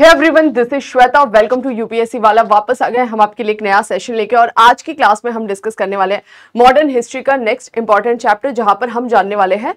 Hey everyone this is Shweta welcome to UPSC वाला वापस आ गए हम आपके लिए एक नया सेशन लेके और आज की क्लास में हम डिस्कस करने वाले हैं मॉडर्न हिस्ट्री का नेक्स्ट इंपॉर्टेंट चैप्टर जहां पर हम जानने वाले हैं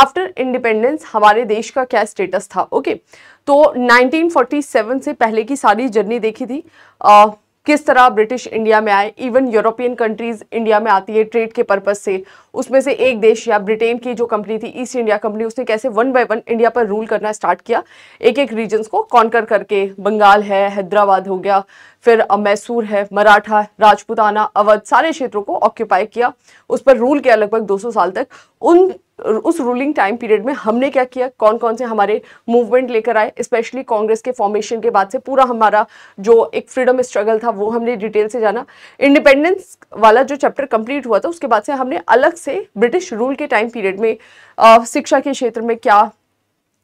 आफ्टर इंडिपेंडेंस हमारे देश का क्या स्टेटस था ओके okay? तो 1947 से पहले की सारी जर्नी देखी थी uh, किस तरह ब्रिटिश इंडिया में आए इवन यूरोपियन कंट्रीज इंडिया में आती है ट्रेड के पर्पज से उसमें से एक देश या ब्रिटेन की जो कंपनी थी ईस्ट इंडिया कंपनी उसने कैसे वन बाय वन इंडिया पर रूल करना स्टार्ट किया एक एक रीजन्स को कॉन्कर करके बंगाल है हैदराबाद हो गया फिर मैसूर है मराठा राजपूताना अवध सारे क्षेत्रों को ऑक्यूपाई किया उस पर रूल किया लगभग 200 साल तक उन उस रूलिंग टाइम पीरियड में हमने क्या किया कौन कौन से हमारे मूवमेंट लेकर आए स्पेशली कांग्रेस के फॉर्मेशन के बाद से पूरा हमारा जो एक फ्रीडम स्ट्रगल था वो हमने डिटेल से जाना इंडिपेंडेंस वाला जो चैप्टर कंप्लीट हुआ था उसके बाद से हमने अलग से ब्रिटिश रूल के टाइम पीरियड में आ, शिक्षा के क्षेत्र में क्या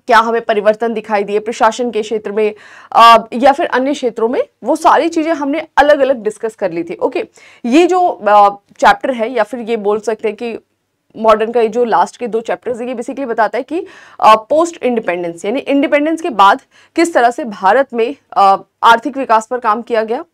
क्या हमें परिवर्तन दिखाई दिए प्रशासन के क्षेत्र में आ, या फिर अन्य क्षेत्रों में वो सारी चीज़ें हमने अलग अलग डिस्कस कर ली थी ओके ये जो चैप्टर है या फिर ये बोल सकते हैं कि मॉडर्न का जो लास्ट के दो चैप्टर्स है ये बेसिकली बताता है कि पोस्ट इंडिपेंडेंस यानी इंडिपेंडेंस के बाद किस तरह से भारत में आ, आर्थिक विकास पर काम किया गया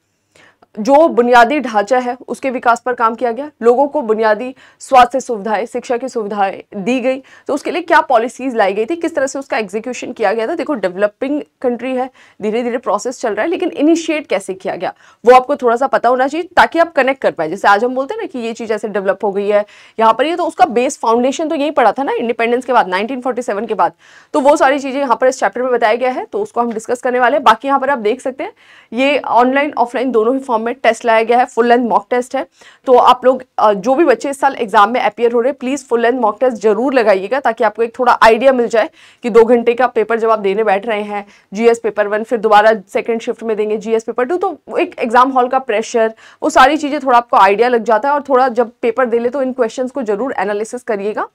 जो बुनियादी ढांचा है उसके विकास पर काम किया गया लोगों को बुनियादी स्वास्थ्य सुविधाएं शिक्षा की सुविधाएं दी गई तो उसके लिए क्या पॉलिसीज लाई गई थी किस तरह से उसका एग्जीक्यूशन किया गया था देखो डेवलपिंग कंट्री है धीरे धीरे प्रोसेस चल रहा है लेकिन इनिशिएट कैसे किया गया वो आपको थोड़ा सा पता होना चाहिए ताकि आप कनेक्ट कर पाए जैसे आज हम बोलते हैं ना कि ये चीज़ ऐसे डेवलप हो गई है यहाँ पर ये तो उसका बेस फाउंडेशन तो यही पड़ा था ना इंडिपेंडेंस के बाद नाइनटीन के बाद तो वो सारी चीज़ें यहाँ पर इस चैप्टर में बताया गया है तो उसको हम डिस्कस करने वाले हैं बाकी यहाँ पर आप देख सकते हैं ये ऑनलाइन ऑफलाइन दोनों ही फॉर्म में टेस्ट लाया गया है फुल लेंथ मॉक टेस्ट है तो आप लोग जो भी बच्चे इस साल एग्जाम में अपियर हो रहे हैं please full length mock test जरूर लगाइएगा ताकि आपको एक थोड़ा आइडिया मिल जाए कि दो घंटे का पेपर जब आप देने बैठ रहे हैं जीएस पेपर वन फिर दोबारा सेकेंड शिफ्ट में देंगे जीएस पेपर टू तो एक एग्जाम हॉल का प्रेशर वो सारी चीज़ें थोड़ा आपको आइडिया लग जाता है और थोड़ा जब पेपर दे ले तो इन क्वेश्चन को जरूर एनालिसिस करिएगा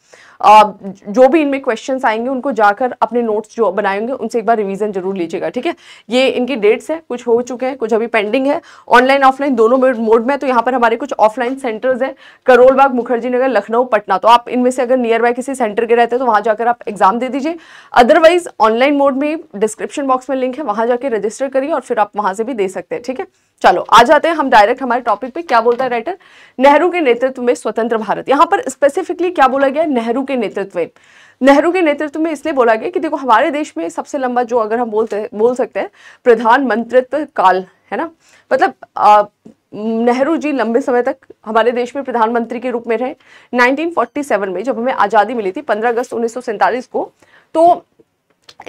जो भी इनमें क्वेश्चन आएंगे उनको जाकर अपने नोट्स जो बनाएंगे उनसे एक बार रिविजन जरूर लीजिएगा ठीक है ये इनकी डेट्स है कुछ हो चुके हैं कुछ अभी पेंडिंग है ऑनलाइन ऑनलाइन ऑफलाइन दोनों मोड में तो यहाँ पर हमारे कुछ ऑफलाइन सेंटर्स हैं करोल बाग मुखर्जी नगर लखनऊ पटना तो आप इनमें से अगर नियर बाय किसी सेंटर के रहते हैं तो वहाँ जाकर आप एग्जाम दे दीजिए अदरवाइज ऑनलाइन मोड में डिस्क्रिप्शन बॉक्स में लिंक है वहाँ जाकर रजिस्टर करिए और फिर आप वहाँ से भी दे सकते हैं ठीक है चलो आ जाते हैं हम डायरेक्ट हमारे टॉपिक पे क्या बोलता है राइटर नेहरू के नेतृत्व में स्वतंत्र भारत यहाँ पर स्पेसिफिकली क्या बोला गया नेहरू के नेतृत्व में नेहरू के नेतृत्व में इसलिए बोला गया कि देखो हमारे देश में सबसे लंबा जो अगर हम बोलते बोल सकते हैं प्रधानमंत्रित्व काल है ना मतलब नेहरू जी लंबे समय तक हमारे देश में प्रधानमंत्री के रूप में रहे 1947 में जब हमें आज़ादी मिली थी 15 अगस्त उन्नीस को तो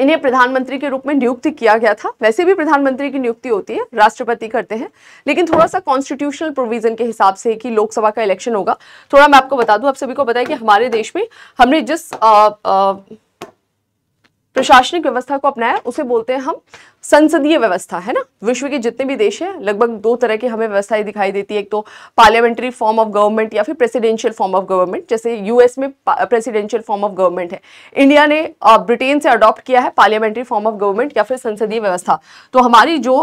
इन्हें प्रधानमंत्री के रूप में नियुक्ति किया गया था वैसे भी प्रधानमंत्री की नियुक्ति होती है राष्ट्रपति करते हैं लेकिन थोड़ा सा कॉन्स्टिट्यूशनल प्रोविजन के हिसाब से कि लोकसभा का इलेक्शन होगा थोड़ा मैं आपको बता दूं आप सभी को बताया कि हमारे देश में हमने जिस आ, आ, प्रशासनिक व्यवस्था को अपनाया उसे बोलते हैं हम संसदीय व्यवस्था है ना विश्व के जितने भी देश हैं लगभग दो तरह की हमें व्यवस्थाएं दिखाई देती है एक तो पार्लियामेंट्री फॉर्म ऑफ गवर्नमेंट या फिर प्रेसिडेंशियल फॉर्म ऑफ गवर्नमेंट जैसे यूएस में प्रेसिडेंशियल फॉर्म ऑफ गवर्नमेंट है इंडिया ने ब्रिटेन से अडॉप्ट किया है पार्लियामेंट्री फॉर्म ऑफ गवर्नमेंट या फिर संसदीय व्यवस्था तो हमारी जो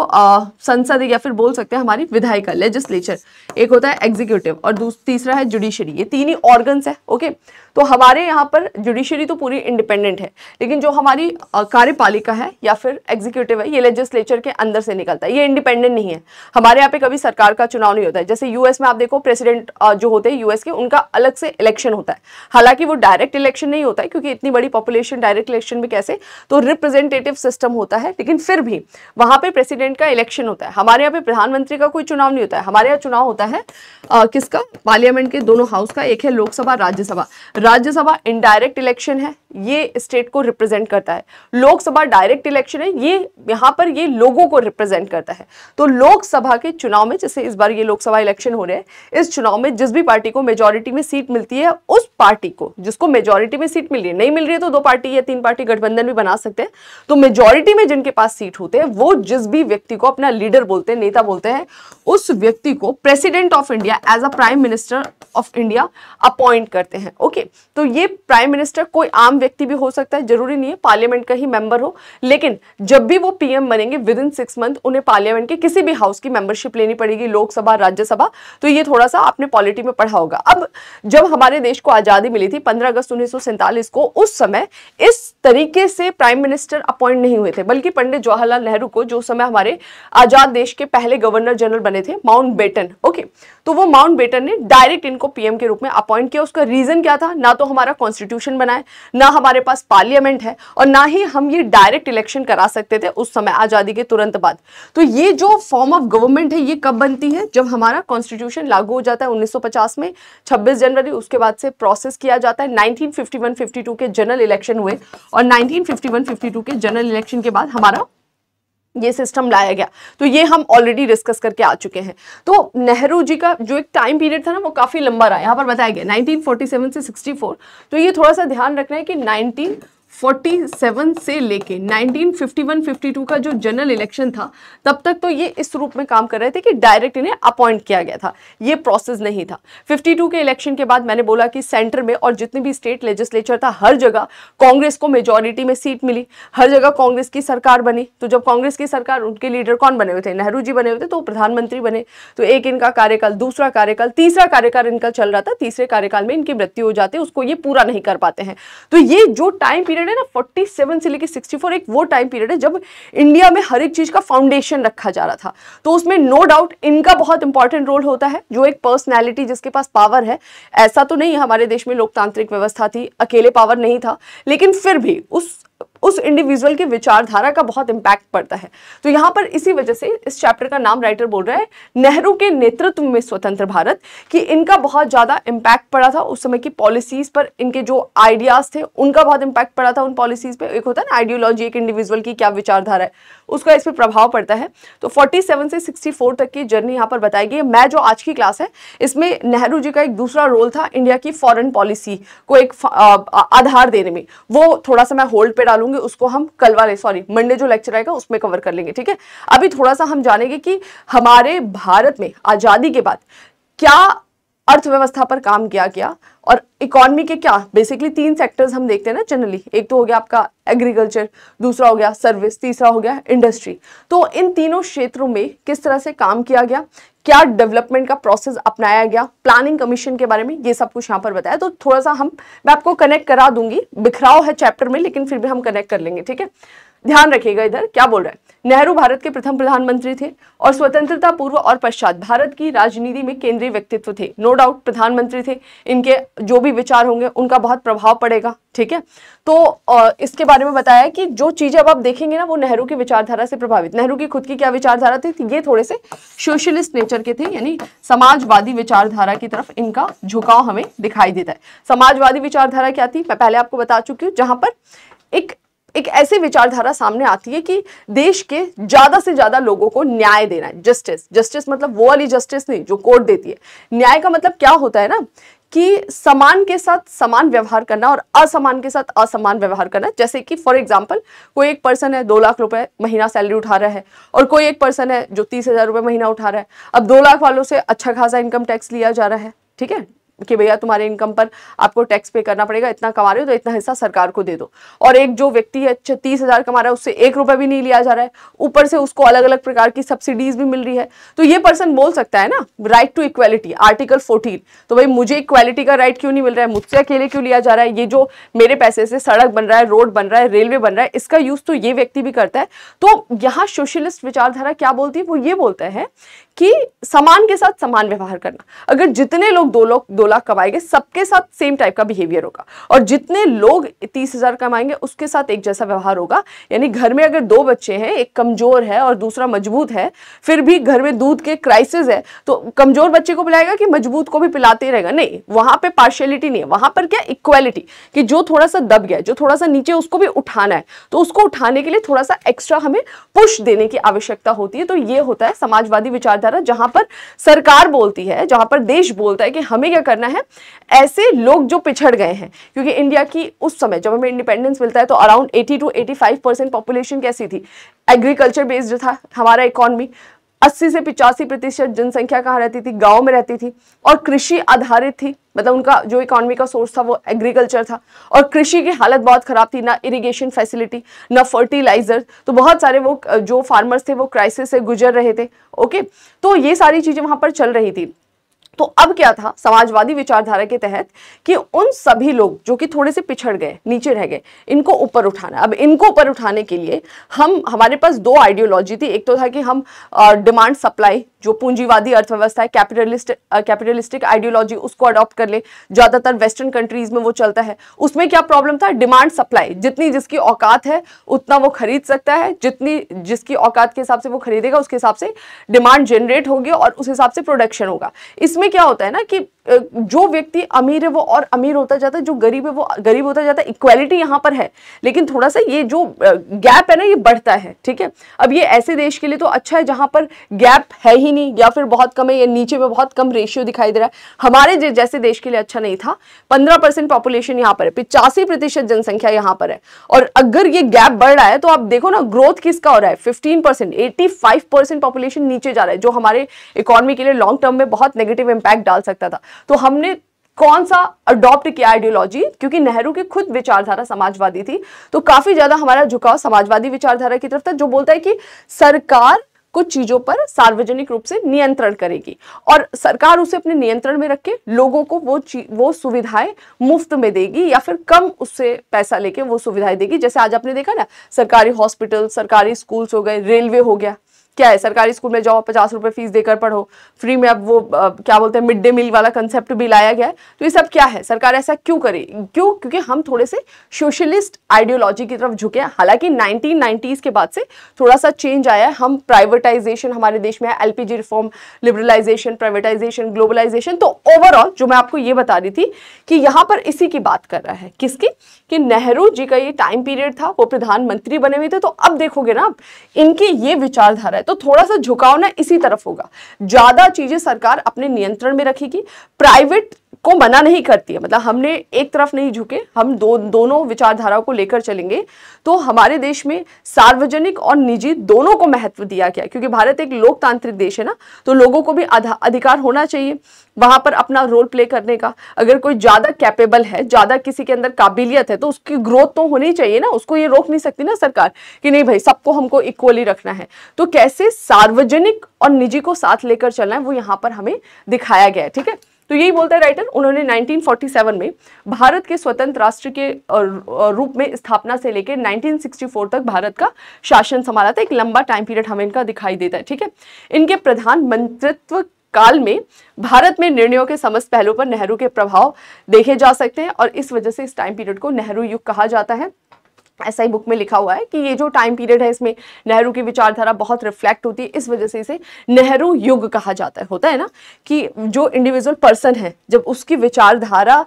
संसद या फिर बोल सकते हैं हमारी विधायिका लेजिस्लेचर एक होता है एग्जीक्यूटिव और तीसरा है जुडिशरी ये तीन ही ऑर्गन्स है ओके तो हमारे यहाँ पर जुडिशरी तो पूरी इंडिपेंडेंट है लेकिन जो हमारी कार्यपालिका है या फिर एग्जीक्यूटिव है ये लेजिस्लेचर के अंदर से निकलता है ये इंडिपेंडेंट नहीं है हमारे यहाँ पे कभी सरकार का चुनाव नहीं होता है जैसे यूएस में आप देखो प्रेसिडेंट जो होते हैं यूएस के उनका अलग से इलेक्शन होता है हालांकि वो डायरेक्ट इलेक्शन नहीं होता है क्योंकि इतनी बड़ी पॉपुलेशन डायरेक्ट इलेक्शन में कैसे तो रिप्रेजेंटेटिव सिस्टम होता है लेकिन फिर भी वहाँ पर प्रेसिडेंट का इलेक्शन होता है हमारे यहाँ पे प्रधानमंत्री का कोई चुनाव नहीं होता है हमारे यहाँ चुनाव होता है किसका पार्लियामेंट के दोनों हाउस का एक है लोकसभा राज्यसभा राज्यसभा इनडायरेक्ट इलेक्शन है ये स्टेट को रिप्रेजेंट करता है लोकसभा डायरेक्ट इलेक्शन है ये यहाँ पर ये लोगों को रिप्रेजेंट करता है तो लोकसभा के चुनाव में जैसे इस बार ये लोकसभा इलेक्शन हो रहे हैं इस चुनाव में जिस भी पार्टी को मेजोरिटी में सीट मिलती है उस पार्टी को जिसको मेजोरिटी में सीट मिल रही है नहीं मिल रही है तो दो पार्टी या तीन पार्टी गठबंधन भी बना सकते हैं तो मेजोरिटी में जिनके पास सीट होते हैं वो जिस भी व्यक्ति को अपना लीडर बोलते हैं नेता बोलते हैं उस व्यक्ति को president of India as a prime minister of India appoint करते हैं ओके तो ये प्राइम मिनिस्टर कोई आम व्यक्ति भी हो सकता है जरूरी नहीं है पार्लियामेंट का ही मेंबर हो लेकिन जब भी वो पीएम बनेंगे विद इन सिक्स मंथ उन्हें पार्लियामेंट के किसी भी हाउस की मेंबरशिप लेनी पड़ेगी लोकसभा राज्यसभा तो ये थोड़ा सा आपने पॉलिटी में पढ़ा होगा अब जब हमारे देश को आज़ादी मिली थी पंद्रह अगस्त उन्नीस को उस समय इस तरीके से प्राइम मिनिस्टर अपॉइंट नहीं हुए थे बल्कि पंडित जवाहरलाल नेहरू को जो समय हमारे आज़ाद देश के पहले गवर्नर जनरल बने थे माउंट बेटन ओके तो वो माउंट बेटन ने डायरेक्ट इनको पीएम के रूप में अपॉइंट किया उसका रीजन क्या था ना तो हमारा कॉन्स्टिट्यूशन बनाए ना हमारे पास पार्लियामेंट है और ना ही हम ये डायरेक्ट इलेक्शन करा सकते थे उस समय आज़ादी के तुरंत बाद तो ये जो फॉर्म ऑफ गवर्नमेंट है ये कब बनती है जब हमारा कॉन्स्टिट्यूशन लागू हो जाता है 1950 में 26 जनवरी उसके बाद से प्रोसेस किया जाता है 1951-52 के जनरल इलेक्शन हुए और 1951-52 के जनरल इलेक्शन के बाद हमारा ये सिस्टम लाया गया तो ये हम ऑलरेडी डिस्कस करके आ चुके हैं तो नेहरू जी का जो एक टाइम पीरियड था ना वो काफ़ी लंबा रहा यहाँ पर बताया गया 1947 से 64 तो ये थोड़ा सा ध्यान रखना है कि 47 से लेके 1951-52 का जो जनरल इलेक्शन था तब तक तो ये इस रूप में काम कर रहे थे कि डायरेक्ट इन्हें अपॉइंट किया गया था ये प्रोसेस नहीं था 52 के इलेक्शन के बाद मैंने बोला कि सेंटर में और जितने भी स्टेट लेजिस्लेचर था हर जगह कांग्रेस को मेजोरिटी में सीट मिली हर जगह कांग्रेस की सरकार बनी तो जब कांग्रेस की सरकार उनके लीडर कौन बने हुए थे नेहरू जी बने हुए थे तो प्रधानमंत्री बने तो एक इनका कार्यकाल दूसरा कार्यकाल तीसरा कार्यकाल इनका चल रहा था तीसरे कार्यकाल में इनकी मृत्यु हो जाती है उसको ये पूरा नहीं कर पाते हैं तो ये जो टाइम पीरियड पीरियड है ना 47 से लेके 64 एक वो टाइम पीरियड है जब इंडिया में हर एक चीज़ का फाउंडेशन रखा जा रहा था तो उसमें नो डाउट इनका बहुत इंपॉर्टेंट रोल होता है जो एक पर्सनैलिटी जिसके पास पावर है ऐसा तो नहीं हमारे देश में लोकतांत्रिक व्यवस्था थी अकेले पावर नहीं था लेकिन फिर भी उस उस इंडिविजुअल की विचारधारा का बहुत इम्पैक्ट पड़ता है तो यहाँ पर इसी वजह से इस चैप्टर का नाम राइटर बोल रहा है नेहरू के नेतृत्व में स्वतंत्र भारत कि इनका बहुत ज़्यादा इम्पैक्ट पड़ा था उस समय की पॉलिसीज़ पर इनके जो आइडियाज़ थे उनका बहुत इम्पैक्ट पड़ा था उन पॉलिसीज़ पर एक होता है ना आइडियोलॉजी एक इंडिविजुअल की क्या विचारधारा है उसका इस पर प्रभाव पड़ता है तो फोर्टी से सिक्सटी तक की जर्नी यहाँ पर बताई गई मैं जो आज की क्लास है इसमें नेहरू जी का एक दूसरा रोल था इंडिया की फॉरन पॉलिसी को एक आधार देने में वो थोड़ा सा मैं होल्ड पर डालूंगा होंगे उसको हम कल वाले सॉरी मंडे जो लेक्चर आएगा उसमें कवर कर लेंगे ठीक है अभी थोड़ा सा हम जानेंगे कि हमारे भारत में आज़ादी के बाद क्या अर्थव्यवस्था पर काम किया गया और इकोनॉमी के क्या बेसिकली तीन सेक्टर्स हम देखते हैं ना जनरली एक तो हो गया आपका एग्रीकल्चर दूसरा हो गया सर्विस तीसरा हो गया इंडस्ट्री तो इन तीनों क्षेत्रों में किस तरह से काम किया गया क्या डेवलपमेंट का प्रोसेस अपनाया गया प्लानिंग कमीशन के बारे में ये सब कुछ यहाँ पर बताया तो थोड़ा सा हम मैं आपको कनेक्ट करा दूंगी बिखराव है चैप्टर में लेकिन फिर भी हम कनेक्ट कर लेंगे ठीक है ध्यान रखिएगा इधर क्या बोल रहा है नेहरू भारत के प्रथम प्रधानमंत्री थे और स्वतंत्रता पूर्व और पश्चात भारत की राजनीति में केंद्रीय व्यक्तित्व थे नो डाउट प्रधानमंत्री थे इनके जो भी विचार होंगे उनका बहुत प्रभाव पड़ेगा ठीक है तो इसके बारे में बताया कि जो चीज़ें अब आप देखेंगे ना वो नेहरू की विचारधारा से प्रभावित नेहरू की खुद की क्या विचारधारा थी ये थोड़े से सोशलिस्ट नेचर के थे यानी समाजवादी विचारधारा की तरफ इनका झुकाव हमें दिखाई देता है समाजवादी विचारधारा क्या थी मैं पहले आपको बता चुकी हूँ जहां पर एक एक ऐसी विचारधारा सामने आती है कि देश के ज्यादा से ज्यादा लोगों को न्याय देना है जस्टिस जस्टिस मतलब वो वाली जस्टिस नहीं जो कोर्ट देती है न्याय का मतलब क्या होता है ना कि समान के साथ समान व्यवहार करना और असमान के साथ असमान व्यवहार करना जैसे कि फॉर एग्जाम्पल कोई एक पर्सन है दो लाख रुपए महीना सैलरी उठा रहा है और कोई एक पर्सन है जो तीस हजार रुपये महीना उठा रहा है अब दो लाख वालों से अच्छा खासा इनकम टैक्स लिया जा रहा है ठीक है कि भैया तुम्हारे इनकम पर आपको टैक्स पे करना पड़ेगा इतना कमा रहे हो तो इतना हिस्सा सरकार को दे दो और एक जो व्यक्ति है छत्तीस अच्छा, हजार कमा रहा है उससे एक रुपए भी नहीं लिया जा रहा है ऊपर से उसको अलग अलग प्रकार की सब्सिडीज भी मिल रही है तो ये पर्सन बोल सकता है ना right to equality article fourteen तो भाई मुझे इक्वालिटी का राइट क्यों नहीं मिल रहा है मुझसे अकेले क्यों लिया जा रहा है ये जो मेरे पैसे से सड़क बन रहा है रोड बन रहा है रेलवे बन रहा है इसका यूज तो ये व्यक्ति भी करता है तो यहाँ सोशलिस्ट विचारधारा क्या बोलती है वो ये बोलता है कि समान के साथ समान व्यवहार करना अगर जितने लोग दो लोग दो लाख कमाएंगे सबके साथ सेम टाइप का बिहेवियर होगा और जितने लोग तीस हजार कमाएंगे उसके साथ एक जैसा व्यवहार होगा यानी घर में अगर दो बच्चे हैं एक कमजोर है और दूसरा मजबूत है फिर भी घर में दूध के क्राइसिस है तो कमजोर बच्चे को पिलाएगा कि मजबूत को भी पिलाते रहेगा नहीं वहां पर पार्शियलिटी नहीं है वहां पर क्या इक्वालिटी कि जो थोड़ा सा दब गया जो थोड़ा सा नीचे उसको भी उठाना है तो उसको उठाने के लिए थोड़ा सा एक्स्ट्रा हमें पुश देने की आवश्यकता होती है तो ये होता है समाजवादी विचारधारा जहां पर सरकार बोलती है जहां पर देश बोलता है कि हमें क्या करना करना है ऐसे लोग जो पिछड़ गए हैं क्योंकि इंडिया की उस समय जब हमें इंडिपेंडेंस मिलता है तो around eighty to eighty five percent population कैसी थी एग्रीकल्चर बेस्ड था हमारा इकॉनमी अस्सी से पिचासी प्रतिशत जनसंख्या कहाँ रहती थी गाँव में रहती थी और कृषि आधारित थी मतलब उनका जो इकॉनमी का सोर्स था वो एग्रीकल्चर था और कृषि की हालत बहुत ख़राब थी ना इरिगेशन फैसिलिटी ना फर्टिलाइजर तो बहुत सारे वो जो फार्मर्स थे वो क्राइसिस से गुजर रहे थे ओके तो ये सारी चीज़ें वहाँ पर चल रही थी तो अब क्या था समाजवादी विचारधारा के तहत कि उन सभी लोग जो कि थोड़े से पिछड़ गए नीचे रह गए इनको ऊपर उठाना अब इनको ऊपर उठाने के लिए हम हमारे पास दो आइडियोलॉजी थी एक तो था कि हम डिमांड सप्लाई जो पूंजीवादी अर्थव्यवस्था है कैपिटलिस्ट कैपिटलिस्टिक आइडियोलॉजी उसको अडॉप्ट कर ले ज़्यादातर वेस्टर्न कंट्रीज में वो चलता है उसमें क्या प्रॉब्लम था डिमांड सप्लाई जितनी जिसकी औकात है उतना वो खरीद सकता है जितनी जिसकी औकात के हिसाब से वो खरीदेगा उसके हिसाब से डिमांड जनरेट होगी और उस हिसाब से प्रोडक्शन होगा इसमें उसमें क्या होता है ना कि जो व्यक्ति अमीर है वो और अमीर होता जाता है जो गरीब है वो गरीब होता जाता है इक्वालिटी यहाँ पर है लेकिन थोड़ा सा ये जो गैप है ना ये बढ़ता है ठीक है अब ये ऐसे देश के लिए तो अच्छा है जहाँ पर गैप है ही नहीं या फिर बहुत कम है या नीचे में बहुत कम रेशियो दिखाई दे रहा है हमारे जैसे देश के लिए अच्छा नहीं था पंद्रह पॉपुलेशन यहाँ पर है पिचासी जनसंख्या यहाँ पर है और अगर ये गैप बढ़ रहा है तो आप देखो ना ग्रोथ किसका हो रहा है फिफ्टीन परसेंट पॉपुलेशन नीचे जा रहा है जो हमारे इकोनॉमी के लिए लॉन्ग टर्म में बहुत नेगेटिव इम्पैक्ट डाल सकता था तो हमने कौन सा अडॉप्ट किया आइडियोलॉजी क्योंकि नेहरू की खुद विचारधारा समाजवादी थी तो काफी ज्यादा हमारा झुकाव समाजवादी विचारधारा की तरफ था जो बोलता है कि सरकार कुछ चीजों पर सार्वजनिक रूप से नियंत्रण करेगी और सरकार उसे अपने नियंत्रण में रख के लोगों को वो वो सुविधाएं मुफ्त में देगी या फिर कम उससे पैसा लेके वो सुविधाएं देगी जैसे आज आपने देखा ना सरकारी हॉस्पिटल सरकारी स्कूल्स हो गए रेलवे हो गया क्या है सरकारी स्कूल में जाओ पचास रुपए फीस देकर पढ़ो फ्री में अब वो आ, क्या बोलते हैं मिड डे मील वाला कंसेप्ट भी लाया गया है तो ये सब क्या है सरकार ऐसा क्यों करे क्यों क्योंकि हम थोड़े से सोशलिस्ट आइडियोलॉजी की तरफ झुके हैं हालांकि नाइनटीन के बाद से थोड़ा सा चेंज आया है हम प्राइवेटाइजेशन हमारे देश में है L reform liberalisation privatisation globalisation तो ओवरऑल जो मैं आपको ये बता रही थी कि यहाँ पर इसी की बात कर रहा है किसकी कि नेहरू जी का ये टाइम पीरियड था वो प्रधानमंत्री बने हुए थे तो अब देखोगे ना इनकी ये विचारधारा है तो थोड़ा सा झुकाव ना इसी तरफ होगा ज़्यादा चीज़ें सरकार अपने नियंत्रण में रखेगी प्राइवेट को मना नहीं करती है मतलब हमने एक तरफ नहीं झुके हम दो दोनों विचारधाराओं को लेकर चलेंगे तो हमारे देश में सार्वजनिक और निजी दोनों को महत्व दिया गया क्योंकि भारत एक लोकतांत्रिक देश है ना तो लोगों को भी अधिकार होना चाहिए वहां पर अपना रोल प्ले करने का अगर कोई ज़्यादा कैपेबल है ज़्यादा किसी के अंदर काबिलियत है तो उसकी ग्रोथ तो होनी चाहिए ना उसको ये रोक नहीं सकती ना सरकार कि नहीं भाई सबको हमको इक्वली रखना है तो कैसे सार्वजनिक और निजी को साथ लेकर चलना है वो यहाँ पर हमें दिखाया गया है ठीक है तो यही बोलता है राइटर उन्होंने 1947 में भारत के स्वतंत्र राष्ट्र के रूप में स्थापना से लेकर 1964 तक भारत का शासन संभाला था एक लंबा टाइम पीरियड हमें इनका दिखाई देता है ठीक है इनके प्रधानमंत्रित्व काल में भारत में निर्णयों के समस्त पहलुओं पर नेहरू के प्रभाव देखे जा सकते हैं और इस वजह से इस टाइम पीरियड को नेहरू युग कहा जाता है ऐसा ही बुक में लिखा हुआ है कि ये जो टाइम पीरियड है इसमें नेहरू की विचारधारा बहुत रिफ्लेक्ट होती है इस वजह से इसे नेहरू युग कहा जाता है होता है ना कि जो इंडिविजुअल पर्सन है जब उसकी विचारधारा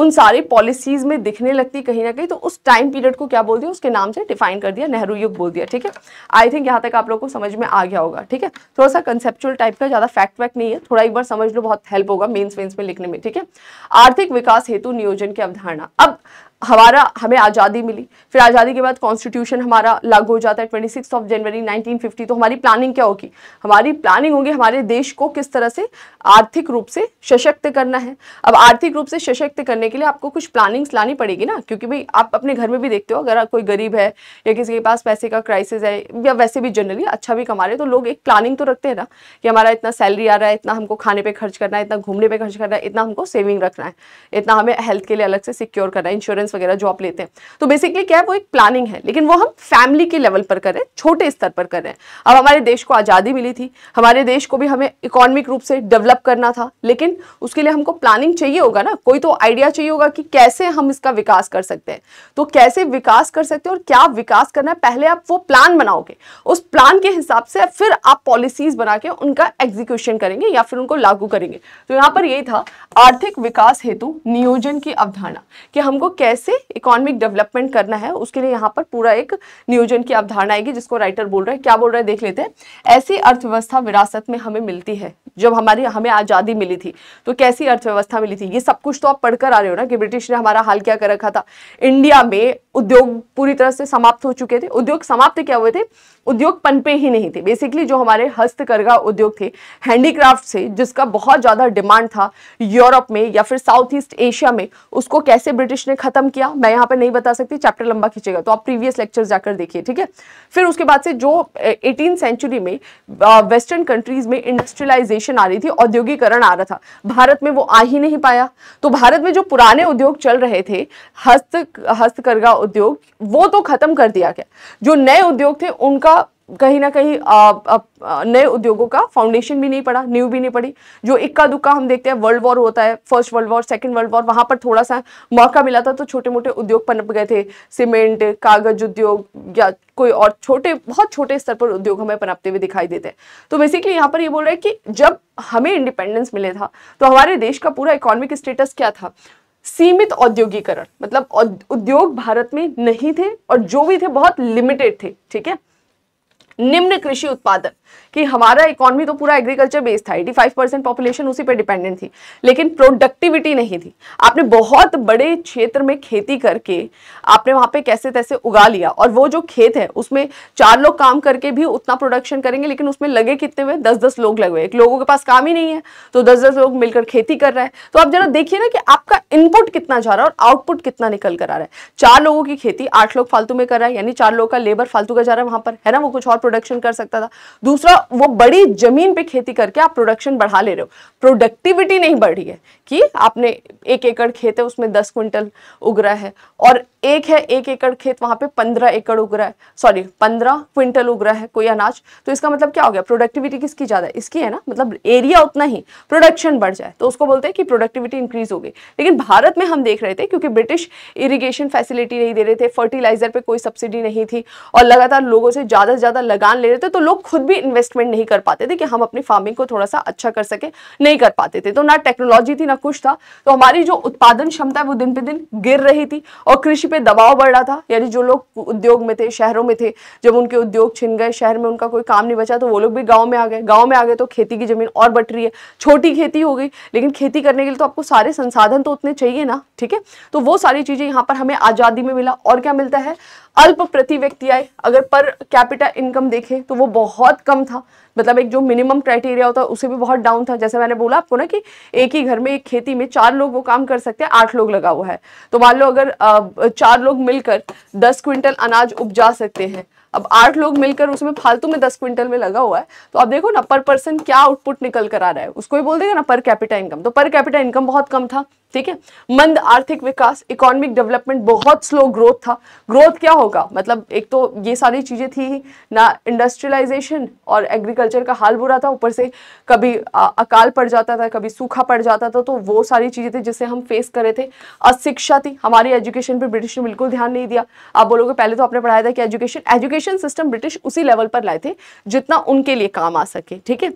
उन सारी पॉलिसीज में दिखने लगती कहीं ना कहीं तो उस टाइम पीरियड को क्या बोल दिया उसके नाम से डिफाइन कर दिया नेहरू युग बोल दिया ठीक है आई थिंक यहाँ तक आप लोग को समझ में आ गया होगा ठीक है थोड़ा सा कंसेप्चुअल टाइप का ज़्यादा फैक्ट वैक्ट नहीं है थोड़ा एक बार समझ लो बहुत हेल्प होगा मेन्स वेन्स में लिखने में ठीक है आर्थिक विकास हेतु नियोजन की अवधारणा अब हमारा हमें आज़ादी मिली फिर आज़ादी के बाद कॉन्स्टिट्यूशन हमारा लागू हो जाता है ट्वेंटी सिक्स ऑफ जनवरी 1950 तो हमारी प्लानिंग क्या होगी हमारी प्लानिंग होगी हमारे देश को किस तरह से आर्थिक रूप से सशक्त करना है अब आर्थिक रूप से सशक्त करने के लिए आपको कुछ प्लानिंग्स लानी पड़ेगी ना क्योंकि भाई आप अपने घर में भी देखते हो अगर कोई गरीब है या किसी के पास पैसे का क्राइसिस है या वैसे भी जनरली अच्छा भी कमा रहे तो लोग एक प्लानिंग तो रखते हैं ना कि हमारा इतना सैलरी आ रहा है इतना हमको खाने पर खर्च करना है इतना घूमने पर खर्च करना है इतना हमको सेविंग रखना है इतना हमें हेल्थ के लिए अलग से सिक्योर करना है इंश्योरेंस इंश्योरेंस वगैरह जो आप लेते हैं तो बेसिकली क्या है वो एक प्लानिंग है लेकिन वो हम फैमिली के लेवल पर करें छोटे स्तर पर करें अब हमारे देश को आज़ादी मिली थी हमारे देश को भी हमें इकोनॉमिक रूप से डेवलप करना था लेकिन उसके लिए हमको प्लानिंग चाहिए होगा ना कोई तो आइडिया चाहिए होगा कि कैसे हम इसका विकास कर सकते हैं तो कैसे विकास कर सकते हैं और क्या विकास करना है पहले आप वो प्लान बनाओगे उस प्लान के हिसाब से फिर आप पॉलिसीज बना के उनका एग्जीक्यूशन करेंगे या फिर उनको लागू करेंगे तो यहाँ पर यही था आर्थिक विकास हेतु नियोजन की अवधारणा कि हमको कैसे कैसे इकोनॉमिक डेवलपमेंट करना है उसके लिए यहाँ पर पूरा एक नियोजन की अवधारणा आएगी जिसको राइटर बोल रहे हैं क्या बोल रहे हैं देख लेते हैं ऐसी अर्थव्यवस्था विरासत में हमें मिलती है जब हमारी हमें आज़ादी मिली थी तो कैसी अर्थव्यवस्था मिली थी ये सब कुछ तो आप पढ़कर आ रहे हो ना कि ब्रिटिश ने हमारा हाल क्या कर रखा था इंडिया में उद्योग पूरी तरह से समाप्त हो चुके थे उद्योग समाप्त क्या हुए थे उद्योग पनपे ही नहीं थे बेसिकली जो हमारे हस्तकरघा उद्योग थे हैंडीक्राफ्ट से जिसका बहुत ज़्यादा डिमांड था यूरोप में या फिर साउथ ईस्ट एशिया में उसको कैसे ब्रिटिश ने ख़त्म खत्म किया मैं यहाँ पर नहीं बता सकती चैप्टर लंबा खींचेगा तो आप प्रीवियस लेक्चर जाकर देखिए ठीक है फिर उसके बाद से जो एटीन सेंचुरी में वेस्टर्न कंट्रीज में इंडस्ट्रियलाइजेशन आ रही थी औद्योगिकरण आ रहा था भारत में वो आ ही नहीं पाया तो भारत में जो पुराने उद्योग चल रहे थे हस्त हस्तकरघा उद्योग वो तो खत्म कर दिया गया जो नए उद्योग थे उनका कहीं ना कहीं नए उद्योगों का फाउंडेशन भी नहीं पड़ा न्यू भी नहीं पड़ी जो इक्का दुक्का हम देखते हैं वर्ल्ड वॉर होता है first world war second world war वहां पर थोड़ा सा मौका मिला था तो छोटे मोटे उद्योग पनप गए थे सीमेंट कागज उद्योग या कोई और छोटे बहुत छोटे स्तर पर उद्योग हमें पनपते हुए दिखाई देते हैं तो बेसिकली यहाँ पर ये बोल रहे हैं कि जब हमें इंडिपेंडेंस मिले था तो हमारे देश का पूरा इकोनॉमिक स्टेटस क्या था सीमित औद्योगिकरण मतलब उद्योग भारत में नहीं थे और जो भी थे बहुत लिमिटेड थे ठीक है निम्न कृषि उत्पादन कि हमारा इकोनॉमी तो पूरा एग्रीकल्चर बेस्ड था 85 परसेंट पॉपुलेशन उसी पर डिपेंडेंट थी लेकिन प्रोडक्टिविटी नहीं थी आपने बहुत बड़े क्षेत्र में खेती करके आपने वहाँ पे कैसे तैसे उगा लिया और वो जो खेत है उसमें चार लोग काम करके भी उतना प्रोडक्शन करेंगे लेकिन उसमें लगे कितने हुए दस दस लोग लगे एक लोगों के पास काम ही नहीं है तो दस दस लोग मिलकर खेती कर रहे हैं तो आप जरा देखिए ना कि आपका इनपुट कितना जा रहा है और आउटपुट कितना निकल कर आ रहा है चार लोगों की खेती आठ लोग फालतू में कर रहा है यानी चार लोग का लेबर फालतू का जा रहा है वहां पर है ना वो कुछ और प्रोडक्शन कर सकता था दूसरा दूसरा वो बड़ी जमीन पे खेती करके आप प्रोडक्शन बढ़ा ले रहे हो प्रोडक्टिविटी नहीं बढ़ी है कि आपने एक एकड़ खेत है उसमें दस क्विंटल उग रहा है और एक है एक एकड़ खेत वहां पे पंद्रह एकड़ उग रहा है सॉरी पंद्रह क्विंटल उग रहा है कोई अनाज तो इसका मतलब क्या हो गया प्रोडक्टिविटी किसकी ज़्यादा है इसकी है ना मतलब एरिया उतना ही प्रोडक्शन बढ़ जाए तो उसको बोलते हैं कि प्रोडक्टिविटी इंक्रीज हो गई लेकिन भारत में हम देख रहे थे क्योंकि ब्रिटिश इरीगेशन फैसिलिटी नहीं दे रहे थे फर्टिलाइजर पर कोई सब्सिडी नहीं थी और लगातार लोगों से ज़्यादा से ज़्यादा लगान ले रहे थे तो लोग खुद भी इन्वेस्टमेंट नहीं कर पाते थे कि हम अपनी फार्मिंग को थोड़ा सा अच्छा कर सके नहीं कर पाते थे तो ना टेक्नोलॉजी थी ना कुछ था तो हमारी जो उत्पादन क्षमता है वो दिन पे दिन गिर रही थी और कृषि कृषि पे दबाव बढ़ रहा था यानी जो लोग उद्योग में थे शहरों में थे जब उनके उद्योग छिन गए शहर में उनका कोई काम नहीं बचा तो वो लोग भी गांव में आ गए गांव में आ गए तो खेती की ज़मीन और बट रही है छोटी खेती हो गई लेकिन खेती करने के लिए तो आपको सारे संसाधन तो उतने चाहिए ना ठीक है तो वो सारी चीज़ें यहाँ पर हमें आज़ादी में मिला और क्या मिलता है अल्प प्रति व्यक्ति आय अगर पर कैपिटल इनकम देखें तो वो बहुत कम था मतलब एक जो मिनिमम क्राइटेरिया होता है उसे भी बहुत डाउन था जैसे मैंने बोला आपको ना कि एक ही घर में एक खेती में चार लोग वो काम कर सकते हैं आठ लोग लगा हुआ है तो मान लो अगर चार लोग मिलकर दस क्विंटल अनाज उपजा सकते हैं अब आठ लोग मिलकर उसमें फालतू में दस क्विंटल में लगा हुआ है तो आप देखो ना पर पर्सन क्या आउटपुट निकल कर आ रहा है उसको ही बोल देगा ना पर कैपिटा इनकम तो पर कैपिटा इनकम बहुत कम था ठीक है मंद आर्थिक विकास इकोनॉमिक डेवलपमेंट बहुत स्लो ग्रोथ था ग्रोथ क्या होगा मतलब एक तो ये सारी चीज़ें थी ही ना इंडस्ट्रियलाइजेशन और एग्रीकल्चर का हाल बुरा था ऊपर से कभी आ, अकाल पड़ जाता था कभी सूखा पड़ जाता था तो वो सारी चीज़ें थी जिसे हम फेस करे थे अशिक्षा थी हमारी एजुकेशन पर ब्रिटिश ने बिल्कुल ध्यान नहीं दिया आप बोलोगे पहले तो आपने पढ़ाया था कि education education education system British उसी लेवल पर लाए थे जितना उनके लिए काम आ सके ठीक है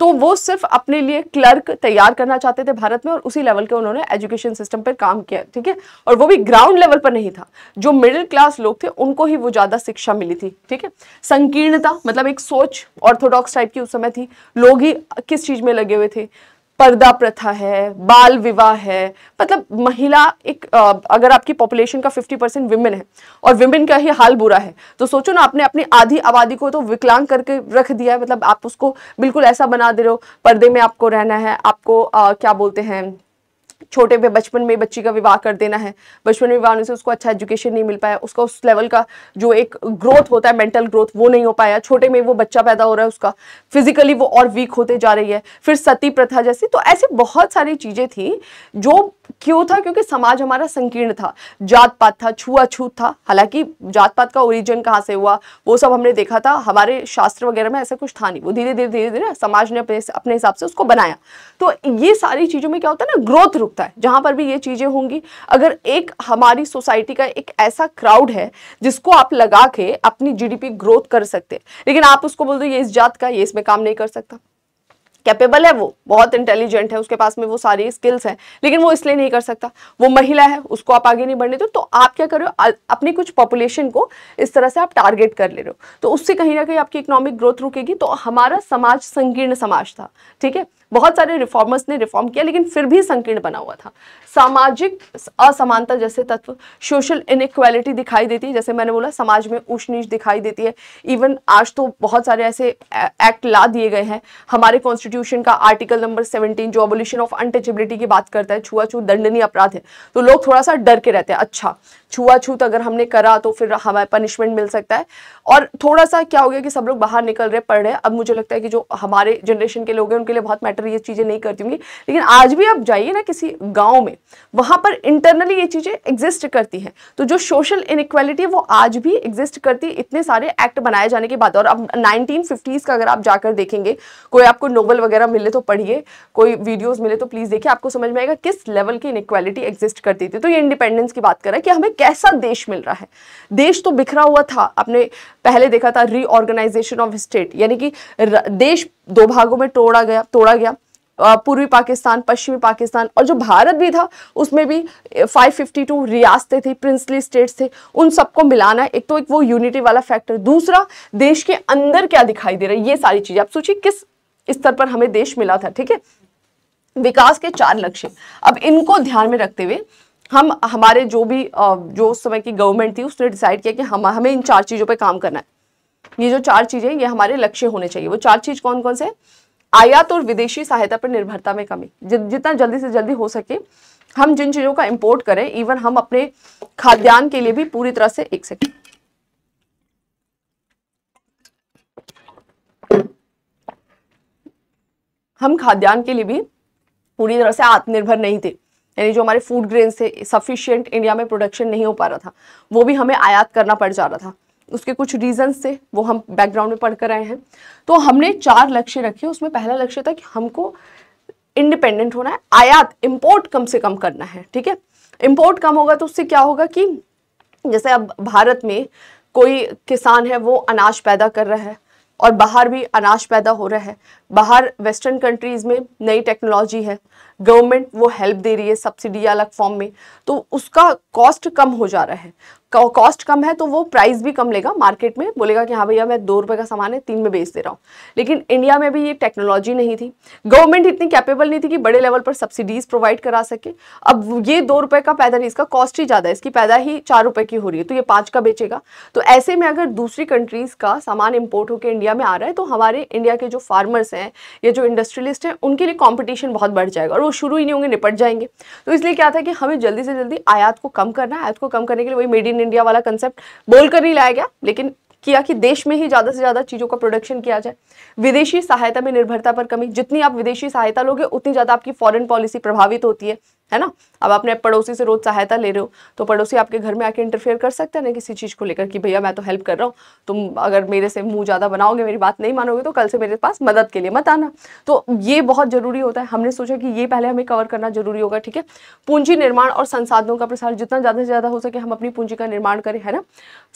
तो वो सिर्फ अपने लिए क्लर्क तैयार करना चाहते थे भारत में और उसी लेवल के उन्होंने एजुकेशन सिस्टम पर काम किया ठीक है और वो भी ग्राउंड लेवल पर नहीं था जो मिडिल क्लास लोग थे उनको ही वो ज़्यादा शिक्षा मिली थी ठीक है संकीर्णता मतलब एक सोच ऑर्थोडॉक्स टाइप की उस समय थी लोग ही किस चीज़ में लगे हुए थे पर्दा प्रथा है बाल विवाह है मतलब महिला एक अगर आपकी पॉपुलेशन का 50 परसेंट विमेन है और विमेन का ही हाल बुरा है तो सोचो ना आपने अपनी आधी आबादी को तो विकलांग करके रख दिया है मतलब आप उसको बिल्कुल ऐसा बना दे रहे हो पर्दे में आपको रहना है आपको आ, क्या बोलते हैं छोटे पे बचपन में बच्ची का विवाह कर देना है बचपन में विवाह होने से उसको अच्छा एजुकेशन नहीं मिल पाया उसका उस लेवल का जो एक ग्रोथ होता है मेंटल ग्रोथ वो नहीं हो पाया छोटे में वो बच्चा पैदा हो रहा है उसका फिजिकली वो और वीक होते जा रही है फिर सती प्रथा जैसी तो ऐसी बहुत सारी चीज़ें थी जो क्यों था क्योंकि समाज हमारा संकीर्ण था जात पात था छुआछूत था हालांकि जात पात का ओरिजिन कहाँ से हुआ वो सब हमने देखा था हमारे शास्त्र वगैरह में ऐसा कुछ था नहीं वो धीरे धीरे धीरे धीरे समाज ने अपने अपने हिसाब से उसको बनाया तो ये सारी चीज़ों में क्या होता है ना ग्रोथ रुकता है जहां पर भी ये चीज़ें होंगी अगर एक हमारी सोसाइटी का एक ऐसा क्राउड है जिसको आप लगा के अपनी जीडीपी ग्रोथ कर सकते हैं लेकिन आप उसको बोल दो ये इस जात का ये इसमें काम नहीं कर सकता कैपेबल है वो बहुत इंटेलिजेंट है उसके पास में वो सारी स्किल्स हैं लेकिन वो इसलिए नहीं कर सकता वो महिला है उसको आप आगे नहीं बढ़ने दो तो आप क्या कर रहे हो अपनी कुछ पॉपुलेशन को इस तरह से आप टारगेट कर ले रहे हो तो उससे कहीं ना कहीं आपकी इकोनॉमिक ग्रोथ रुकेगी तो हमारा समाज संकीर्ण समाज था ठीक है बहुत सारे रिफॉर्मर्स ने रिफॉर्म किया लेकिन फिर भी संकीर्ण बना हुआ था सामाजिक असमानता जैसे तत्व सोशल इनक्वालिटी दिखाई देती है जैसे मैंने बोला समाज में ऊंच नीच दिखाई देती है इवन आज तो बहुत सारे ऐसे एक्ट ला दिए गए हैं हमारे कॉन्स्टिट्यूशन का आर्टिकल नंबर सेवनटीन जो अबोल्यूशन ऑफ अनटचेबिलिटी की बात करता है छुआछूत दंडनीय अपराध है तो लोग थोड़ा सा डर के रहते हैं अच्छा छुआछूत अगर हमने करा तो फिर हमें पनिशमेंट मिल सकता है और थोड़ा सा क्या हो गया कि सब लोग बाहर निकल रहे पढ़ रहे अब मुझे लगता है कि जो हमारे जनरेशन के लोग हैं उनके लिए बहुत मैटर मैटर ये चीज़ें नहीं करती होंगी लेकिन आज भी आप जाइए ना किसी गांव में वहां पर इंटरनली ये चीज़ें एग्जिस्ट करती हैं तो जो सोशल इनक्वालिटी है वो आज भी एग्जिस्ट करती है इतने सारे एक्ट बनाए जाने के बाद और अब नाइनटीन का अगर आप जाकर देखेंगे कोई आपको नोबल वगैरह मिले तो पढ़िए कोई वीडियोज़ मिले तो प्लीज़ देखिए आपको समझ में आएगा किस लेवल की इनक्वालिटी एग्जिस्ट करती थी तो ये इंडिपेंडेंस की बात करें कि हमें कैसा देश मिल रहा है देश तो बिखरा हुआ था आपने पहले देखा था रीऑर्गेनाइजेशन ऑफ स्टेट यानी कि देश दो भागों में तोड़ा गया तोड़ा गया पूर्वी पाकिस्तान पश्चिमी पाकिस्तान और जो भारत भी था उसमें भी 552 रियासतें थी प्रिंसली स्टेट्स थे उन सबको मिलाना एक तो एक वो यूनिटी वाला फैक्टर दूसरा देश के अंदर क्या दिखाई दे रहा है ये सारी चीज़ें आप सोचिए किस स्तर पर हमें देश मिला था ठीक है विकास के चार लक्ष्य अब इनको ध्यान में रखते हुए हम हमारे जो भी जो उस समय की गवर्नमेंट थी उसने डिसाइड किया कि हम हमें इन चार चीज़ों पर काम करना है ये जो चार चीजें ये हमारे लक्ष्य होने चाहिए वो चार चीज कौन कौन से आयात और विदेशी सहायता पर निर्भरता में कमी जितना जल्दी से जल्दी हो सके हम जिन चीजों का इम्पोर्ट करें इवन हम अपने खाद्यान्न के लिए भी पूरी तरह से एक सेकेंड हम खाद्यान्न के लिए भी पूरी तरह से आत्मनिर्भर नहीं थे यानी जो हमारे फूड ग्रेन थे सफिशियंट इंडिया में प्रोडक्शन नहीं हो पा रहा था वो भी हमें आयात करना पड़ जा रहा था उसके कुछ रीजंस थे वो हम बैकग्राउंड में पढ़ कर आए हैं तो हमने चार लक्ष्य रखे उसमें पहला लक्ष्य था कि हमको इंडिपेंडेंट होना है आयात इम्पोर्ट कम से कम करना है ठीक है इम्पोर्ट कम होगा तो उससे क्या होगा कि जैसे अब भारत में कोई किसान है वो अनाज पैदा कर रहा है और बाहर भी अनाज पैदा हो रहा है बाहर वेस्टर्न कंट्रीज़ में नई टेक्नोलॉजी है गवर्नमेंट वो हेल्प दे रही है सब्सिडी अलग फॉर्म में तो उसका कॉस्ट कम हो जा रहा है कॉस्ट कम है तो वो प्राइस भी कम लेगा मार्केट में बोलेगा कि हाँ भैया मैं दो रुपए का सामान है तीन में बेच दे रहा हूँ लेकिन इंडिया में भी ये टेक्नोलॉजी नहीं थी गवर्नमेंट इतनी कैपेबल नहीं थी कि बड़े लेवल पर सब्सिडीज़ प्रोवाइड करा सके अब ये दो रुपए का पैदा नहीं इसका कॉस्ट ही ज़्यादा है इसकी पैदा ही चार रुपए की हो रही है तो ये पांच का बेचेगा तो ऐसे में अगर दूसरी कंट्रीज़ का सामान इम्पोर्ट होकर इंडिया में आ रहा है तो हमारे इंडिया के जो फार्मर्स हैं या जो इंडस्ट्रियलिस्ट हैं उनके लिए कॉम्पिटिशन बहुत बढ़ जाएगा और वो शुरू ही नहीं होंगे निपट जाएंगे तो इसलिए क्या था कि हमें जल्दी से जल्दी आयात को कम करना है आयात को कम करने के लिए वही मेड इन इंडिया वाला कंसेप्ट बोलकर ही लाया गया लेकिन किया कि देश में ही ज़्यादा से ज़्यादा चीज़ों का प्रोडक्शन किया जाए विदेशी सहायता में निर्भरता पर कमी जितनी आप विदेशी सहायता लोगे उतनी ज़्यादा आपकी फॉरेन पॉलिसी प्रभावित होती है है ना अब आपने पड़ोसी से रोज सहायता ले रहे हो तो पड़ोसी आपके घर में आके इंटरफेयर कर सकते हैं ना किसी चीज़ को लेकर कि भैया मैं तो हेल्प कर रहा हूँ तुम अगर मेरे से मुंह ज़्यादा बनाओगे मेरी बात नहीं मानोगे तो कल से मेरे पास मदद के लिए मत आना तो ये बहुत ज़रूरी होता है हमने सोचा कि ये पहले हमें कवर करना जरूरी होगा ठीक है पूंजी निर्माण और संसाधनों का प्रसार जितना ज़्यादा से ज़्यादा हो सके हम अपनी पूंजी का निर्माण करें है ना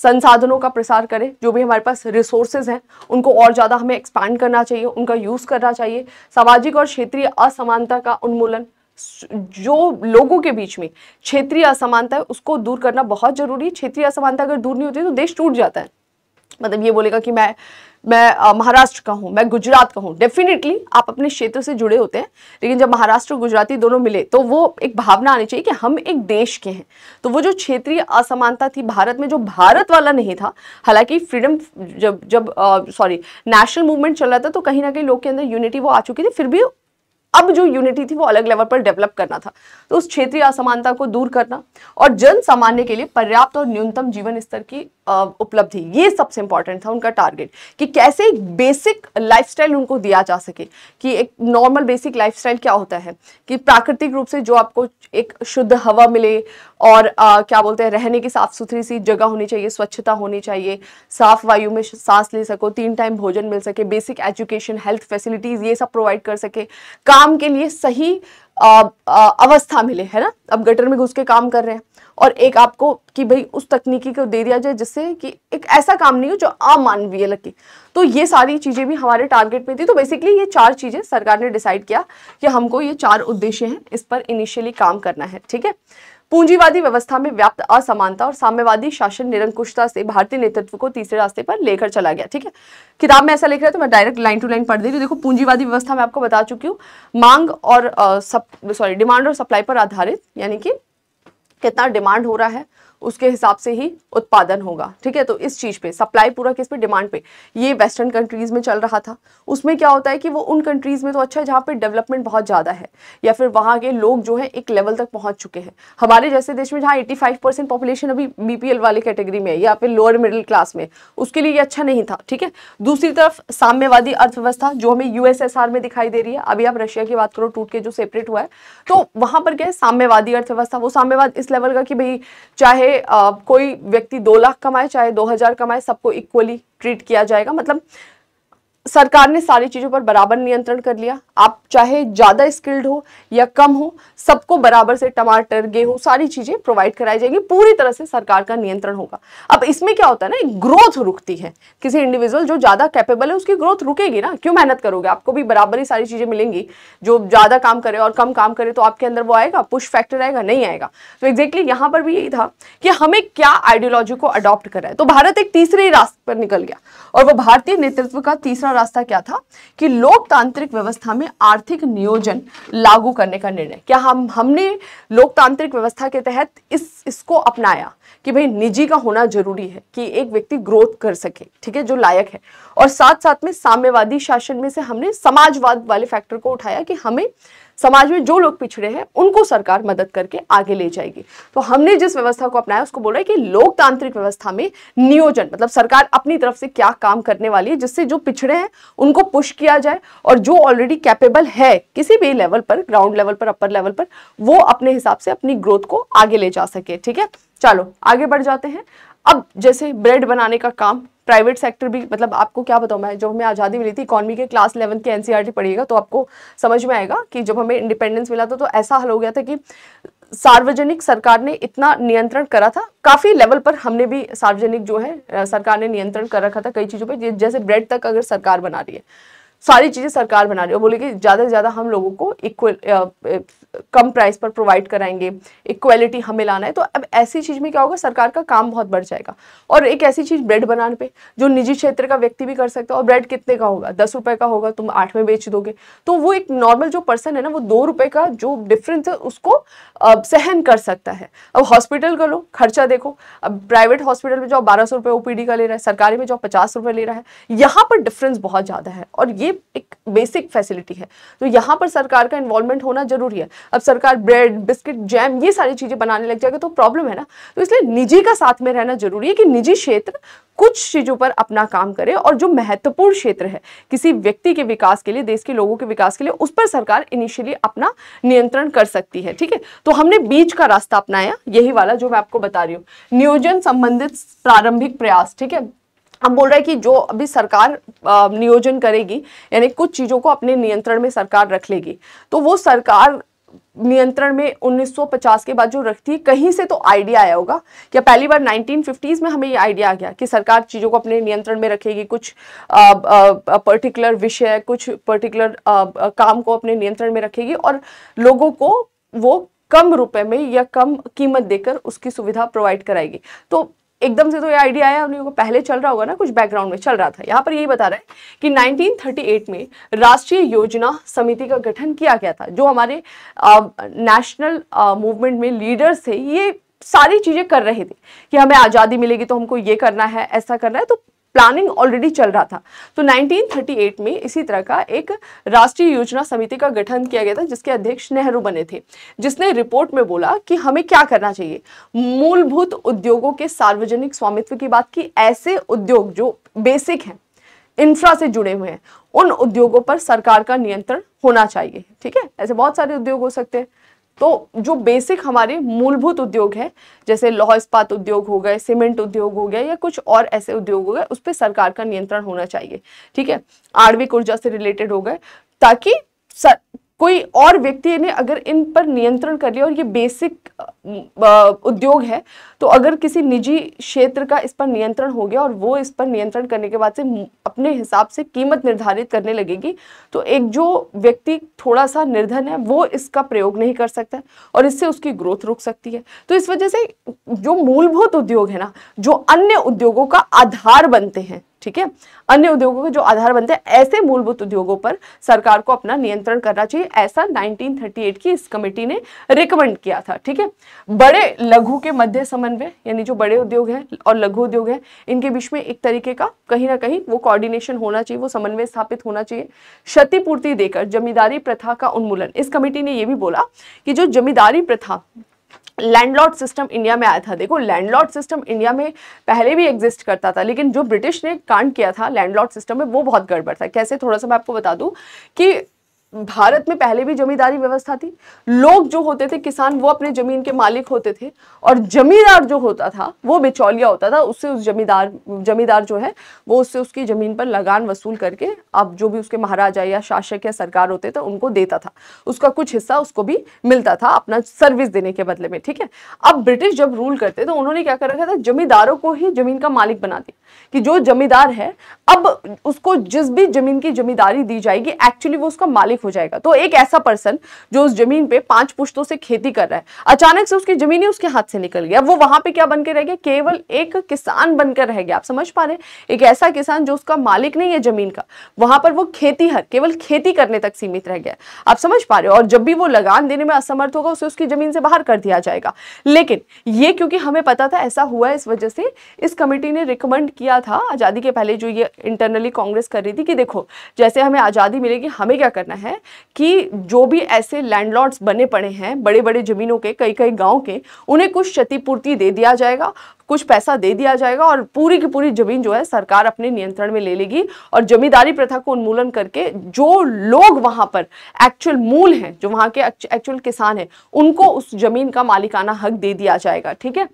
संसाधनों का प्रसार करें जो भी हमारे पास रिसोर्सेज हैं उनको और ज़्यादा हमें एक्सपैंड करना चाहिए उनका यूज़ करना चाहिए सामाजिक और क्षेत्रीय असमानता का उन्मूलन जो लोगों के बीच में क्षेत्रीय असमानता है उसको दूर करना बहुत जरूरी है क्षेत्रीय असमानता अगर दूर नहीं होती तो देश टूट जाता है मतलब ये बोलेगा कि मैं मैं महाराष्ट्र का हूँ मैं गुजरात का हूँ डेफिनेटली आप अपने क्षेत्र से जुड़े होते हैं लेकिन जब महाराष्ट्र और गुजराती दोनों मिले तो वो एक भावना आनी चाहिए कि हम एक देश के हैं तो वो जो क्षेत्रीय असमानता थी भारत में जो भारत वाला नहीं था हालांकि फ्रीडम जब जब सॉरी नेशनल मूवमेंट चल रहा था तो कहीं ना कहीं लोग के अंदर यूनिटी वो आ चुकी थी फिर भी अब जो यूनिटी थी वो अलग लेवल पर डेवलप करना था तो उस क्षेत्रीय असमानता को दूर करना और जन सामान्य के लिए पर्याप्त और न्यूनतम जीवन स्तर की उपलब्धि ये सबसे इंपॉर्टेंट था उनका टारगेट कि कैसे एक बेसिक लाइफस्टाइल उनको दिया जा सके कि एक नॉर्मल बेसिक लाइफस्टाइल क्या होता है कि प्राकृतिक रूप से जो आपको एक शुद्ध हवा मिले और आ, क्या बोलते हैं रहने की साफ़ सुथरी सी जगह होनी चाहिए स्वच्छता होनी चाहिए साफ वायु में सांस ले सको तीन टाइम भोजन मिल सके बेसिक एजुकेशन हेल्थ फैसिलिटीज़ ये सब प्रोवाइड कर सके काम के लिए सही आ, आ, अवस्था मिले है ना अब गटर में घुस के काम कर रहे हैं और एक आपको कि भाई उस तकनीकी को दे दिया जाए जिससे कि एक ऐसा काम नहीं हो जो अमानवीय लगे तो ये सारी चीज़ें भी हमारे टारगेट में थी तो बेसिकली ये चार चीज़ें सरकार ने डिसाइड किया कि हमको ये चार उद्देश्य हैं इस पर इनिशियली काम करना है ठीक है पूंजीवादी व्यवस्था में व्याप्त असमानता और साम्यवादी शासन निरंकुशता से भारतीय नेतृत्व को तीसरे रास्ते पर लेकर चला गया ठीक है किताब में ऐसा लिख रहा है तो मैं डायरेक्ट लाइन टू लाइन पढ़ दे रही हूँ देखो पूंजीवादी व्यवस्था मैं आपको बता चुकी हूँ मांग और सॉरी डिमांड और सप्लाई पर आधारित यानी कि कितना डिमांड हो रहा है उसके हिसाब से ही उत्पादन होगा ठीक है तो इस चीज़ पे सप्लाई पूरा किस पे डिमांड पे ये वेस्टर्न कंट्रीज़ में चल रहा था उसमें क्या होता है कि वो उन कंट्रीज़ में तो अच्छा है जहाँ पे डेवलपमेंट बहुत ज़्यादा है या फिर वहाँ के लोग जो है एक लेवल तक पहुँच चुके हैं हमारे जैसे देश में जहाँ एटी पॉपुलेशन अभी बी वाले कैटेगरी में है या फिर लोअर मिडिल क्लास में उसके लिए ये अच्छा नहीं था ठीक है दूसरी तरफ साम्यवादी अर्थव्यवस्था जो हमें यूएसएसआर में दिखाई दे रही है अभी आप रशिया की बात करो टूट के जो सेपरेट हुआ है तो वहाँ पर क्या है साम्यवादी अर्थव्यवस्था वो साम्यवाद इस लेवल का कि भाई चाहे आ, कोई व्यक्ति दो लाख कमाए चाहे दो हजार कमाए सबको इक्वली ट्रीट किया जाएगा मतलब सरकार ने सारी चीज़ों पर बराबर नियंत्रण कर लिया आप चाहे ज़्यादा स्किल्ड हो या कम हो सबको बराबर से टमाटर गेहूं सारी चीज़ें प्रोवाइड कराई जाएंगी पूरी तरह से सरकार का नियंत्रण होगा अब इसमें क्या होता है ना ग्रोथ रुकती है किसी इंडिविजुअल जो ज़्यादा कैपेबल है उसकी ग्रोथ रुकेगी ना क्यों मेहनत करोगे आपको भी बराबर ही सारी चीज़ें मिलेंगी जो ज़्यादा काम करे और कम काम करे तो आपके अंदर वो आएगा पुश फैक्टर आएगा नहीं आएगा तो एग्जैक्टली यहां पर भी यही था कि हमें क्या आइडियोलॉजी को अडॉप्ट करा है तो भारत एक तीसरे रास्ते पर निकल गया और वो भारतीय नेतृत्व का तीसरा रास्ता क्या था कि लोकतांत्रिक व्यवस्था में आर्थिक नियोजन लागू करने का निर्णय क्या हम हमने लोकतांत्रिक व्यवस्था के तहत इस इसको अपनाया कि भाई निजी का होना जरूरी है कि एक व्यक्ति ग्रोथ कर सके ठीक है जो लायक है और साथ साथ में साम्यवादी शासन में से हमने समाजवाद वाले फैक्टर को उठाया कि हमें समाज में जो लोग पिछड़े हैं उनको सरकार मदद करके आगे ले जाएगी तो हमने जिस व्यवस्था को अपनाया उसको बोला है कि लोकतांत्रिक व्यवस्था में नियोजन मतलब सरकार अपनी तरफ से क्या काम करने वाली है जिससे जो पिछड़े हैं उनको पुश किया जाए और जो ऑलरेडी कैपेबल है किसी भी लेवल पर ग्राउंड लेवल पर अपर लेवल पर वो अपने हिसाब से अपनी ग्रोथ को आगे ले जा सके ठीक है चलो आगे बढ़ जाते हैं अब जैसे ब्रेड बनाने का काम प्राइवेट सेक्टर भी मतलब आपको क्या बताऊँ मैं जब हमें आज़ादी मिली थी इकॉनमी के क्लास इलेवंथ के एन e पढ़िएगा तो आपको समझ में आएगा कि जब हमें इंडिपेंडेंस मिला था तो ऐसा हल हो गया था कि सार्वजनिक सरकार ने इतना नियंत्रण करा था काफ़ी लेवल पर हमने भी सार्वजनिक जो है सरकार ने नियंत्रण कर रखा था कई चीज़ों पर जैसे ब्रेड तक अगर सरकार बना रही है सारी चीज़ें सरकार बना रही है बोले कि ज़्यादा से ज़्यादा हम लोगों को इक्वल कम प्राइस पर प्रोवाइड कराएंगे इक्वलिटी हमें लाना है तो अब ऐसी चीज़ में क्या होगा सरकार का काम बहुत बढ़ जाएगा और एक ऐसी चीज़ ब्रेड बनाने पे जो निजी क्षेत्र का व्यक्ति भी कर सकता है और ब्रेड कितने का होगा दस रुपये का होगा तुम आठ में बेच दोगे तो वो एक नॉर्मल जो पर्सन है ना वो दो रुपये का जो डिफरेंस है उसको अब सहन कर सकता है अब हॉस्पिटल का लो खर्चा देखो अब प्राइवेट हॉस्पिटल में जो बारह सौ रुपये ओपीडी का ले रहा है सरकारी में जो पचास रुपये ले रहा है यहाँ पर डिफरेंस बहुत ज़्यादा है और ये एक बेसिक फैसिलिटी है तो यहाँ पर सरकार का इन्वॉल्वमेंट होना जरूरी है अब सरकार ब्रेड बिस्किट जैम ये सारी चीज़ें बनाने लग जाएगा तो प्रॉब्लम है ना तो इसलिए निजी का साथ में रहना जरूरी है कि निजी क्षेत्र कुछ चीज़ों पर अपना काम करे और जो महत्वपूर्ण क्षेत्र है किसी व्यक्ति के विकास के लिए देश के लोगों के विकास के लिए उस पर सरकार इनिशियली अपना नियंत्रण कर सकती है ठीक है तो हमने बीच का रास्ता अपनाया यही वाला जो मैं आपको बता रही हूँ नियोजन संबंधित प्रारंभिक प्रयास ठीक है हम बोल रहे हैं कि जो अभी सरकार नियोजन करेगी यानी कुछ चीज़ों को अपने नियंत्रण में सरकार रख लेगी तो वो सरकार नियंत्रण में 1950 के बाद जो रखती है कहीं से तो आइडिया आया होगा क्या पहली बार 1950s में हमें ये आइडिया आ गया कि सरकार चीज़ों को अपने नियंत्रण में रखेगी कुछ पर्टिकुलर विषय कुछ पर्टिकुलर काम को अपने नियंत्रण में रखेगी और लोगों को वो कम रुपए में या कम कीमत देकर उसकी सुविधा प्रोवाइड कराएगी तो एकदम से तो ये आइडिया आया उन्हें पहले चल रहा होगा ना कुछ बैकग्राउंड में चल रहा था यहाँ पर यही बता रहा है कि 1938 में राष्ट्रीय योजना समिति का गठन किया गया था जो हमारे नेशनल मूवमेंट में लीडर्स थे ये सारी चीज़ें कर रहे थे कि हमें आज़ादी मिलेगी तो हमको ये करना है ऐसा करना है तो प्लानिंग ऑलरेडी चल रहा था तो 1938 में इसी तरह का एक राष्ट्रीय योजना समिति का गठन किया गया था जिसके अध्यक्ष नेहरू बने थे जिसने रिपोर्ट में बोला कि हमें क्या करना चाहिए मूलभूत उद्योगों के सार्वजनिक स्वामित्व की बात की ऐसे उद्योग जो बेसिक हैं इंफ्रा से जुड़े हुए हैं उन उद्योगों पर सरकार का नियंत्रण होना चाहिए ठीक है ऐसे बहुत सारे उद्योग हो सकते हैं तो जो बेसिक हमारे मूलभूत उद्योग है जैसे लौह इस्पात उद्योग हो गए सीमेंट उद्योग हो गया या कुछ और ऐसे उद्योग हो गए उस पर सरकार का नियंत्रण होना चाहिए ठीक है आणविक ऊर्जा से रिलेटेड हो गए ताकि सर कोई और व्यक्ति ने अगर इन पर नियंत्रण कर लिया और ये बेसिक उद्योग है तो अगर किसी निजी क्षेत्र का इस पर नियंत्रण हो गया और वो इस पर नियंत्रण करने के बाद से अपने हिसाब से कीमत निर्धारित करने लगेगी तो एक जो व्यक्ति थोड़ा सा निर्धन है वो इसका प्रयोग नहीं कर सकता है और इससे उसकी ग्रोथ रुक सकती है तो इस वजह से जो मूलभूत उद्योग है ना जो अन्य उद्योगों का आधार बनते हैं ठीक है अन्य उद्योगों के जो आधार बनते हैं ऐसे मूलभूत उद्योगों पर सरकार को अपना नियंत्रण करना चाहिए ऐसा 1938 की इस कमेटी ने रिकमेंड किया था ठीक है बड़े लघु के मध्य समन्वय यानी जो बड़े उद्योग हैं और लघु उद्योग हैं इनके बीच में एक तरीके का कहीं ना कहीं वो कोऑर्डिनेशन होना चाहिए वो समन्वय स्थापित होना चाहिए क्षतिपूर्ति देकर जमींदारी प्रथा का उन्मूलन इस कमेटी ने यह भी बोला कि जो जमींदारी प्रथा लैंडलॉर्ड सिस्टम इंडिया में आया था देखो लैंडलॉर्ड सिस्टम इंडिया में पहले भी एग्जिस्ट करता था लेकिन जो ब्रिटिश ने कांड किया था लैंडलॉर्ड सिस्टम में वो बहुत गड़बड़ था कैसे थोड़ा सा मैं आपको बता दूं कि भारत में पहले भी जमींदारी व्यवस्था थी लोग जो होते थे किसान वो अपने जमीन के मालिक होते थे और जमींदार जो होता था वो बिचौलिया होता था उससे उस जमींदार जमींदार जो है वो उससे उसकी जमीन पर लगान वसूल करके अब जो भी उसके महाराजा या शासक या सरकार होते थे उनको देता था उसका कुछ हिस्सा उसको भी मिलता था अपना सर्विस देने के बदले में ठीक है अब ब्रिटिश जब रूल करते तो उन्होंने क्या कर रखा था जमींदारों को ही जमीन का मालिक बना दिया कि जो जमींदार है अब उसको जिस भी जमीन की जमींदारी दी जाएगी एक्चुअली वो उसका मालिक हो जाएगा तो एक ऐसा पर्सन जो उस जमीन पे पांच पुश्तों से खेती कर रहा है अचानक से उसकी जमीन ही उसके हाथ से निकल गया वो वहां पे क्या बन के रह गया केवल एक किसान बनकर रह गया आप समझ पा रहे एक ऐसा किसान जो उसका मालिक नहीं है जमीन का वहां पर वो खेती हर केवल खेती करने तक सीमित रह गया आप समझ पा रहे हो और जब भी वो लगान देने में असमर्थ होगा उसे उसकी जमीन से बाहर कर दिया जाएगा लेकिन ये क्योंकि हमें पता था ऐसा हुआ इस वजह से इस कमेटी ने रिकमेंड किया था आज़ादी के पहले जो ये इंटरनली कांग्रेस कर रही थी कि देखो जैसे हमें आज़ादी मिलेगी हमें क्या करना है है कि जो भी ऐसे लैंडलॉर्ड्स बने पड़े हैं बड़े बड़े ज़मीनों के कई कई गांव के उन्हें कुछ क्षतिपूर्ति दे दिया जाएगा कुछ पैसा दे दिया जाएगा और पूरी की पूरी जमीन जो है सरकार अपने नियंत्रण में ले लेगी और जमींदारी प्रथा को उन्मूलन करके जो लोग वहां पर एक्चुअल मूल हैं जो वहां के एक्चुअल किसान हैं उनको उस जमीन का मालिकाना हक दे दिया जाएगा ठीक है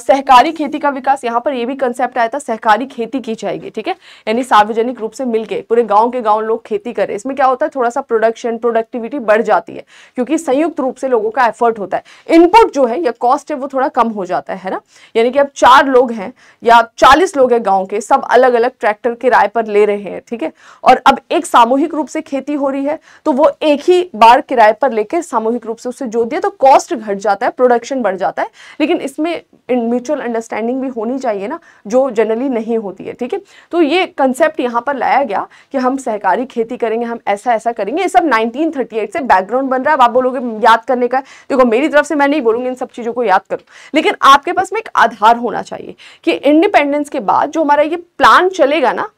सहकारी खेती का विकास यहाँ पर यह भी कंसेप्ट आया था सहकारी खेती की जाएगी ठीक है यानी सार्वजनिक रूप से मिलके पूरे गांव के गांव लोग खेती कर रहे हैं इसमें क्या होता है थोड़ा सा प्रोडक्शन प्रोडक्टिविटी बढ़ जाती है क्योंकि संयुक्त रूप से लोगों का एफर्ट होता है इनपुट जो है या कॉस्ट है वो थोड़ा कम हो जाता है ना यानी कि मतलब चार लोग हैं या चालीस लोग हैं गांव के सब अलग अलग ट्रैक्टर किराए पर ले रहे हैं ठीक है थीके? और अब एक सामूहिक रूप से खेती हो रही है तो वो एक ही बार किराए पर लेकर सामूहिक रूप से उसे जोत दिया तो कॉस्ट घट जाता है प्रोडक्शन बढ़ जाता है लेकिन इसमें म्यूचुअल अंडरस्टैंडिंग भी होनी चाहिए ना जो जनरली नहीं होती है ठीक है तो ये कंसेप्ट यहाँ पर लाया गया कि हम सहकारी खेती करेंगे हम ऐसा ऐसा करेंगे ये सब नाइनटीन से बैकग्राउंड बन रहा है आप बोलोगे याद करने का देखो मेरी तरफ से मैं नहीं बोलूंगी इन सब चीज़ों को याद करूँ लेकिन आपके पास में एक आधार होना चाहिए कि इंडिपेंडेंस के बाद जो हमारा ये प्लान चलेगा ना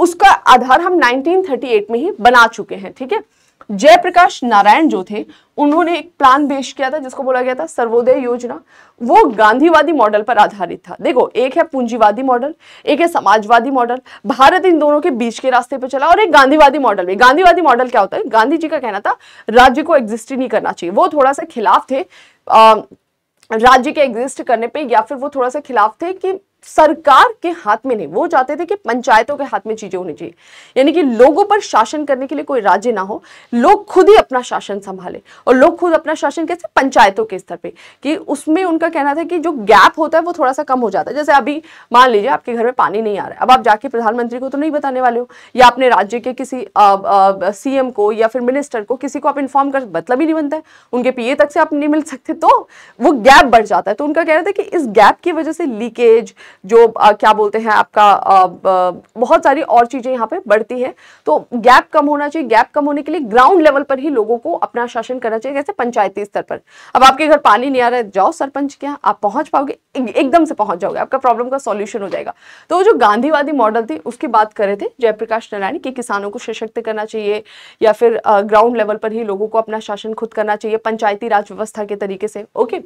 उसका आधार हम 1938 में ही बना चुके हैं ठीक है जयप्रकाश नारायण जो थे उन्होंने एक प्लान पेश किया था जिसको बोला गया था सर्वोदय योजना वो गांधीवादी मॉडल पर आधारित था देखो एक है पूंजीवादी मॉडल एक है समाजवादी मॉडल भारत इन दोनों के बीच के रास्ते पर चला और एक गांधीवादी मॉडल में गांधीवादी मॉडल क्या होता है गांधी जी का कहना था राज्य को एग्जिस्ट ही नहीं करना चाहिए वो थोड़ा सा खिलाफ थे आ, राज्य के एग्जिस्ट करने पे या फिर वो थोड़ा सा खिलाफ थे कि सरकार के हाथ में नहीं वो चाहते थे कि पंचायतों के हाथ में चीजें होनी चाहिए यानी कि लोगों पर शासन करने के लिए कोई राज्य ना हो लोग खुद ही अपना शासन संभाले और लोग खुद अपना शासन कैसे पंचायतों के स्तर पे कि उसमें उनका कहना था कि जो गैप होता है वो थोड़ा सा कम हो जाता है जैसे अभी मान लीजिए आपके घर में पानी नहीं आ रहा है अब आप जाके प्रधानमंत्री को तो नहीं बताने वाले हो या अपने राज्य के किसी सीएम को या फिर मिनिस्टर को किसी को आप इन्फॉर्म कर मतलब ही नहीं बनता है उनके पीए तक से आप नहीं मिल सकते तो वो गैप बढ़ जाता है तो उनका कहना था कि इस गैप की वजह से लीकेज जो आ, क्या बोलते हैं आपका आ, आ, बहुत सारी और चीज़ें यहाँ पे बढ़ती है तो गैप कम होना चाहिए गैप कम होने के लिए ग्राउंड लेवल पर ही लोगों को अपना शासन करना चाहिए जैसे पंचायती स्तर पर अब आपके घर पानी नहीं आ रहा है जाओ सरपंच क्या आप पहुंच पाओगे एकदम से पहुंच जाओगे आपका प्रॉब्लम का सोल्यूशन हो जाएगा तो जो गांधीवादी मॉडल थी उसकी बात कर रहे थे जयप्रकाश नारायण की किसानों को सशक्त करना चाहिए या फिर ग्राउंड लेवल पर ही लोगों को अपना शासन खुद करना चाहिए पंचायती राज व्यवस्था के तरीके से ओके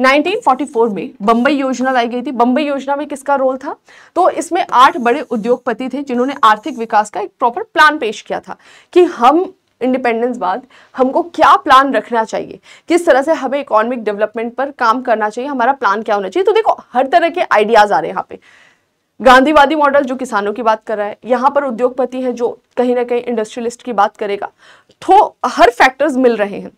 1944 में बम्बई योजना लाई गई थी बम्बई योजना में किसका रोल था तो इसमें आठ बड़े उद्योगपति थे जिन्होंने आर्थिक विकास का एक प्रॉपर प्लान पेश किया था कि हम इंडिपेंडेंस बाद हमको क्या प्लान रखना चाहिए किस तरह से हमें इकोनॉमिक डेवलपमेंट पर काम करना चाहिए हमारा प्लान क्या होना चाहिए तो देखो हर तरह के आइडियाज़ आ रहे हैं यहाँ पे गांधीवादी मॉडल जो किसानों की बात कर रहा है यहाँ पर उद्योगपति है जो कहीं ना कहीं इंडस्ट्रियलिस्ट की बात करेगा तो हर फैक्टर्स मिल रहे हैं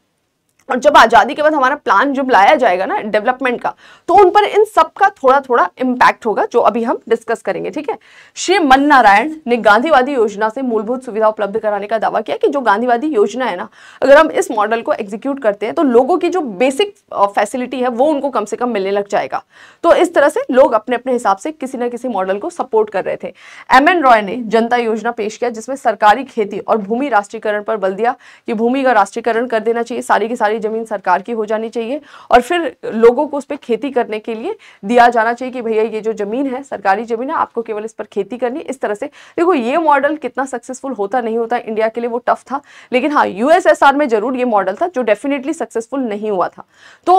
और जब आज़ादी के बाद हमारा प्लान जब लाया जाएगा ना डेवलपमेंट का तो उन पर इन सब का थोड़ा थोड़ा इम्पैक्ट होगा जो अभी हम डिस्कस करेंगे ठीक है श्री मन नारायण ने गांधीवादी योजना से मूलभूत सुविधा उपलब्ध कराने का दावा किया कि जो गांधीवादी योजना है ना अगर हम इस मॉडल को एग्जीक्यूट करते हैं तो लोगों की जो बेसिक फैसिलिटी है वो उनको कम से कम मिलने लग जाएगा तो इस तरह से लोग अपने अपने हिसाब से किसी ना किसी मॉडल को सपोर्ट कर रहे थे एम एन रॉय ने जनता योजना पेश किया जिसमें सरकारी खेती और भूमि राष्ट्रीयकरण पर बल दिया कि भूमि का राष्ट्रीयकरण कर देना चाहिए सारी की सारी सारी ज़मीन सरकार की हो जानी चाहिए और फिर लोगों को उस पर खेती करने के लिए दिया जाना चाहिए कि भैया ये जो ज़मीन है सरकारी ज़मीन है आपको केवल इस पर खेती करनी इस तरह से देखो ये मॉडल कितना सक्सेसफुल होता नहीं होता इंडिया के लिए वो टफ था लेकिन हाँ यूएसएसआर में ज़रूर ये मॉडल था जो डेफिनेटली सक्सेसफुल नहीं हुआ था तो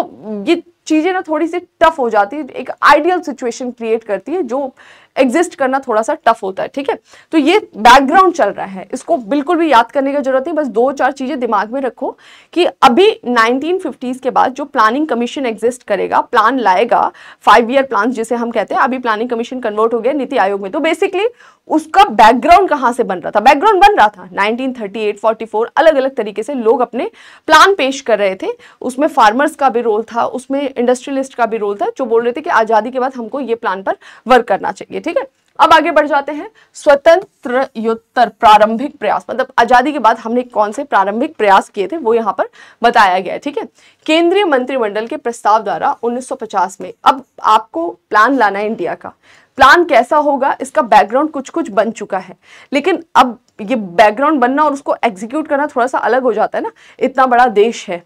ये चीज़ें ना थोड़ी सी टफ हो जाती है एक आइडियल सिचुएशन क्रिएट करती है जो एग्जिस्ट करना थोड़ा सा टफ होता है ठीक है तो ये बैकग्राउंड चल रहा है इसको बिल्कुल भी याद करने की जरूरत नहीं बस दो चार चीज़ें दिमाग में रखो कि अभी 1950s के बाद जो प्लानिंग कमीशन एग्जिस्ट करेगा प्लान लाएगा फाइव ईयर प्लान जिसे हम कहते हैं अभी प्लानिंग कमीशन कन्वर्ट हो गया नीति आयोग में तो बेसिकली उसका बैकग्राउंड कहाँ से बन रहा था बैकग्राउंड बन रहा था 1938 44 अलग अलग तरीके से लोग अपने प्लान पेश कर रहे थे उसमें फार्मर्स का भी रोल था उसमें इंडस्ट्रियलिस्ट का भी रोल था जो बोल रहे थे कि आज़ादी के बाद हमको ये प्लान पर वर्क करना चाहिए ठीक है अब आगे बढ़ जाते हैं स्वतंत्र योत्तर प्रारंभिक प्रयास मतलब आजादी के बाद हमने कौन से प्रारंभिक प्रयास किए थे वो यहाँ पर बताया गया है ठीक है केंद्रीय मंत्रिमंडल के प्रस्ताव द्वारा 1950 में अब आपको प्लान लाना है इंडिया का प्लान कैसा होगा इसका बैकग्राउंड कुछ कुछ बन चुका है लेकिन अब ये बैकग्राउंड बनना और उसको एग्जीक्यूट करना थोड़ा सा अलग हो जाता है ना इतना बड़ा देश है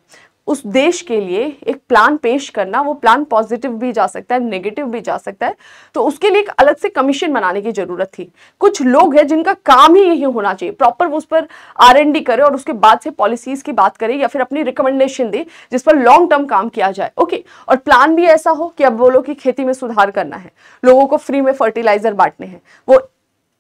उस देश के लिए एक प्लान पेश करना वो प्लान पॉजिटिव भी जा सकता है नेगेटिव भी जा सकता है तो उसके लिए एक अलग से कमीशन बनाने की ज़रूरत थी कुछ लोग हैं जिनका काम ही यही होना चाहिए प्रॉपर वो उस पर आर एन डी करे और उसके बाद से पॉलिसीज़ की बात करे या फिर अपनी रिकमेंडेशन दे जिस पर लॉन्ग टर्म काम किया जाए ओके और प्लान भी ऐसा हो कि अब बोलो कि खेती में सुधार करना है लोगों को फ्री में फर्टिलाइज़र बांटने हैं वो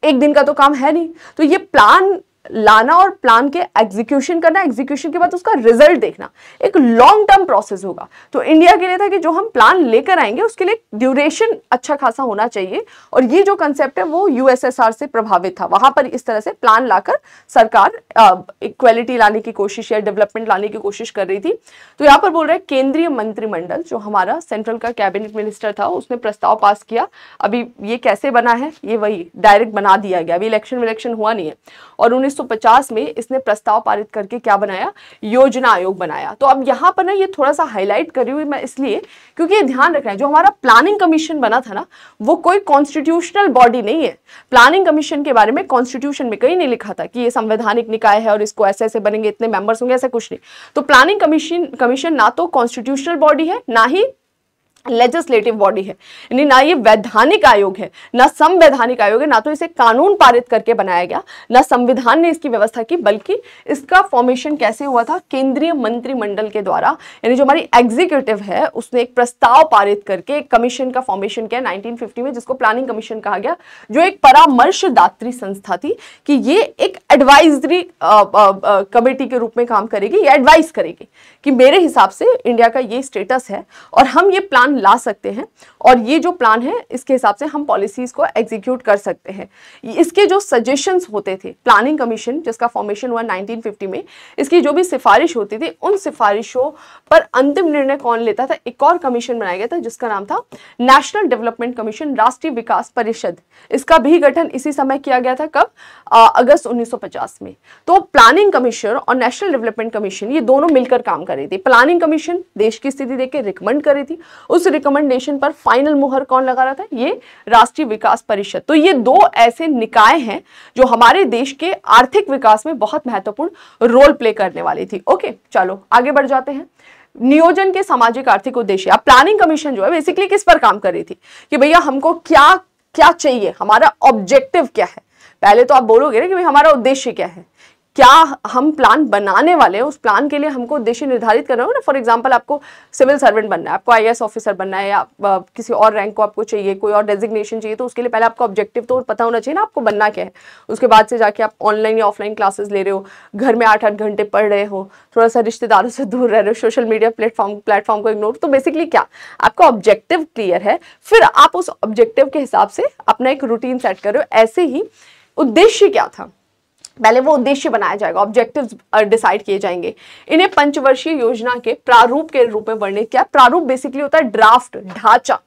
एक दिन का तो काम है नहीं तो ये प्लान लाना और प्लान के एग्जीक्यूशन करना एग्जीक्यूशन के बाद उसका रिजल्ट देखना एक लॉन्ग टर्म प्रोसेस होगा तो इंडिया के लिए था कि जो हम प्लान लेकर आएंगे उसके लिए ड्यूरेशन अच्छा खासा होना चाहिए और ये जो कंसेप्ट है वो यूएसएसआर से प्रभावित था वहां पर इस तरह से प्लान लाकर सरकार इक्वेलिटी लाने की कोशिश या डेवलपमेंट लाने की कोशिश कर रही थी तो यहां पर बोल रहे केंद्रीय मंत्रिमंडल जो हमारा सेंट्रल का कैबिनेट मिनिस्टर था उसने प्रस्ताव पास किया अभी ये कैसे बना है ये वही डायरेक्ट बना दिया गया अभी इलेक्शन विलेक्शन हुआ नहीं है और उन्हें 1950 में इसने प्रस्ताव पारित करके क्या बनाया योजना आयोग बनाया तो अब यहाँ पर ना ये थोड़ा सा हाईलाइट रही हुई मैं इसलिए क्योंकि ये ध्यान रखना है जो हमारा प्लानिंग कमीशन बना था ना वो कोई कॉन्स्टिट्यूशनल बॉडी नहीं है प्लानिंग कमीशन के बारे में कॉन्स्टिट्यूशन में कहीं नहीं लिखा था कि ये संवैधानिक निकाय है और इसको ऐसे ऐसे बनेंगे इतने मेंबर्स होंगे ऐसा कुछ नहीं तो प्लानिंग कमीशन कमीशन ना तो कॉन्स्टिट्यूशनल बॉडी है ना ही लेजिस्लेटिव बॉडी है यानी ना ये वैधानिक आयोग है ना संवैधानिक आयोग है ना तो इसे कानून पारित करके बनाया गया ना संविधान ने इसकी व्यवस्था की बल्कि इसका फॉर्मेशन कैसे हुआ था केंद्रीय मंत्रिमंडल के द्वारा यानी जो हमारी एग्जीक्यूटिव है उसने एक प्रस्ताव पारित करके एक कमीशन का फॉर्मेशन किया नाइनटीन में जिसको प्लानिंग कमीशन कहा गया जो एक परामर्शदात्री संस्था थी कि ये एक एडवाइजरी कमेटी के रूप में काम करेगी या एडवाइस करेगी कि मेरे हिसाब से इंडिया का ये स्टेटस है और हम ये प्लान हम ला सकते हैं और ये जो प्लान है इसके हिसाब से हम पॉलिसीज़ को एग्जीक्यूट कर सकते हैं इसके जो सजेशंस होते थे प्लानिंग कमीशन जिसका फॉर्मेशन हुआ 1950 में इसकी जो भी सिफारिश होती थी उन सिफारिशों पर अंतिम निर्णय कौन लेता था एक और कमीशन बनाया गया था जिसका नाम था नेशनल डेवलपमेंट कमीशन राष्ट्रीय विकास परिषद इसका भी गठन इसी समय किया गया था कब आ, अगस्त 1950 में तो प्लानिंग कमीशन और नेशनल डेवलपमेंट कमीशन ये दोनों मिलकर काम कर रही थी प्लानिंग कमीशन देश की स्थिति देख के रिकमेंड कर रही थी उस उस रिकमेंडेशन पर फाइनल मुहर कौन लगा रहा था ये राष्ट्रीय विकास परिषद तो ये दो ऐसे निकाय हैं जो हमारे देश के आर्थिक विकास में बहुत महत्वपूर्ण रोल प्ले करने वाली थी ओके चलो आगे बढ़ जाते हैं नियोजन के सामाजिक आर्थिक उद्देश्य अब प्लानिंग कमीशन जो है बेसिकली किस पर काम कर रही थी कि भैया हमको क्या क्या चाहिए हमारा ऑब्जेक्टिव क्या है पहले तो आप बोलोगे ना कि भाई हमारा उद्देश्य क्या है क्या हम प्लान बनाने वाले हैं उस प्लान के लिए हमको उद्देश्य निर्धारित करना होगा ना फॉर एग्जाम्पल आपको सिविल सर्वेंट बनना है आपको आई ऑफिसर बनना है या किसी और रैंक को आपको चाहिए कोई और डेजिग्नेशन चाहिए तो उसके लिए पहले आपको ऑब्जेक्टिव तो पता होना चाहिए ना आपको बनना क्या है उसके बाद से जाके आप ऑनलाइन या ऑफलाइन क्लासेस ले रहे हो घर में आठ आठ घंटे पढ़ रहे हो थोड़ा सा रिश्तेदारों से दूर रह रहे हो सोशल मीडिया प्लेटफॉर्म प्लेटफॉर्म को इग्नोर तो बेसिकली क्या आपका ऑब्जेक्टिव क्लियर है फिर आप उस ऑब्जेक्टिव के हिसाब से अपना एक रूटीन सेट कर रहे हो ऐसे ही उद्देश्य क्या था पहले वो उद्देश्य बनाया जाएगा ऑब्जेक्टिव्स डिसाइड uh, किए जाएंगे इन्हें पंचवर्षीय योजना के प्रारूप के रूप में वर्णित किया प्रारूप बेसिकली होता है ड्राफ्ट ढांचा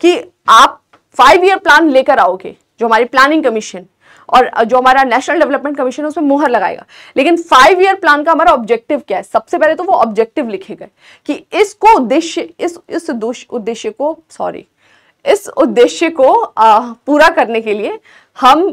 कि आप फाइव ईयर प्लान लेकर आओगे जो हमारी प्लानिंग कमीशन और uh, जो हमारा नेशनल डेवलपमेंट कमीशन है उसमें मुहर लगाएगा लेकिन फाइव ईयर प्लान का हमारा ऑब्जेक्टिव क्या है सबसे पहले तो वो ऑब्जेक्टिव लिखे गए कि इसको उद्देश्य इस इस उद्देश्य को सॉरी इस उद्देश्य को आ, uh, पूरा करने के लिए हम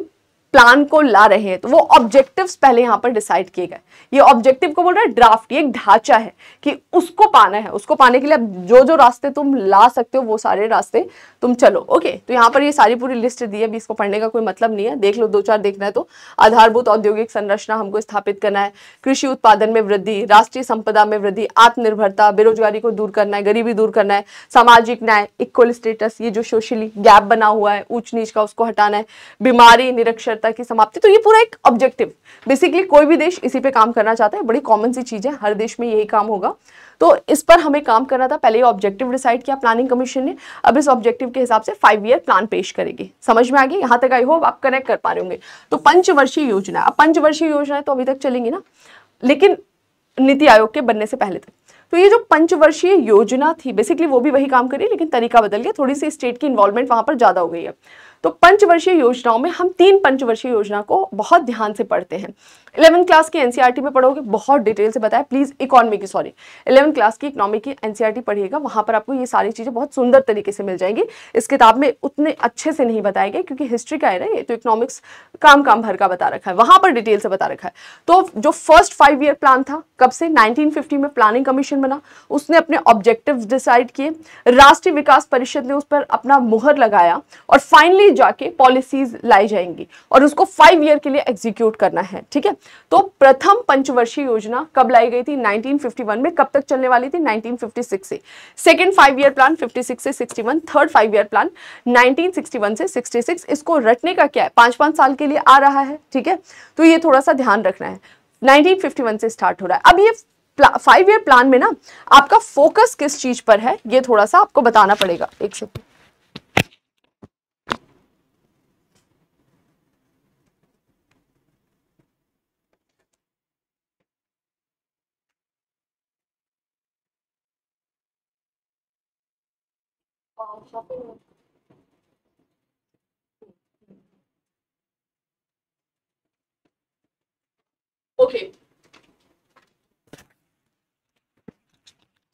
प्लान को ला रहे हैं तो वो ऑब्जेक्टिव्स पहले यहाँ पर डिसाइड किए गए ये ऑब्जेक्टिव को बोल रहा है ड्राफ्ट ये एक ढांचा है कि उसको पाना है उसको पाने के लिए अब जो जो रास्ते तुम ला सकते हो वो सारे रास्ते तुम चलो ओके तो यहाँ पर ये सारी पूरी लिस्ट दी है अभी इसको पढ़ने का कोई मतलब नहीं है देख लो दो चार देखना है तो आधारभूत औद्योगिक संरचना हमको स्थापित करना है कृषि उत्पादन में वृद्धि राष्ट्रीय संपदा में वृद्धि आत्मनिर्भरता बेरोजगारी को दूर करना है गरीबी दूर करना है सामाजिक न्याय इक्वल स्टेटस ये जो सोशली गैप बना हुआ है ऊंच नीच का उसको हटाना है बीमारी निरक्षर निरंतरता की समाप्ति तो ये पूरा एक ऑब्जेक्टिव बेसिकली कोई भी देश इसी पे काम करना चाहता है बड़ी कॉमन सी चीज़ है हर देश में यही काम होगा तो इस पर हमें काम करना था पहले ये ऑब्जेक्टिव डिसाइड किया प्लानिंग कमीशन ने अब इस ऑब्जेक्टिव के हिसाब से फाइव ईयर प्लान पेश करेगी समझ में आ गई यहाँ तक आई होप आप कनेक्ट कर पा रहे होंगे तो पंचवर्षीय योजना अब पंचवर्षीय योजना तो अभी तक चलेंगी ना लेकिन नीति आयोग के बनने से पहले तक तो ये जो पंचवर्षीय योजना थी बेसिकली वो भी वही काम करी लेकिन तरीका बदल गया थोड़ी सी स्टेट की इन्वॉल्वमेंट वहां पर ज़्यादा हो गई है तो पंचवर्षीय योजनाओं में हम तीन पंचवर्षीय योजना को बहुत ध्यान से पढ़ते हैं इलेवन क्लास की एनसीईआरटी e में पढ़ोगे बहुत डिटेल से बताया प्लीज़ इकोनॉमी की सॉरी इलेवन क्लास की इकोनॉमी की एनसीईआरटी e पढ़िएगा वहाँ पर आपको ये सारी चीज़ें बहुत सुंदर तरीके से मिल जाएंगी इस किताब में उतने अच्छे से नहीं बताए गए क्योंकि हिस्ट्री का है ना ये तो इकोनॉमिक्स काम काम भर का बता रखा है वहाँ पर डिटेल से बता रखा है तो जो फर्स्ट फाइव ईयर प्लान था कब से नाइनटीन में प्लानिंग कमीशन बना उसने अपने ऑब्जेक्टिव डिसाइड किए राष्ट्रीय विकास परिषद ने उस पर अपना मुहर लगाया और फाइनली जाके पॉलिसीज लाई जाएंगी और उसको फाइव ईयर के लिए एग्जीक्यूट करना है ठीक है तो प्रथम पंचवर्षीय योजना कब लाई गई थी 1951 में कब तक चलने वाली थी 1956 से सेकंड फाइव ईयर प्लान 56 से 61 थर्ड फाइव ईयर प्लान 1961 से 66 इसको रटने का क्या है पांच पांच साल के लिए आ रहा है ठीक है तो ये थोड़ा सा ध्यान रखना है नाइनटीन से स्टार्ट हो रहा है अब ये फाइव ईयर प्लान में ना आपका फोकस किस चीज पर है ये थोड़ा सा आपको बताना पड़ेगा एक सेकेंड ओके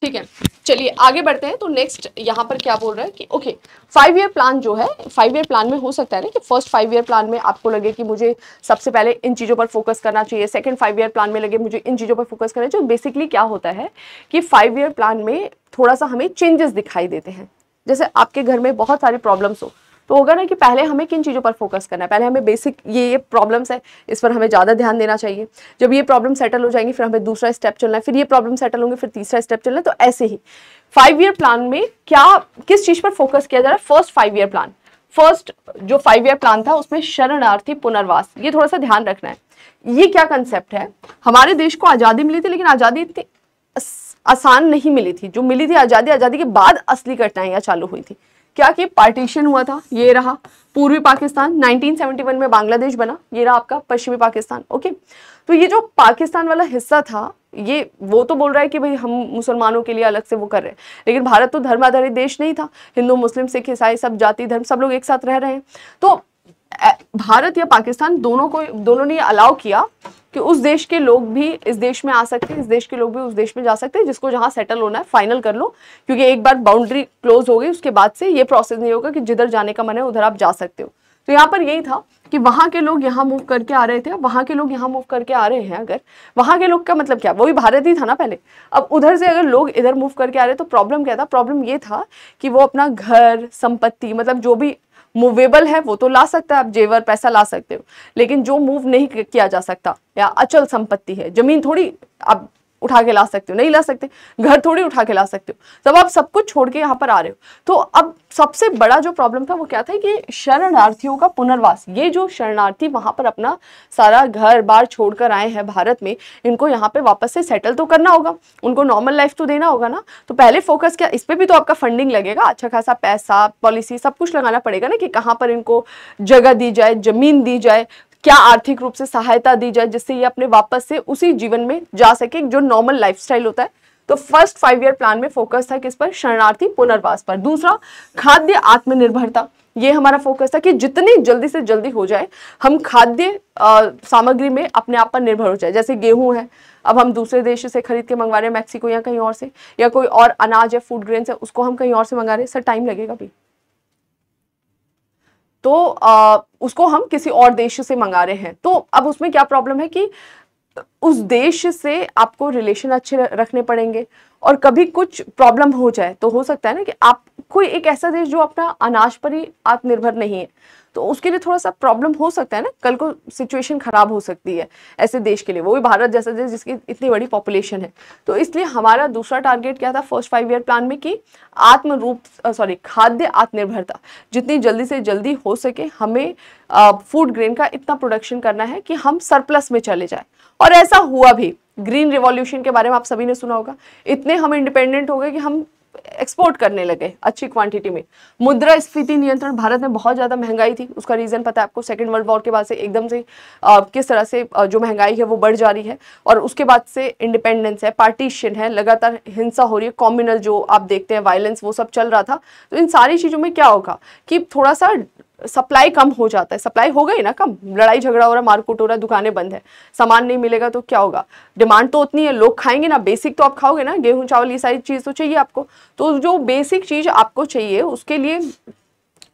ठीक है चलिए आगे बढ़ते हैं तो नेक्स्ट यहाँ पर क्या बोल रहा है कि ओके फाइव ईयर प्लान जो है फाइव ईयर प्लान में हो सकता है ना कि फर्स्ट फाइव ईयर प्लान में आपको लगे कि मुझे सबसे पहले इन चीज़ों पर फोकस करना चाहिए सेकंड फाइव ईयर प्लान में लगे मुझे इन चीज़ों पर फोकस करना चाहिए बेसिकली तो क्या होता है कि फाइव ईयर प्लान में थोड़ा सा हमें चेंजेस दिखाई देते हैं जैसे आपके घर में बहुत सारी प्रॉब्लम्स हो तो होगा ना कि पहले हमें किन चीज़ों पर फोकस करना है पहले हमें बेसिक ये ये प्रॉब्लम्स है इस पर हमें ज़्यादा ध्यान देना चाहिए जब ये प्रॉब्लम सेटल हो जाएंगी फिर हमें दूसरा स्टेप चलना है फिर ये प्रॉब्लम सेटल होंगे फिर तीसरा स्टेप चलना है तो ऐसे ही फाइव ईयर प्लान में क्या किस चीज़ पर फोकस किया जा रहा है first five year plan first जो फाइव ईयर प्लान था उसमें शरणार्थी पुनर्वास ये थोड़ा सा ध्यान रखना है ये क्या कंसेप्ट है हमारे देश को आज़ादी मिली थी लेकिन आज़ादी इतनी आसान नहीं मिली थी जो मिली थी आज़ादी आज़ादी के बाद असली कठिनाइयाँ चालू हुई थी क्या कि पार्टीशन हुआ था ये रहा पूर्वी पाकिस्तान 1971 में बांग्लादेश बना ये रहा आपका पश्चिमी पाकिस्तान ओके तो ये जो पाकिस्तान वाला हिस्सा था ये वो तो बोल रहा है कि भाई हम मुसलमानों के लिए अलग से वो कर रहे हैं लेकिन भारत तो धर्म आधारित देश नहीं था हिंदू मुस्लिम सिख ईसाई सब जाति धर्म सब लोग एक साथ रह रहे हैं तो भारत या पाकिस्तान दोनों को दोनों ने अलाउ किया कि उस देश के लोग भी इस देश में आ सकते हैं इस देश के लोग भी उस देश में जा सकते हैं जिसको जहां सेटल होना है फाइनल कर लो क्योंकि एक बार बाउंड्री क्लोज हो गई उसके बाद से ये प्रोसेस नहीं होगा कि जिधर जाने का मन है उधर आप जा सकते हो तो यहाँ पर यही था कि वहाँ के लोग यहाँ मूव करके आ रहे थे वहाँ के लोग यहाँ मूव करके आ रहे हैं अगर वहाँ के लोग का मतलब क्या वो भी भारत ही था ना पहले अब उधर से अगर लोग इधर मूव करके आ रहे तो प्रॉब्लम क्या था प्रॉब्लम ये था कि वो अपना घर संपत्ति मतलब जो भी मूवेबल है वो तो ला सकता है आप जेवर पैसा ला सकते हो लेकिन जो मूव नहीं किया जा सकता या अचल संपत्ति है जमीन थोड़ी आप उठा के ला सकते हो नहीं ला सकते घर थोड़ी उठा के ला सकते हो तब आप सब कुछ छोड़ के यहाँ पर आ रहे हो तो अब सबसे बड़ा जो प्रॉब्लम था वो क्या था कि शरणार्थियों का पुनर्वास ये जो शरणार्थी वहां पर अपना सारा घर बार छोड़कर आए हैं भारत में इनको यहाँ पे वापस से सेटल तो करना होगा उनको नॉर्मल लाइफ तो देना होगा ना तो पहले फोकस क्या इस पर भी तो आपका फंडिंग लगेगा अच्छा खासा पैसा पॉलिसी सब कुछ लगाना पड़ेगा ना कि कहाँ पर इनको जगह दी जाए ज़मीन दी जाए क्या आर्थिक रूप से सहायता दी जाए जिससे ये अपने वापस से उसी जीवन में जा सके जो नॉर्मल लाइफस्टाइल होता है तो फर्स्ट फाइव ईयर प्लान में फोकस था किस पर शरणार्थी पुनर्वास पर दूसरा खाद्य आत्मनिर्भरता ये हमारा फोकस था कि जितनी जल्दी से जल्दी हो जाए हम खाद्य सामग्री में अपने आप पर निर्भर हो जाए जैसे गेहूं है अब हम दूसरे देश से खरीद के मंगवा रहे हैं मैक्सिको या कहीं और से या कोई और अनाज है फूड ग्रेन है उसको हम कहीं और से मंगा रहे हैं सर टाइम लगेगा भी तो आ, उसको हम किसी और देश से मंगा रहे हैं तो अब उसमें क्या प्रॉब्लम है कि उस देश से आपको रिलेशन अच्छे रखने पड़ेंगे और कभी कुछ प्रॉब्लम हो जाए तो हो सकता है ना कि आप कोई एक ऐसा देश जो अपना अनाज पर ही आत्मनिर्भर नहीं है तो उसके लिए थोड़ा सा प्रॉब्लम हो सकता है ना कल को सिचुएशन ख़राब हो सकती है ऐसे देश के लिए वो भी भारत जैसा देश जिसकी इतनी बड़ी पॉपुलेशन है तो इसलिए हमारा दूसरा टारगेट क्या था फर्स्ट फाइव ईयर प्लान में कि आत्म रूप सॉरी खाद्य आत्मनिर्भरता जितनी जल्दी से जल्दी हो सके हमें फूड ग्रेन का इतना प्रोडक्शन करना है कि हम सरप्लस में चले जाए और ऐसा हुआ भी ग्रीन रिवॉल्यूशन के बारे में आप सभी ने सुना होगा इतने हम इंडिपेंडेंट हो गए कि हम एक्सपोर्ट करने लगे अच्छी क्वांटिटी में मुद्रा स्फीति नियंत्रण भारत में बहुत ज़्यादा महंगाई थी उसका रीज़न पता है आपको सेकेंड वर्ल्ड वॉर के बाद से एकदम से आ, किस तरह से आ, जो महंगाई है वो बढ़ जा रही है और उसके बाद से इंडिपेंडेंस है पार्टीशन है लगातार हिंसा हो रही है कॉम्युनल जो आप देखते हैं वायलेंस वो सब चल रहा था तो इन सारी चीज़ों में क्या होगा कि थोड़ा सा सप्लाई कम हो जाता है सप्लाई हो गई ना कम लड़ाई झगड़ा हो रहा है मारकूट हो रहा है दुकानें बंद है सामान नहीं मिलेगा तो क्या होगा डिमांड तो उतनी है लोग खाएंगे ना बेसिक तो आप खाओगे ना गेहूं चावल ये सारी चीज़ तो चाहिए आपको तो जो बेसिक चीज़ आपको चाहिए उसके लिए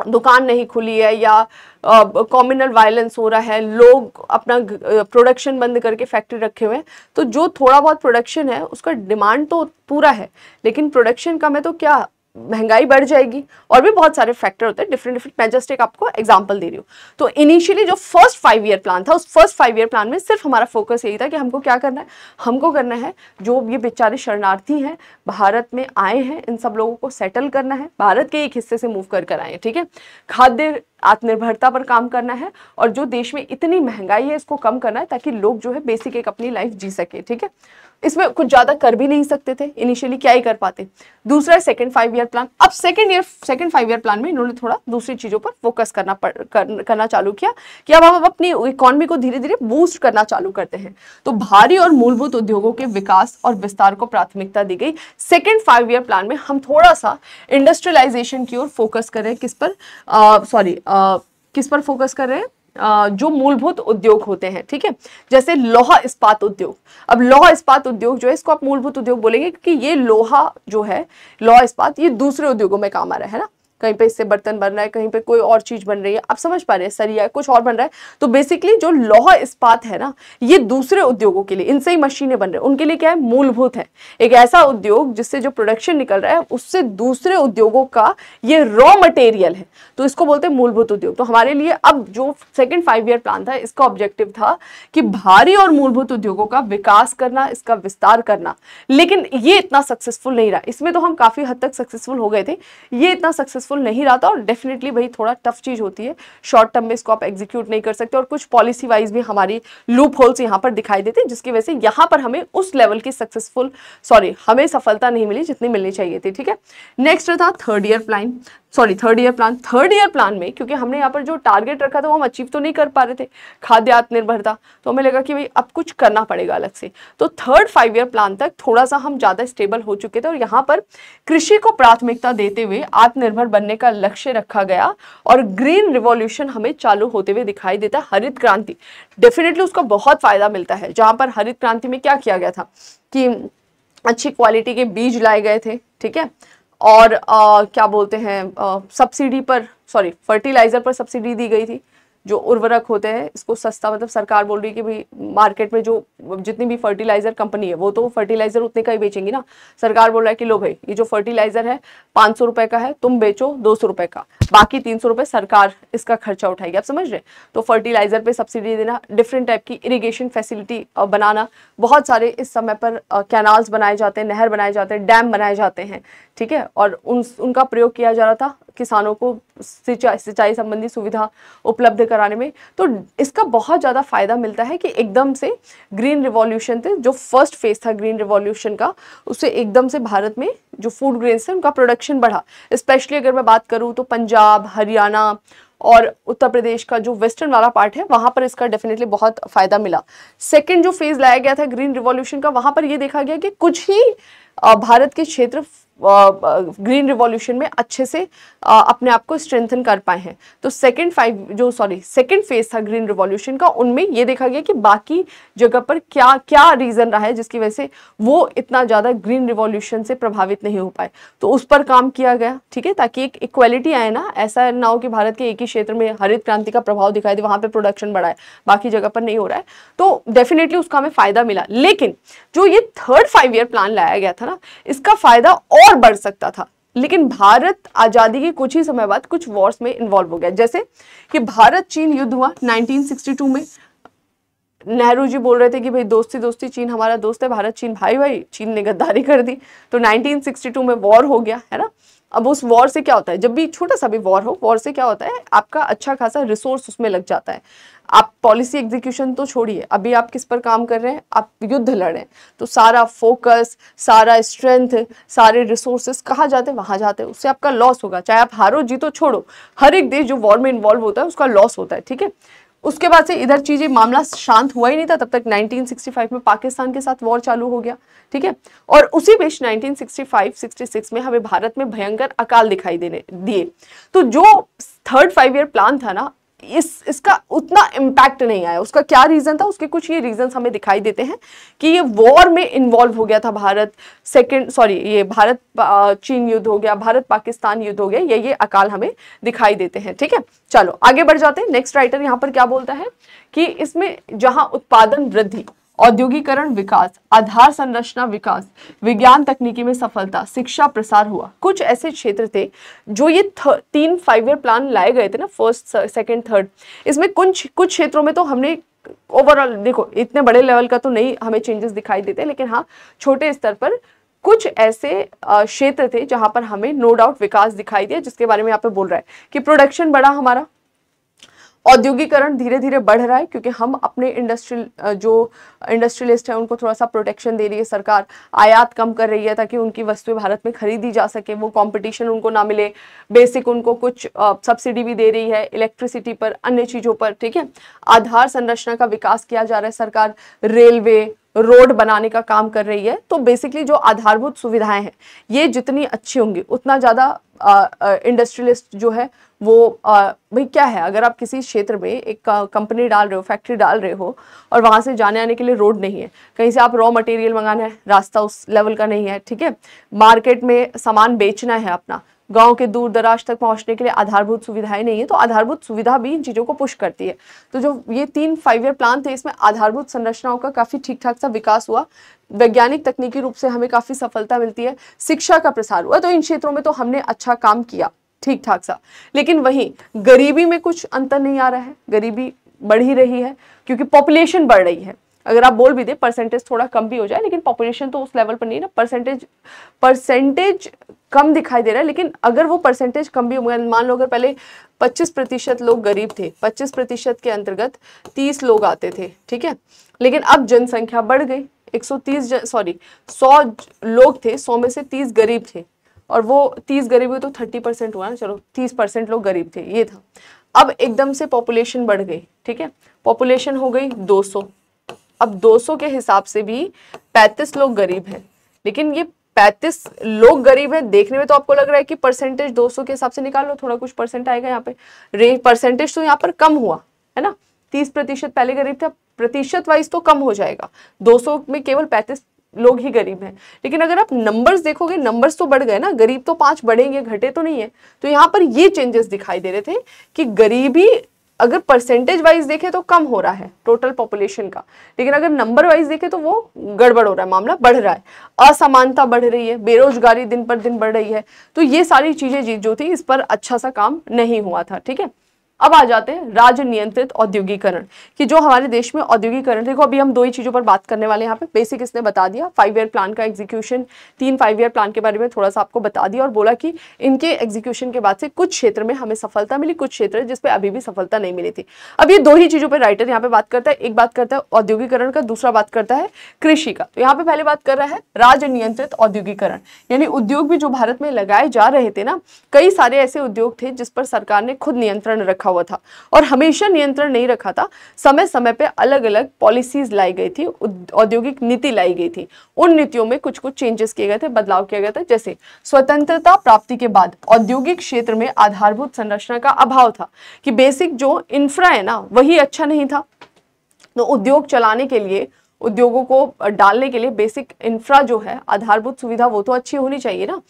दुकान नहीं खुली है या कॉम्युनल वायलेंस हो रहा है लोग अपना प्रोडक्शन बंद करके फैक्ट्री रखे हुए हैं तो जो थोड़ा बहुत प्रोडक्शन है उसका डिमांड तो पूरा है लेकिन प्रोडक्शन कम है तो क्या महंगाई बढ़ जाएगी और भी बहुत सारे फैक्टर होते हैं डिफरेंट डिफरेंट मैं जस्ट एक आपको एग्जांपल दे रही हूँ तो इनिशियली जो फर्स्ट फाइव ईयर प्लान था उस फर्स्ट फाइव ईयर प्लान में सिर्फ हमारा फोकस यही था कि हमको क्या करना है हमको करना है जो ये बेचारे शरणार्थी हैं भारत में आए हैं इन सब लोगों को सेटल करना है भारत के एक हिस्से से मूव कर कर आए हैं ठीक है खाद्य आत्मनिर्भरता पर काम करना है और जो देश में इतनी महंगाई है इसको कम करना है ताकि लोग जो है बेसिक एक अपनी लाइफ जी सके ठीक है इसमें कुछ ज़्यादा कर भी नहीं सकते थे इनिशियली क्या ही कर पाते दूसरा है सेकेंड फाइव ईयर प्लान अब second year second five year plan में इन्होंने थोड़ा दूसरी चीज़ों पर फोकस करना पर, कर, करना चालू किया कि अब हम अपनी इकोनॉमी को धीरे धीरे बूस्ट करना चालू करते हैं तो भारी और मूलभूत उद्योगों के विकास और विस्तार को प्राथमिकता दी गई सेकेंड फाइव ईयर प्लान में हम थोड़ा सा इंडस्ट्रियलाइजेशन की ओर फोकस करें किस पर सॉरी किस पर फोकस कर रहे हैं जो मूलभूत उद्योग होते हैं ठीक है जैसे लोहा इस्पात उद्योग अब लोहा इस्पात उद्योग जो है इसको आप मूलभूत उद्योग बोलेंगे क्योंकि ये लोहा जो है लोहा इस्पात ये दूसरे उद्योगों में काम आ रहा है ना कहीं पे इससे बर्तन बन रहा है कहीं पे कोई और चीज़ बन रही है आप समझ पा रहे हैं सरिया कुछ और बन रहा है तो बेसिकली जो लौह इस्पात है ना ये दूसरे उद्योगों के लिए इनसे ही मशीनें बन रहे हैं उनके लिए क्या है मूलभूत है एक ऐसा उद्योग जिससे जो प्रोडक्शन निकल रहा है उससे दूसरे उद्योगों का ये रॉ मटेरियल है तो इसको बोलते हैं मूलभूत उद्योग तो हमारे लिए अब जो सेकेंड फाइव ईयर प्लान था इसका ऑब्जेक्टिव था कि भारी और मूलभूत उद्योगों का विकास करना इसका विस्तार करना लेकिन ये इतना सक्सेसफुल नहीं रहा इसमें तो हम काफ़ी हद तक सक्सेसफुल हो गए थे ये इतना सक्सेसफुल सक्सेसफुल नहीं रहा था और डेफिनेटली भाई थोड़ा टफ चीज़ होती है शॉर्ट टर्म में इसको आप एग्जीक्यूट नहीं कर सकते और कुछ पॉलिसी वाइज भी हमारी लूप होल्स यहाँ पर दिखाई देते जिसकी वजह से यहाँ पर हमें उस लेवल की सक्सेसफुल सॉरी हमें सफलता नहीं मिली जितनी मिलनी चाहिए थी ठीक है नेक्स्ट था third year plan sorry third year plan third year plan में क्योंकि हमने यहाँ पर जो टारगेट रखा था वो हम अचीव तो नहीं कर पा रहे थे खाद्य आत्मनिर्भरता तो हमें लगा कि भाई अब कुछ करना पड़ेगा अलग से तो थर्ड फाइव ईयर प्लान तक थोड़ा सा हम ज़्यादा स्टेबल हो चुके थे और यहाँ पर कृषि को प्राथमिकता देते हुए आत्मनिर्भर करने का लक्ष्य रखा गया और ग्रीन रिवॉल्यूशन हमें चालू होते हुए दिखाई देता है हरित क्रांति डेफिनेटली उसका बहुत फायदा मिलता है जहां पर हरित क्रांति में क्या किया गया था कि अच्छी क्वालिटी के बीज लाए गए थे ठीक है और आ, क्या बोलते हैं सब्सिडी पर सॉरी फर्टिलाइजर पर सब्सिडी दी गई थी जो उर्वरक होते हैं इसको सस्ता मतलब सरकार बोल रही है कि भाई मार्केट में जो जितनी भी फर्टिलाइजर कंपनी है वो तो फर्टिलाइजर उतने का ही बेचेंगी ना सरकार बोल रहा है कि लो भाई ये जो फर्टिलाइजर है पाँच सौ रुपए का है तुम बेचो दो सौ रुपए का बाकी तीन सौ रुपए सरकार इसका खर्चा उठाएगी आप समझ रहे तो फर्टिलाइजर पे सब्सिडी देना डिफरेंट टाइप की इरीगेशन फैसिलिटी बनाना बहुत सारे इस समय पर कैनाल्स बनाए जाते हैं नहर बनाए जाते हैं डैम बनाए जाते हैं ठीक है और उन उनका प्रयोग किया जा रहा था किसानों को सिंचाई सिंचाई संबंधी सुविधा उपलब्ध कराने में तो इसका बहुत ज़्यादा फायदा मिलता है कि एकदम से ग्रीन रिवॉल्यूशन थे जो फर्स्ट फेज था ग्रीन रिवॉल्यूशन का उससे एकदम से भारत में जो फूड ग्रेन थे उनका प्रोडक्शन बढ़ा स्पेशली अगर मैं बात करूँ तो पंजाब हरियाणा और उत्तर प्रदेश का जो वेस्टर्न वाला पार्ट है वहाँ पर इसका डेफिनेटली बहुत फ़ायदा मिला सेकेंड जो फेज़ लाया गया था ग्रीन रिवॉल्यूशन का वहाँ पर ये देखा गया कि कुछ ही भारत के क्षेत्र ग्रीन रिवॉल्यूशन में अच्छे से अपने आप को स्ट्रेंथन कर पाए हैं तो सेकेंड फाइव जो सॉरी सेकेंड फेज था ग्रीन रिवॉल्यूशन का उनमें ये देखा गया कि बाकी जगह पर क्या क्या रीज़न रहा है जिसकी वजह से वो इतना ज़्यादा ग्रीन रिवॉल्यूशन से प्रभावित नहीं हो पाए तो उस पर काम किया गया ठीक है ताकि एक इक्वलिटी आए ना ऐसा ना हो कि भारत के एक ही क्षेत्र में हरित क्रांति का प्रभाव दिखाई दे वहाँ पर प्रोडक्शन बढ़ाए बाकी जगह पर नहीं हो रहा है तो डेफिनेटली उसका हमें फ़ायदा मिला लेकिन जो ये थर्ड फाइव ईयर प्लान लाया गया था ना इसका फ़ायदा और बढ़ सकता था लेकिन भारत आज़ादी के कुछ ही समय बाद कुछ वॉर्स में इन्वॉल्व हो गया जैसे कि भारत चीन युद्ध हुआ 1962 में नेहरू जी बोल रहे थे कि भाई दोस्ती दोस्ती चीन हमारा दोस्त है भारत चीन भाई भाई चीन ने गद्दारी कर दी तो 1962 में वॉर हो गया है ना अब उस वॉर से क्या होता है जब भी छोटा सा भी वॉर हो वॉर से क्या होता है आपका अच्छा खासा रिसोर्स उसमें लग जाता है आप पॉलिसी एग्जीक्यूशन तो छोड़िए अभी आप किस पर काम कर रहे हैं आप युद्ध लड़ रहे हैं तो सारा फोकस सारा स्ट्रेंथ सारे रिसोर्सेस कहाँ जाते हैं वहाँ जाते हैं उससे आपका लॉस होगा चाहे आप हारो जीतो छोड़ो हर एक देश जो वॉर में इन्वॉल्व होता है उसका लॉस होता है ठीक है उसके बाद से इधर चीज़ें मामला शांत हुआ ही नहीं था तब तक 1965 में पाकिस्तान के साथ वॉर चालू हो गया ठीक है और उसी बीच 1965-66 में हमें भारत में भयंकर अकाल दिखाई देने दिए तो जो थर्ड फाइव ईयर प्लान था ना इस इसका उतना इम्पैक्ट नहीं आया उसका क्या रीज़न था उसके कुछ ये रीजंस हमें दिखाई देते हैं कि ये वॉर में इन्वॉल्व हो गया था भारत सेकंड सॉरी ये भारत चीन युद्ध हो गया भारत पाकिस्तान युद्ध हो गया ये ये अकाल हमें दिखाई देते हैं ठीक है चलो आगे बढ़ जाते हैं नेक्स्ट राइटर यहाँ पर क्या बोलता है कि इसमें जहाँ उत्पादन वृद्धि औद्योगिकरण विकास आधार संरचना विकास विज्ञान तकनीकी में सफलता शिक्षा प्रसार हुआ कुछ ऐसे क्षेत्र थे जो ये तीन फाइव ईयर प्लान लाए गए थे ना फर्स्ट सेकेंड थर्ड इसमें कुछ कुछ क्षेत्रों में तो हमने ओवरऑल देखो इतने बड़े लेवल का तो नहीं हमें चेंजेस दिखाई देते लेकिन हाँ छोटे स्तर पर कुछ ऐसे क्षेत्र थे जहाँ पर हमें नो डाउट विकास दिखाई दिया जिसके बारे में यहाँ पे बोल रहा है कि प्रोडक्शन बढ़ा हमारा औद्योगिकरण धीरे धीरे बढ़ रहा है क्योंकि हम अपने इंडस्ट्रियल जो इंडस्ट्रियलिस्ट हैं उनको थोड़ा सा प्रोटेक्शन दे रही है सरकार आयात कम कर रही है ताकि उनकी वस्तुएं भारत में खरीदी जा सके वो कंपटीशन उनको ना मिले बेसिक उनको कुछ सब्सिडी भी दे रही है इलेक्ट्रिसिटी पर अन्य चीज़ों पर ठीक है आधार संरचना का विकास किया जा रहा है सरकार रेलवे रोड बनाने का काम कर रही है तो बेसिकली जो आधारभूत सुविधाएं हैं ये जितनी अच्छी होंगी उतना ज़्यादा इंडस्ट्रियलिस्ट जो है वो भाई क्या है अगर आप किसी क्षेत्र में एक कंपनी डाल रहे हो फैक्ट्री डाल रहे हो और वहाँ से जाने आने के लिए रोड नहीं है कहीं से आप रॉ मटेरियल मंगाना है रास्ता उस लेवल का नहीं है ठीक है मार्केट में सामान बेचना है अपना गांव के दूर दराज तक पहुंचने के लिए आधारभूत सुविधाएं नहीं है तो आधारभूत सुविधा भी इन चीज़ों को पुष्ट करती है तो जो ये तीन फाइव ईयर प्लान थे इसमें आधारभूत संरचनाओं का काफ़ी ठीक ठाक सा विकास हुआ वैज्ञानिक तकनीकी रूप से हमें काफ़ी सफलता मिलती है शिक्षा का प्रसार हुआ तो इन क्षेत्रों में तो हमने अच्छा काम किया ठीक ठाक सा लेकिन वहीं गरीबी में कुछ अंतर नहीं आ रहा है गरीबी बढ़ ही रही है क्योंकि पॉपुलेशन बढ़ रही है अगर आप बोल भी दे परसेंटेज थोड़ा कम भी हो जाए लेकिन पॉपुलेशन तो उस लेवल पर नहीं ना परसेंटेज परसेंटेज कम दिखाई दे रहा है लेकिन अगर वो परसेंटेज कम भी होगा मतलब मान लो अगर पहले 25 प्रतिशत लोग गरीब थे 25 प्रतिशत के अंतर्गत 30 लोग आते थे ठीक है लेकिन अब जनसंख्या बढ़ गई 130 सॉरी 100 लोग थे 100 में से 30 गरीब थे और वो 30 गरीब हुए तो 30 परसेंट हुआ ना चलो 30 परसेंट लोग गरीब थे ये था अब एकदम से पॉपुलेशन बढ़ गई ठीक है पॉपुलेशन हो गई दो अब 200 के हिसाब से भी 35 लोग गरीब हैं लेकिन ये 35 लोग गरीब हैं देखने में तो आपको लग रहा है कि परसेंटेज 200 के हिसाब से लो थोड़ा कुछ परसेंट आएगा यहाँ पे रेंज परसेंटेज तो यहाँ पर कम हुआ है ना तीस प्रतिशत पहले गरीब था प्रतिशत वाइज तो कम हो जाएगा 200 में केवल 35 लोग ही गरीब हैं लेकिन अगर आप नंबर्स देखोगे नंबर्स तो बढ़ गए ना गरीब तो पांच बढ़ेंगे घटे तो नहीं है तो यहाँ पर ये चेंजेस दिखाई दे रहे थे कि गरीबी अगर परसेंटेज वाइज देखें तो कम हो रहा है टोटल पॉपुलेशन का लेकिन अगर नंबर वाइज देखें तो वो गड़बड़ हो रहा है मामला बढ़ रहा है असमानता बढ़ रही है बेरोजगारी दिन पर दिन बढ़ रही है तो ये सारी चीज़ें जो थी इस पर अच्छा सा काम नहीं हुआ था ठीक है अब आ जाते हैं राज्य नियंत्रित औद्योगिकरण कि जो हमारे देश में औद्योगिकरण देखो अभी हम दो ही चीज़ों पर बात करने वाले यहाँ पे बेसिक इसने बता दिया फाइव ईयर प्लान का एग्जीक्यूशन तीन फाइव ईयर प्लान के बारे में थोड़ा सा आपको बता दिया और बोला कि इनके एग्जीक्यूशन के बाद से कुछ क्षेत्र में हमें सफलता मिली कुछ क्षेत्र जिसपे अभी भी सफलता नहीं मिली थी अब ये दो ही चीज़ों पर राइटर यहाँ पे बात करता है एक बात करता है औद्योगिकरण का दूसरा बात करता है कृषि का तो यहाँ पे पहले बात कर रहा है राज्य नियंत्रित औद्योगिकरण यानी उद्योग भी जो भारत में लगाए जा रहे थे ना कई सारे ऐसे उद्योग थे जिस पर सरकार ने खुद नियंत्रण रखा रखा हुआ था और हमेशा नियंत्रण नहीं रखा था समय समय पर अलग अलग पॉलिसीज लाई गई थी औद्योगिक नीति लाई गई थी उन नीतियों में कुछ कुछ चेंजेस किए गए थे बदलाव किया गया था जैसे स्वतंत्रता प्राप्ति के बाद औद्योगिक क्षेत्र में आधारभूत संरचना का अभाव था कि बेसिक जो इंफ्रा है ना वही अच्छा नहीं था तो उद्योग चलाने के लिए उद्योगों को डालने के लिए बेसिक इंफ्रा जो है आधारभूत सुविधा वो तो अच्छी होनी चाहिए ना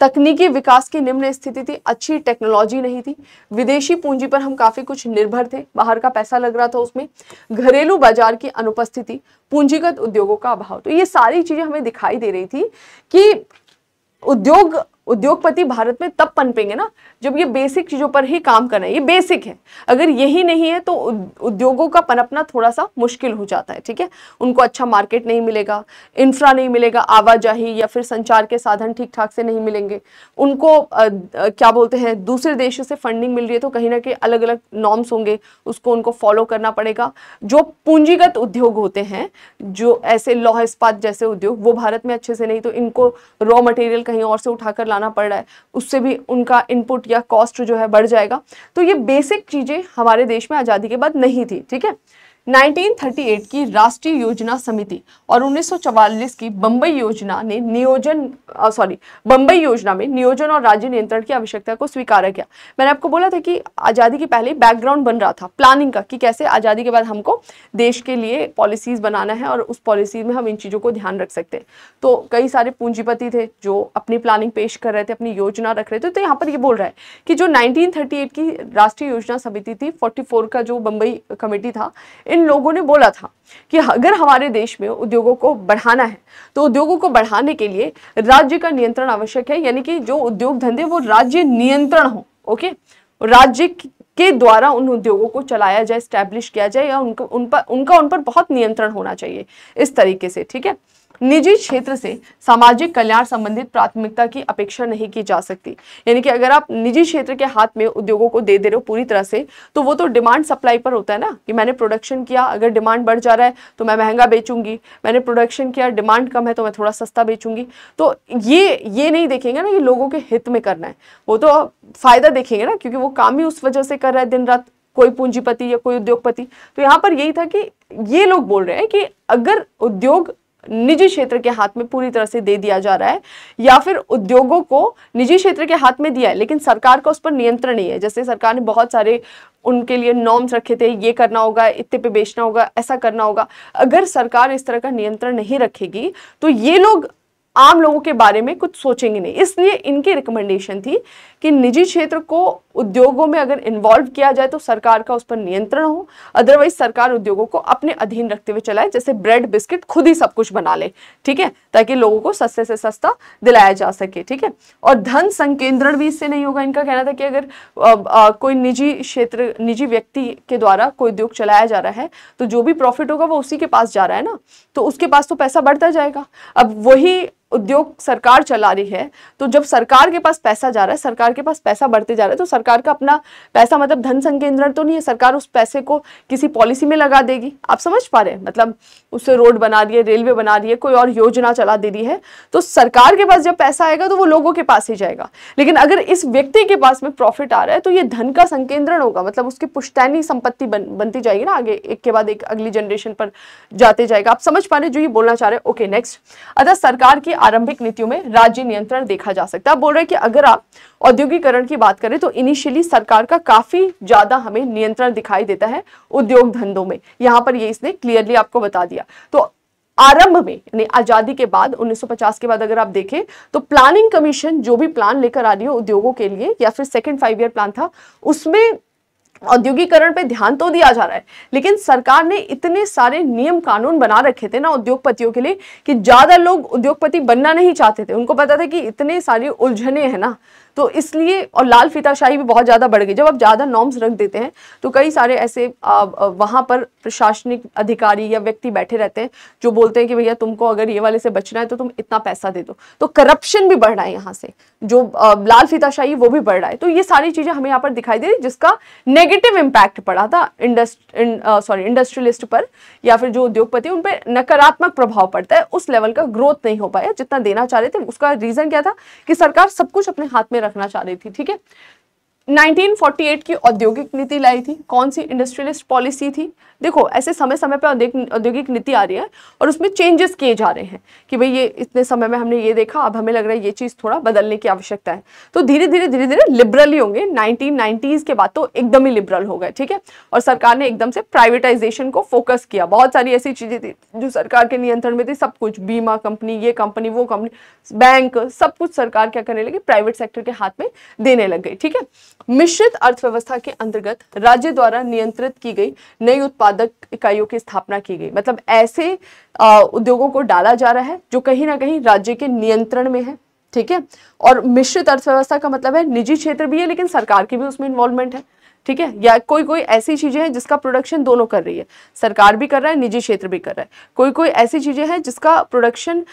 तकनीकी विकास की निम्न स्थिति थी अच्छी टेक्नोलॉजी नहीं थी विदेशी पूंजी पर हम काफ़ी कुछ निर्भर थे बाहर का पैसा लग रहा था उसमें घरेलू बाजार की अनुपस्थिति पूंजीगत उद्योगों का अभाव तो ये सारी चीज़ें हमें दिखाई दे रही थी कि उद्योग उद्योगपति भारत में तब पनपेंगे ना जब ये बेसिक चीज़ों पर ही काम करना है ये बेसिक है अगर यही नहीं है तो उद्योगों का पनपना थोड़ा सा मुश्किल हो जाता है ठीक है उनको अच्छा मार्केट नहीं मिलेगा इंफ्रा नहीं मिलेगा आवाजाही या फिर संचार के साधन ठीक ठाक से नहीं मिलेंगे उनको आ, आ, क्या बोलते हैं दूसरे देशों से फंडिंग मिल रही है तो कहीं ना कहीं अलग अलग नॉर्म्स होंगे उसको उनको फॉलो करना पड़ेगा जो पूंजीगत उद्योग होते हैं जो ऐसे लौह इस्पात जैसे उद्योग वो भारत में अच्छे से नहीं तो इनको रॉ मटेरियल कहीं और से उठाकर जाना पड़ रहा है उससे भी उनका इनपुट या कॉस्ट जो है बढ़ जाएगा तो ये बेसिक चीज़ें हमारे देश में आज़ादी के बाद नहीं थी ठीक है 1938 की राष्ट्रीय योजना समिति और 1944 की बंबई योजना ने नियोजन सॉरी बंबई योजना में नियोजन और राज्य नियंत्रण की आवश्यकता को स्वीकार किया मैंने आपको बोला था कि आज़ादी के पहले बैकग्राउंड बन रहा था प्लानिंग का कि कैसे आज़ादी के बाद हमको देश के लिए पॉलिसीज़ बनाना है और उस पॉलिसीज में हम इन चीज़ों को ध्यान रख सकते हैं तो कई सारे पूंजीपति थे जो अपनी प्लानिंग पेश कर रहे थे अपनी योजना रख रहे थे तो यहाँ पर ये बोल रहा है कि जो नाइनटीन की राष्ट्रीय योजना समिति थी फोर्टी का जो बम्बई कमेटी था इन इन लोगों ने बोला था कि अगर हमारे देश में उद्योगों को बढ़ाना है तो उद्योगों को बढ़ाने के लिए राज्य का नियंत्रण आवश्यक है यानी कि जो उद्योग धंधे वो राज्य नियंत्रण हो ओके राज्य के द्वारा उन उद्योगों को चलाया जाए स्टैब्लिश किया जाए या उनको उन पर उनका उन पर बहुत नियंत्रण होना चाहिए इस तरीके से ठीक है निजी क्षेत्र से सामाजिक कल्याण संबंधित प्राथमिकता की अपेक्षा नहीं की जा सकती यानी कि अगर आप निजी क्षेत्र के हाथ में उद्योगों को दे दे रहे हो पूरी तरह से तो वो तो डिमांड सप्लाई पर होता है ना कि मैंने प्रोडक्शन किया अगर डिमांड बढ़ जा रहा है तो मैं महंगा बेचूंगी मैंने प्रोडक्शन किया डिमांड कम है तो मैं थोड़ा सस्ता बेचूंगी तो ये ये नहीं देखेंगे ना कि लोगों के हित में करना है वो तो फायदा देखेंगे ना क्योंकि वो काम ही उस वजह से कर रहा है दिन रात कोई पूंजीपति या कोई उद्योगपति तो यहाँ पर यही था कि ये लोग बोल रहे हैं कि अगर उद्योग निजी क्षेत्र के हाथ में पूरी तरह से दे दिया जा रहा है या फिर उद्योगों को निजी क्षेत्र के हाथ में दिया है लेकिन सरकार का उस पर नियंत्रण नहीं है जैसे सरकार ने बहुत सारे उनके लिए नॉर्म्स रखे थे ये करना होगा इतने पे बेचना होगा ऐसा करना होगा अगर सरकार इस तरह का नियंत्रण नहीं रखेगी तो ये लोग आम लोगों के बारे में कुछ सोचेंगे नहीं इसलिए इनकी रिकमेंडेशन थी कि निजी क्षेत्र को उद्योगों में अगर इन्वॉल्व किया जाए तो सरकार का उस पर नियंत्रण हो अदरवाइज सरकार उद्योगों को अपने अधीन रखते हुए चलाए जैसे ब्रेड बिस्किट खुद ही सब कुछ बना ले ठीक है ताकि लोगों को सस्ते से सस्ता दिलाया जा सके ठीक है और धन संकेंद्रण भी इससे नहीं होगा इनका कहना था कि अगर आ, आ, कोई निजी क्षेत्र निजी व्यक्ति के द्वारा कोई उद्योग चलाया जा रहा है तो जो भी प्रॉफिट होगा वो उसी के पास जा रहा है ना तो उसके पास तो पैसा बढ़ता जाएगा अब वही उद्योग सरकार चला रही है तो जब सरकार के पास पैसा जा रहा है सरकार के पास पैसा बढ़ते जा रहा है तो सरकार सरकार का अपना पैसा मतलब धन संकेंद्रण तो नहीं है सरकार उस पैसे को किसी पॉलिसी में लगा देगी आप समझ पा रहे हैं मतलब उससे रोड बना रही है रेलवे बना रही है कोई और योजना चला दे रही है तो सरकार के पास जब पैसा आएगा तो वो लोगों के पास ही जाएगा लेकिन अगर इस व्यक्ति के पास में प्रॉफिट आ रहा है तो ये धन का संकेंद्रण होगा मतलब उसकी पुश्तैनी संपत्ति बन, बनती जाएगी ना आगे एक के बाद एक अगली जनरेशन पर जाते जाएगा आप समझ पा रहे जो ये बोलना चाह रहे ओके नेक्स्ट अतः सरकार की आरंभिक नीतियों में राज्य नियंत्रण देखा जा सकता है आप बोल रहे कि अगर आप औद्योगिकरण की बात करें तो इनिशियल इनिशियली सरकार का काफ़ी ज़्यादा हमें नियंत्रण दिखाई देता है उद्योग धंधों में यहां पर ये इसने क्लियरली आपको बता दिया तो आरंभ में यानी आजादी के बाद 1950 के बाद अगर आप देखें तो प्लानिंग कमीशन जो भी प्लान लेकर आ रही है उद्योगों के लिए या फिर सेकेंड फाइव ईयर प्लान था उसमें औद्योगिकरण पे ध्यान तो दिया जा रहा है लेकिन सरकार ने इतने सारे नियम कानून बना रखे थे ना उद्योगपतियों के लिए कि ज्यादा लोग उद्योगपति बनना नहीं चाहते थे उनको पता था कि इतने सारी उलझने हैं ना तो इसलिए और लाल फिताशाही भी बहुत ज़्यादा बढ़ गई जब आप ज़्यादा नॉर्म्स रख देते हैं तो कई सारे ऐसे वहाँ पर प्रशासनिक अधिकारी या व्यक्ति बैठे रहते हैं जो बोलते हैं कि भैया तुमको अगर ये वाले से बचना है तो तुम इतना पैसा दे दो तो करप्शन भी बढ़ रहा है यहाँ से जो लाल फिताशाही वो भी बढ़ रहा है तो ये सारी चीज़ें हमें यहाँ पर दिखाई दे रही जिसका नेगेटिव इम्पैक्ट पड़ा था सॉरी इंडस्ट्रियलिस्ट पर या फिर जो उद्योगपति उन पर नकारात्मक प्रभाव पड़ता है उस लेवल का ग्रोथ नहीं हो पाया जितना देना चाह रहे थे उसका रीज़न क्या था कि सरकार सब कुछ अपने हाथ में रखना चाह रही थी ठीक है 1948 की औद्योगिक नीति लाई थी कौन सी इंडस्ट्रियलिस्ट पॉलिसी थी देखो ऐसे समय समय पर औद्योगिक नीति आ रही है और उसमें चेंजेस किए जा रहे हैं कि भाई ये इतने समय में हमने ये देखा अब हमें लग रहा है ये चीज़ थोड़ा बदलने की आवश्यकता है तो धीरे धीरे धीरे धीरे लिबरल ही होंगे नाइनटीन के बाद तो एकदम ही लिबरल हो गए ठीक है और सरकार ने एकदम से प्राइवेटाइजेशन को फोकस किया बहुत सारी ऐसी चीज़ें थी जो सरकार के नियंत्रण में थी सब कुछ बीमा कंपनी ये कंपनी वो कंपनी बैंक सब कुछ सरकार क्या करने लगी प्राइवेट सेक्टर के हाथ में देने लग गई ठीक है मिश्रित अर्थव्यवस्था के अंतर्गत राज्य द्वारा नियंत्रित की गई नई उत्पादक इकाइयों की स्थापना की गई मतलब ऐसे उद्योगों को डाला जा रहा है जो कहीं ना कहीं राज्य के नियंत्रण में है ठीक है और मिश्रित अर्थव्यवस्था का मतलब है निजी क्षेत्र भी है लेकिन सरकार की भी उसमें इन्वॉल्वमेंट है ठीक है या कोई कोई ऐसी चीजें हैं जिसका प्रोडक्शन दोनों कर रही है सरकार भी कर रहा है निजी क्षेत्र भी कर रहा है कोई कोई ऐसी चीजें हैं जिसका प्रोडक्शन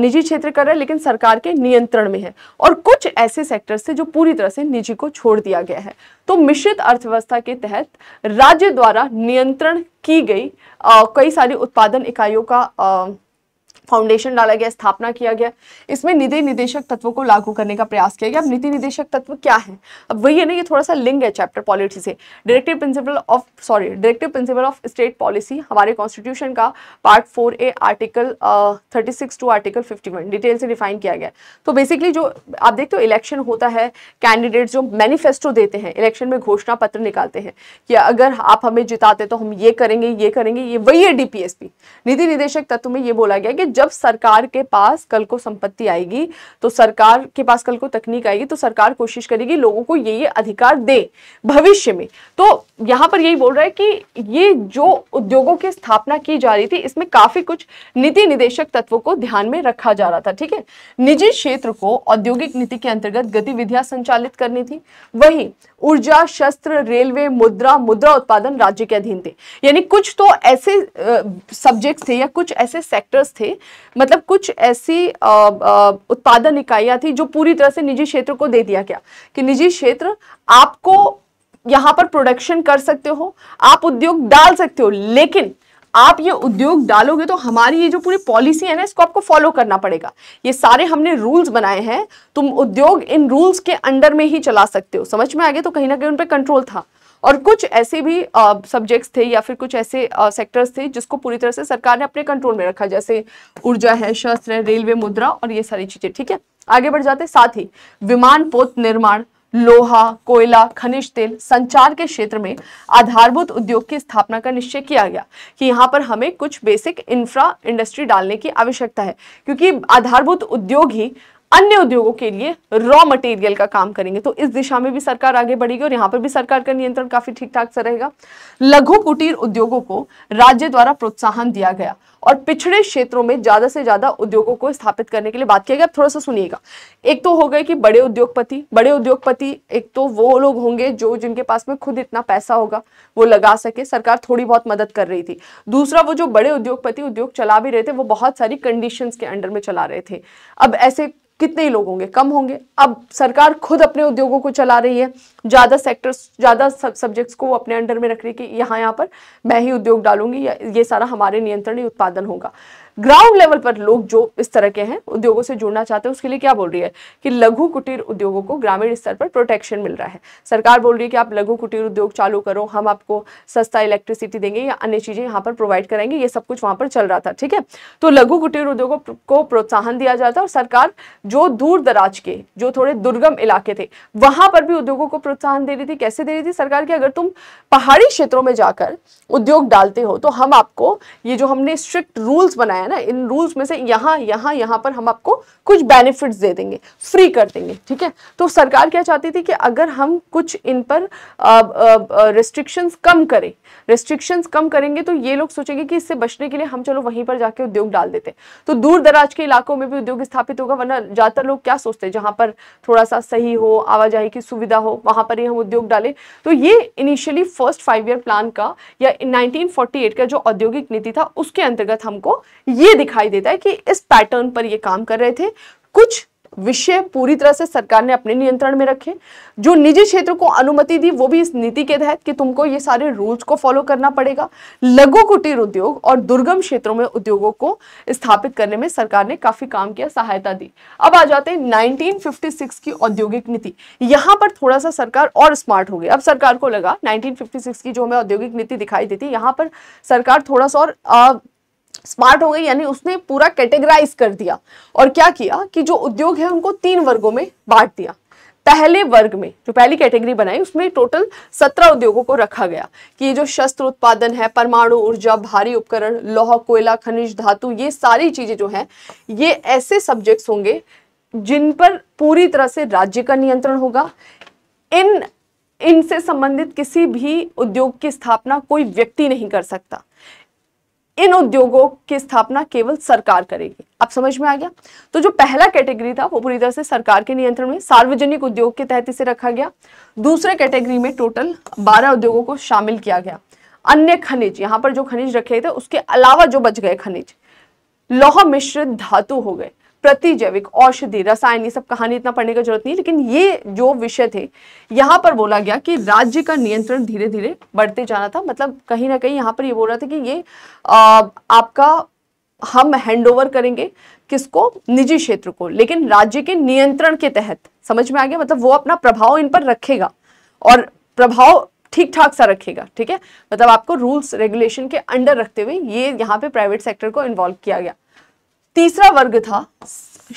निजी क्षेत्र कर रहा है लेकिन सरकार के नियंत्रण में है और कुछ ऐसे सेक्टर से जो पूरी तरह से निजी को छोड़ दिया गया है तो मिश्रित अर्थव्यवस्था के तहत राज्य द्वारा नियंत्रण की गई कई सारी उत्पादन इकाइयों का आ, फाउंडेशन डाला गया स्थापना किया गया इसमें निधि निदेशक तत्वों को लागू करने का प्रयास किया गया अब नीति निदेशक तत्व क्या है अब वही है ना ये थोड़ा सा लिंक है चैप्टर पॉलिसी से directive principle of sorry directive principle of state policy हमारे कॉन्स्टिट्यूशन का part four A article thirty six to article fifty one detail से डिफाइन किया गया तो बेसिकली जो आप देखते हो इलेक्शन होता है कैंडिडेट जो मैनिफेस्टो देते हैं इलेक्शन में घोषणा पत्र निकालते हैं कि अगर आप हमें जिताते तो हम ये करेंगे ये करेंगे ये वही है डीपीएसपी नीति निदेशक तत्व में ये बोला गया कि जब सरकार के पास कल को संपत्ति आएगी तो सरकार के पास कल को तकनीक आएगी तो सरकार कोशिश करेगी लोगों को ये ये अधिकार दे भविष्य में तो यहां पर यही बोल रहा है कि ये जो उद्योगों की स्थापना की जा रही थी इसमें काफी कुछ नीति निदेशक तत्वों को ध्यान में रखा जा रहा था ठीक है निजी क्षेत्र को औद्योगिक नीति के अंतर्गत गतिविधियां संचालित करनी थी वही ऊर्जा शस्त्र रेलवे मुद्रा मुद्रा उत्पादन राज्य के अधीन थे यानी कुछ तो ऐसे सब्जेक्ट्स थे या कुछ ऐसे सेक्टर्स थे मतलब कुछ ऐसी उत्पादन इकाइयां थी जो पूरी तरह से निजी क्षेत्र को दे दिया गया कि निजी क्षेत्र आपको यहाँ पर प्रोडक्शन कर सकते हो आप उद्योग डाल सकते हो लेकिन आप ये उद्योग डालोगे तो हमारी ये जो पूरी पॉलिसी है ना इसको आपको फॉलो करना पड़ेगा ये सारे हमने रूल्स बनाए हैं तुम उद्योग इन रूल्स के अंडर में ही चला सकते हो समझ में आ गया तो कहीं ना कहीं उन पर कंट्रोल था और कुछ ऐसे भी सब्जेक्ट्स थे या फिर कुछ ऐसे सेक्टर्स थे जिसको पूरी तरह से सरकार ने अपने कंट्रोल में रखा जैसे ऊर्जा है शस्त्र है रेलवे मुद्रा और ये सारी चीजें ठीक है आगे बढ़ जाते साथ ही विमान पोत निर्माण लोहा कोयला खनिज तेल संचार के क्षेत्र में आधारभूत उद्योग की स्थापना का निश्चय किया गया कि यहाँ पर हमें कुछ बेसिक इंफ्रा इंडस्ट्री डालने की आवश्यकता है क्योंकि आधारभूत उद्योग ही अन्य उद्योगों के लिए रॉ मटेरियल का काम करेंगे तो इस दिशा में भी सरकार आगे बढ़ेगी और यहाँ पर भी सरकार का नियंत्रण काफी ठीक ठाक से रहेगा लघु कुटीर उद्योगों को राज्य द्वारा प्रोत्साहन दिया गया और पिछड़े क्षेत्रों में ज्यादा से ज्यादा उद्योगों को स्थापित करने के लिए बात किया गया आप थोड़ा सा सुनिएगा एक तो हो गए कि बड़े उद्योगपति बड़े उद्योगपति एक तो वो लोग होंगे जो जिनके पास में खुद इतना पैसा होगा वो लगा सके सरकार थोड़ी बहुत मदद कर रही थी दूसरा वो जो बड़े उद्योगपति उद्योग चला भी रहे थे वो बहुत सारी कंडीशन के अंडर में चला रहे थे अब ऐसे कितने ही लोग होंगे कम होंगे अब सरकार खुद अपने उद्योगों को चला रही है ज़्यादा सेक्टर्स ज़्यादा सब सब्जेक्ट्स को अपने अंडर में रख रही है कि यहाँ यहाँ पर मैं ही उद्योग डालूंगी ये सारा हमारे नियंत्रण ही उत्पादन होगा ग्राउंड लेवल पर लोग जो इस तरह के हैं उद्योगों से जुड़ना चाहते हैं उसके लिए क्या बोल रही है कि लघु कुटीर उद्योगों को ग्रामीण स्तर पर प्रोटेक्शन मिल रहा है सरकार बोल रही है कि आप लघु कुटीर उद्योग चालू करो हम आपको सस्ता इलेक्ट्रिसिटी देंगे या अन्य चीजें यहाँ पर प्रोवाइड करेंगे ये सब कुछ वहां पर चल रहा था ठीक है तो लघु कुटीर उद्योगों को प्रोत्साहन दिया जाता है और सरकार जो दूर दराज के जो थोड़े दुर्गम इलाके थे वहां पर भी उद्योगों को प्रोत्साहन दे रही थी कैसे दे रही थी सरकार की अगर तुम पहाड़ी क्षेत्रों में जाकर उद्योग डालते हो तो हम आपको ये जो हमने स्ट्रिक्ट रूल्स बनाए है ना इन रूल्स में से यहाँ यहाँ यहाँ पर हम आपको कुछ बेनिफिट्स दे देंगे फ्री कर देंगे ठीक है तो सरकार क्या चाहती थी कि अगर हम कुछ इन पर रिस्ट्रिक्शंस कम करें रिस्ट्रिक्शंस कम करेंगे तो ये लोग सोचेंगे कि इससे बचने के लिए हम चलो वहीं पर जाके उद्योग डाल देते तो दूर दराज के इलाकों में भी उद्योग स्थापित होगा वरना ज़्यादातर लोग क्या सोचते हैं जहाँ पर थोड़ा सा सही हो आवाजाही की सुविधा हो वहाँ पर ही हम उद्योग डालें तो ये initially first five year plan का या 1948 का जो औद्योगिक नीति था उसके अंतर्गत हमको ये दिखाई देता है कि इस पैटर्न पर ये काम कर रहे थे कुछ विषय पूरी तरह से सरकार ने अपने नियंत्रण में रखे जो निजी क्षेत्र को अनुमति दी वो भी इस नीति के तहत कि तुमको ये सारे रूल्स को फॉलो करना पड़ेगा लघु कुटीर उद्योग और दुर्गम क्षेत्रों में उद्योगों को स्थापित करने में सरकार ने काफी काम किया सहायता दी अब आ जाते हैं 1956 की औद्योगिक नीति यहाँ पर थोड़ा सा सरकार और स्मार्ट हो गई अब सरकार को लगा नाइनटीन की जो हमें औद्योगिक नीति दिखाई देती यहाँ पर सरकार थोड़ा सा और स्मार्ट हो गई यानी उसने पूरा कैटेगराइज कर दिया और क्या किया कि जो उद्योग है उनको तीन वर्गों में बांट दिया पहले वर्ग में जो पहली कैटेगरी बनाई उसमें टोटल सत्रह उद्योगों को रखा गया कि ये जो शस्त्र उत्पादन है परमाणु ऊर्जा भारी उपकरण लोह कोयला खनिज धातु ये सारी चीजें जो हैं ये ऐसे सब्जेक्ट्स होंगे जिन पर पूरी तरह से राज्य का नियंत्रण होगा इन इनसे संबंधित किसी भी उद्योग की स्थापना कोई व्यक्ति नहीं कर सकता इन उद्योगों की स्थापना केवल सरकार करेगी आप समझ में आ गया तो जो पहला कैटेगरी था वो पूरी तरह से सरकार के नियंत्रण में सार्वजनिक उद्योग के तहत इसे रखा गया दूसरे कैटेगरी में टोटल बारह उद्योगों को शामिल किया गया अन्य खनिज यहां पर जो खनिज रखे थे उसके अलावा जो बच गए खनिज लौह मिश्रित धातु हो गए प्रतिजैविक औषधि रसायन ये सब कहानी इतना पढ़ने की जरूरत नहीं लेकिन ये जो विषय थे यहाँ पर बोला गया कि राज्य का नियंत्रण धीरे धीरे बढ़ते जाना था मतलब कहीं ना कहीं यहाँ पर ये बोल रहा था कि ये आ, आपका हम हैंडओवर करेंगे किसको निजी क्षेत्र को लेकिन राज्य के नियंत्रण के तहत समझ में आ गया मतलब वो अपना प्रभाव इन पर रखेगा और प्रभाव ठीक ठाक सा रखेगा ठीक है मतलब आपको रूल्स रेगुलेशन के अंडर रखते हुए ये यहाँ पे प्राइवेट सेक्टर को इन्वॉल्व किया गया तीसरा वर्ग था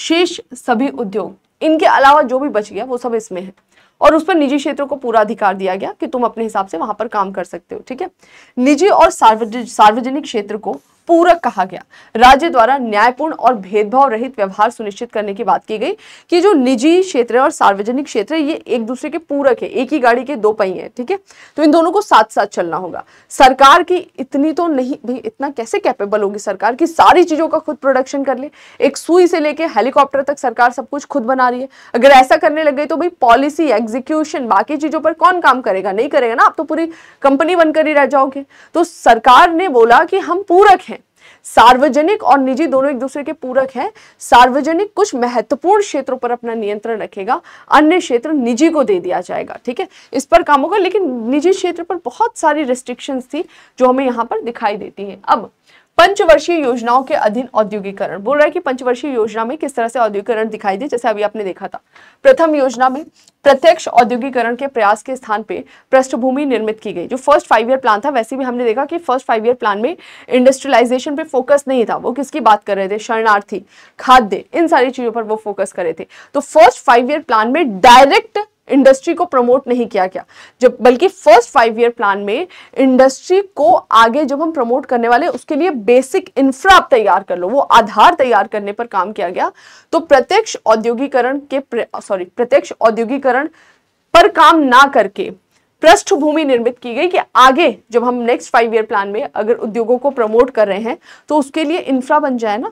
शेष सभी उद्योग इनके अलावा जो भी बच गया वो सब इसमें है और उस पर निजी क्षेत्रों को पूरा अधिकार दिया गया कि तुम अपने हिसाब से वहां पर काम कर सकते हो ठीक है निजी और सार्वजनिक क्षेत्र को पूरक कहा गया राज्य द्वारा न्यायपूर्ण और भेदभाव रहित व्यवहार सुनिश्चित करने की बात की गई कि जो निजी क्षेत्र और सार्वजनिक क्षेत्र ये एक दूसरे के पूरक है एक ही गाड़ी के दो पही है ठीक है तो इन दोनों को साथ साथ चलना होगा सरकार की इतनी तो नहीं भाई इतना कैसे कैपेबल होगी सरकार की सारी चीजों का खुद प्रोडक्शन कर ले एक सुई से लेके हेलीकॉप्टर तक सरकार सब कुछ खुद बना रही है अगर ऐसा करने लग गई तो भाई पॉलिसी एग्जीक्यूशन बाकी चीजों पर कौन काम करेगा नहीं करेगा ना आप तो पूरी कंपनी बनकर ही रह जाओगे तो सरकार ने बोला कि हम पूरक हैं सार्वजनिक और निजी दोनों एक दूसरे के पूरक हैं सार्वजनिक कुछ महत्वपूर्ण क्षेत्रों पर अपना नियंत्रण रखेगा अन्य क्षेत्र निजी को दे दिया जाएगा ठीक है इस पर काम होगा लेकिन निजी क्षेत्र पर बहुत सारी रिस्ट्रिक्शंस थी जो हमें यहाँ पर दिखाई देती है अब पंचवर्षीय योजनाओं के अधीन औद्योगिकरण बोल रहा है कि पंचवर्षीय योजना में किस तरह से औद्योगिकरण दिखाई दे जैसे अभी आपने देखा था प्रथम योजना में प्रत्यक्ष औद्योगिकरण के प्रयास के स्थान पे पृष्ठभूमि निर्मित की गई जो फर्स्ट फाइव ईयर प्लान था वैसे भी हमने देखा कि फर्स्ट फाइव ईयर प्लान में इंडस्ट्रियलाइजेशन पे फोकस नहीं था वो किसकी बात कर रहे थे शरणार्थी खाद्य इन सारी चीजों पर वो फोकस कर रहे थे तो फर्स्ट फाइव ईयर प्लान में डायरेक्ट इंडस्ट्री को प्रमोट नहीं किया गया जब बल्कि फर्स्ट फाइव ईयर प्लान में इंडस्ट्री को आगे जब हम प्रमोट करने वाले उसके लिए बेसिक इंफ्रा आप तैयार कर लो वो आधार तैयार करने पर काम किया गया तो प्रत्यक्ष औद्योगिकरण के सॉरी प्रत्यक्ष औद्योगिकरण पर काम ना करके पृष्ठभूमि निर्मित की गई कि आगे जब हम नेक्स्ट फाइव ईयर प्लान में अगर उद्योगों को प्रमोट कर रहे हैं तो उसके लिए इंफ्रा बन जाए ना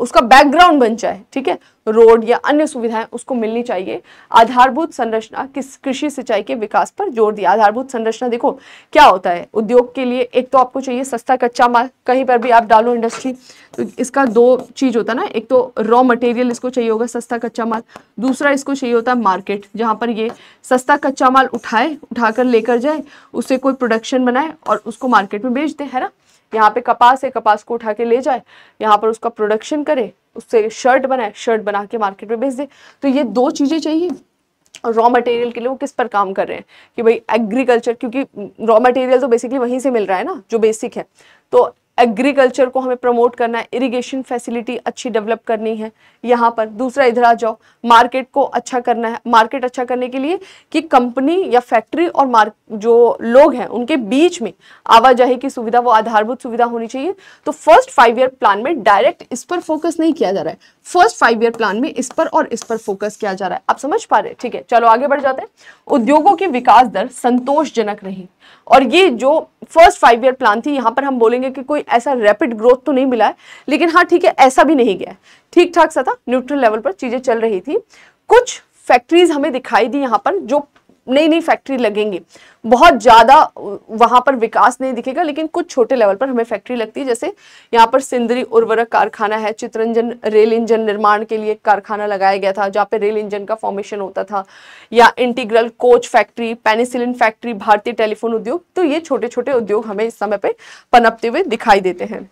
उसका बैकग्राउंड बन जाए ठीक है रोड या अन्य सुविधाएं उसको मिलनी चाहिए आधारभूत संरचना किस कृषि सिंचाई के विकास पर जोर दिया आधारभूत संरचना देखो क्या होता है उद्योग के लिए एक तो आपको चाहिए सस्ता कच्चा माल कहीं पर भी आप डालो इंडस्ट्री तो इसका दो चीज होता है ना एक तो रॉ मटेरियल इसको चाहिए होगा सस्ता कच्चा माल दूसरा इसको चाहिए होता है मार्केट जहाँ पर ये सस्ता कच्चा माल उठाए उठाकर लेकर जाए उससे कोई प्रोडक्शन बनाए और उसको मार्केट में बेच दे है ना यहाँ पे कपास है कपास को उठा के ले जाए यहाँ पर उसका प्रोडक्शन करे उससे शर्ट बनाए शर्ट बना के मार्केट में भेज दे तो ये दो चीज़ें चाहिए और रॉ मटेरियल के लिए वो किस पर काम कर रहे हैं कि भाई एग्रीकल्चर क्योंकि रॉ मटेरियल तो बेसिकली वहीं से मिल रहा है ना जो बेसिक है तो एग्रीकल्चर को हमें प्रमोट करना है इरिगेशन फैसिलिटी अच्छी डेवलप करनी है यहाँ पर दूसरा इधर आ जाओ मार्केट को अच्छा करना है मार्केट अच्छा करने के लिए कि कंपनी या फैक्ट्री और मार्क जो लोग हैं उनके बीच में आवाजाही की सुविधा वो आधारभूत सुविधा होनी चाहिए तो फर्स्ट फाइव ईयर प्लान में डायरेक्ट इस पर फोकस नहीं किया जा रहा है फर्स्ट फाइव ईयर प्लान में इस पर और इस पर फोकस किया जा रहा है आप समझ पा रहे ठीक है चलो आगे बढ़ जाते हैं उद्योगों की विकास दर संतोषजनक रही और ये जो फर्स्ट फाइव ईयर प्लान थी यहाँ पर हम बोलेंगे कि कोई ऐसा रैपिड ग्रोथ तो नहीं मिला है लेकिन हाँ ठीक है ऐसा भी नहीं गया ठीक ठाक सा था न्यूट्रल लेवल पर चीज़ें चल रही थी कुछ फैक्ट्रीज हमें दिखाई दी यहाँ पर जो नई नई फैक्ट्री लगेंगी बहुत ज़्यादा वहां पर विकास नहीं दिखेगा लेकिन कुछ छोटे लेवल पर हमें फैक्ट्री लगती है जैसे यहाँ पर सिंदरी उर्वरक कारखाना है चित्रंजन रेल इंजन निर्माण के लिए कारखाना लगाया गया था जहाँ पे रेल इंजन का फॉर्मेशन होता था या integral coach factory penicillin factory भारतीय टेलीफोन उद्योग तो ये छोटे छोटे उद्योग हमें इस समय पर पनपते हुए दिखाई देते हैं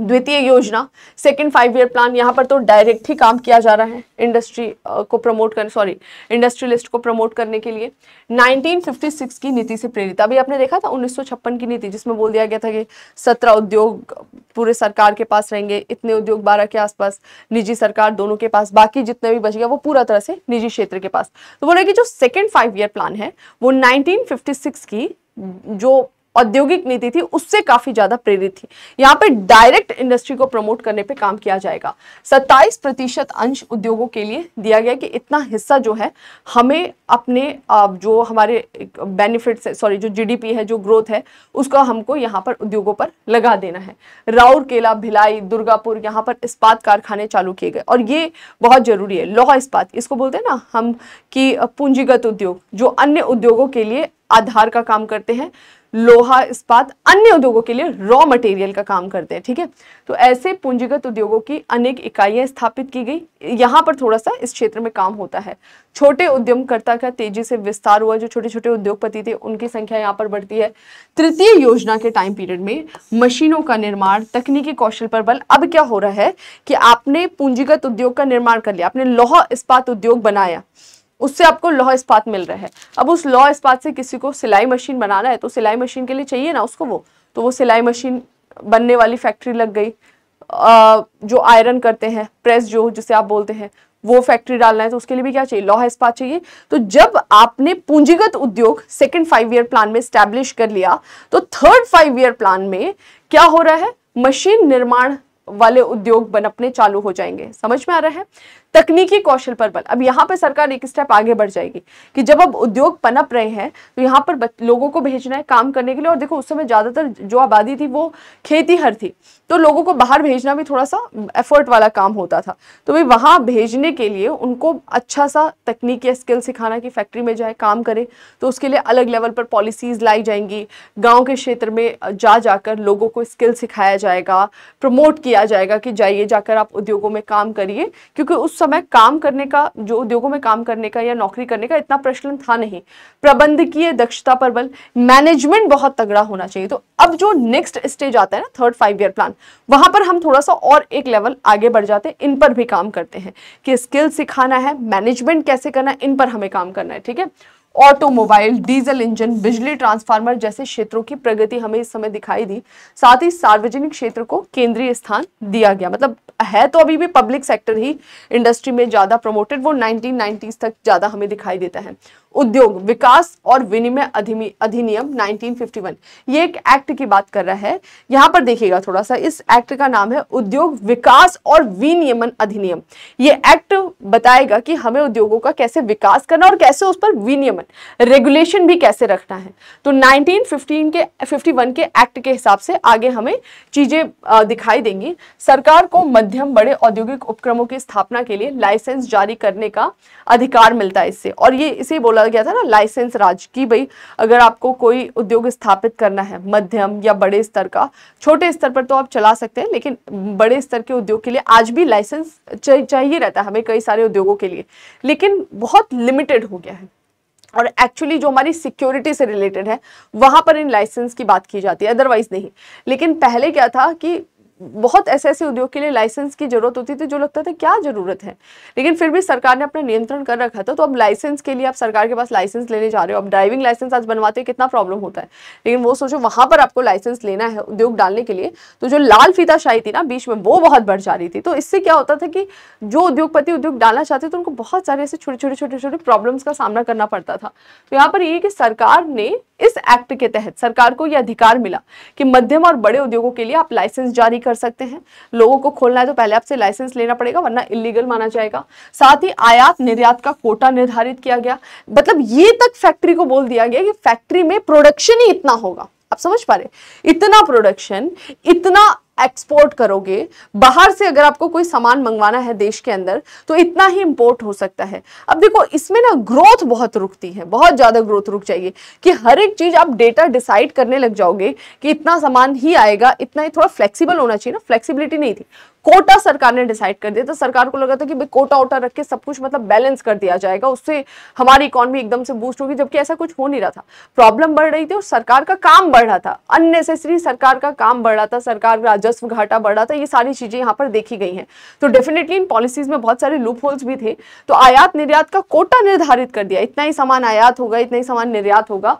द्वितीय योजना सेकंड फाइव ईयर प्लान यहाँ पर तो डायरेक्ट ही काम किया जा रहा है इंडस्ट्री को प्रमोट करने सॉरी इंडस्ट्रियलिस्ट को प्रमोट करने के लिए 1956 की नीति से प्रेरित अभी आपने देखा था 1956 की नीति जिसमें बोल दिया गया था कि सत्रह उद्योग पूरे सरकार के पास रहेंगे इतने उद्योग बारह के आसपास निजी सरकार दोनों के पास बाकी जितने भी बच गया वो पूरा तरह से निजी क्षेत्र के पास तो बोले कि जो सेकेंड फाइव ईयर प्लान है वो नाइनटीन की जो औद्योगिक नीति थी उससे काफी ज्यादा प्रेरित थी यहाँ पे डायरेक्ट इंडस्ट्री को प्रमोट करने पे काम किया जाएगा 27 प्रतिशत अंश उद्योगों के लिए दिया गया कि इतना हिस्सा जो है हमें अपने जो हमारे बेनिफिट्स है सॉरी जो जीडीपी है जो ग्रोथ है उसका हमको यहाँ पर उद्योगों पर लगा देना है राउरकेला भिलाई दुर्गापुर यहाँ पर इस्पात कारखाने चालू किए गए और ये बहुत जरूरी है लौह इस्पात इसको बोलते हैं ना हम कि पूंजीगत उद्योग जो अन्य उद्योगों के लिए आधार का काम करते हैं लोहा इस्पात अन्य उद्योगों के लिए रॉ मटेरियल का काम करते हैं ठीक है तो ऐसे पूंजीगत उद्योगों की अनेक इकाइयां स्थापित की गई यहां पर थोड़ा सा इस क्षेत्र में काम होता है छोटे उद्यमकर्ता का तेजी से विस्तार हुआ जो छोटे छोटे उद्योगपति थे उनकी संख्या यहाँ पर बढ़ती है तृतीय योजना के टाइम पीरियड में मशीनों का निर्माण तकनीकी कौशल पर बल अब क्या हो रहा है कि आपने पूंजीगत उद्योग का निर्माण कर लिया आपने लोहा इस्पात उद्योग बनाया उससे आपको लॉ इस्पात मिल रहा है अब उस लॉ इस्पात से किसी को सिलाई मशीन बनाना है तो सिलाई मशीन के लिए चाहिए ना उसको वो तो वो सिलाई मशीन बनने वाली फैक्ट्री लग गई आ, जो आयरन करते हैं प्रेस जो जिसे आप बोलते हैं वो फैक्ट्री डालना है तो उसके लिए भी क्या चाहिए लौह इस्पात चाहिए तो जब आपने पूंजीगत उद्योग सेकेंड फाइव ईयर प्लान में स्टैब्लिश कर लिया तो थर्ड फाइव ईयर प्लान में क्या हो रहा है मशीन निर्माण वाले उद्योग बनपने चालू हो जाएंगे समझ में आ रहा है तकनीकी कौशल पर बल अब यहाँ पर सरकार एक स्टेप आगे बढ़ जाएगी कि जब अब उद्योग पनप रहे हैं तो यहाँ पर लोगों को भेजना है काम करने के लिए और देखो उस समय ज़्यादातर जो आबादी थी वो खेती हर थी तो लोगों को बाहर भेजना भी थोड़ा सा एफर्ट वाला काम होता था तो भाई वहाँ भेजने के लिए उनको अच्छा सा तकनीकी स्किल सिखाना कि फैक्ट्री में जाए काम करे तो उसके लिए अलग लेवल पर पॉलिसीज़ लाई जाएंगी गाँव के क्षेत्र में जा जाकर लोगों को स्किल सिखाया जाएगा प्रमोट किया जाएगा कि जाइए जाकर आप उद्योगों में काम करिए क्योंकि उस समय काम करने का जो उद्योगों में काम करने का या नौकरी करने का इतना प्रचलन था नहीं प्रबंधकीय दक्षता पर बल मैनेजमेंट बहुत तगड़ा होना चाहिए तो अब जो नेक्स्ट स्टेज आता है ना थर्ड फाइव ईयर प्लान वहां पर हम थोड़ा सा और एक लेवल आगे बढ़ जाते हैं इन पर भी काम करते हैं कि स्किल सिखाना है मैनेजमेंट कैसे करना है इन पर हमें काम करना है ठीक है ऑटोमोबाइल डीजल इंजन बिजली ट्रांसफार्मर जैसे क्षेत्रों की प्रगति हमें इस समय दिखाई दी साथ ही सार्वजनिक क्षेत्र को केंद्रीय स्थान दिया गया मतलब है तो अभी भी पब्लिक सेक्टर ही इंडस्ट्री में ज़्यादा प्रमोटेड वो 1990s तक ज़्यादा हमें दिखाई देता है उद्योग विकास और विनिमय अधिनियम 1951 ये एक एक्ट की बात कर रहा है यहाँ पर देखिएगा थोड़ा सा इस एक्ट का नाम है उद्योग विकास और विनियमन अधिनियम ये एक्ट बताएगा कि हमें उद्योगों का कैसे विकास करना और कैसे उस पर विनियमन रेगुलेशन भी कैसे रखना है तो 1915 के 51 के एक्ट के हिसाब से आगे हमें चीजें दिखाई देंगी सरकार को मध्यम बड़े औद्योगिक उपक्रमों की स्थापना के लिए लाइसेंस जारी करने का अधिकार मिलता है इससे और ये इसे बोला बोला गया था ना लाइसेंस राज की भाई अगर आपको कोई उद्योग स्थापित करना है मध्यम या बड़े स्तर का छोटे स्तर पर तो आप चला सकते हैं लेकिन बड़े स्तर के उद्योग के लिए आज भी लाइसेंस चाहिए रहता है हमें कई सारे उद्योगों के लिए लेकिन बहुत लिमिटेड हो गया है और एक्चुअली जो हमारी सिक्योरिटी से रिलेटेड है वहां पर इन लाइसेंस की बात की जाती है अदरवाइज नहीं लेकिन पहले क्या था कि बहुत ऐसे ऐसे उद्योग के लिए लाइसेंस की जरूरत होती थी जो लगता था क्या जरूरत है लेकिन फिर भी सरकार ने अपना नियंत्रण कर रखा था तो अब लाइसेंस के लिए आप सरकार के पास लाइसेंस लेने जा रहे हो अब ड्राइविंग लाइसेंस आज बनवाते कितना प्रॉब्लम होता है लेकिन वो सोचो वहां पर आपको लाइसेंस लेना है उद्योग डालने के लिए तो जो लाल फीता थी ना बीच में वो बहुत बढ़ जा रही थी तो इससे क्या होता था कि जो उद्योगपति उद्योग डालना चाहते थे तो उनको बहुत सारे ऐसे छोटे छोटे छोटे छोटे प्रॉब्लम्स का सामना करना पड़ता था तो यहाँ पर ये कि सरकार ने इस एक्ट के तहत सरकार को यह अधिकार मिला कि मध्यम और बड़े उद्योगों के लिए आप लाइसेंस जारी कर सकते हैं लोगों को खोलना है तो पहले आपसे लाइसेंस लेना पड़ेगा वरना इलीगल माना जाएगा साथ ही आयात निर्यात का कोटा निर्धारित किया गया मतलब ये तक फैक्ट्री को बोल दिया गया कि फैक्ट्री में प्रोडक्शन ही इतना होगा आप समझ पा रहे इतना प्रोडक्शन इतना एक्सपोर्ट करोगे बाहर से अगर आपको कोई सामान मंगवाना है देश के अंदर तो इतना ही इंपोर्ट हो सकता है अब देखो इसमें ना ग्रोथ बहुत रुकती है बहुत ज़्यादा ग्रोथ रुक जाइए कि हर एक चीज़ आप डेटा डिसाइड करने लग जाओगे कि इतना सामान ही आएगा इतना ही थोड़ा फ्लेक्सीबल होना चाहिए ना फ्लेक्सीबिलिटी नहीं थी कोटा सरकार ने डिसाइड कर दिया तो सरकार को लगा था कि भाई कोटा ओटा रख के सब कुछ मतलब बैलेंस कर दिया जाएगा उससे हमारी इकोनॉमी एकदम से बूस्ट होगी जबकि ऐसा कुछ हो नहीं रहा था प्रॉब्लम बढ़ रही थी और सरकार का काम बढ़ रहा था अननेसेसरी सरकार का काम बढ़ रहा था सरकार राजस्व राजस्व घाटा बढ़ा था ये सारी चीज़ें यहाँ पर देखी गई हैं तो डेफिनेटली इन पॉलिसीज़ में बहुत सारे लूप होल्स भी थे तो आयात निर्यात का कोटा निर्धारित कर दिया इतना ही सामान आयात होगा इतना ही सामान निर्यात होगा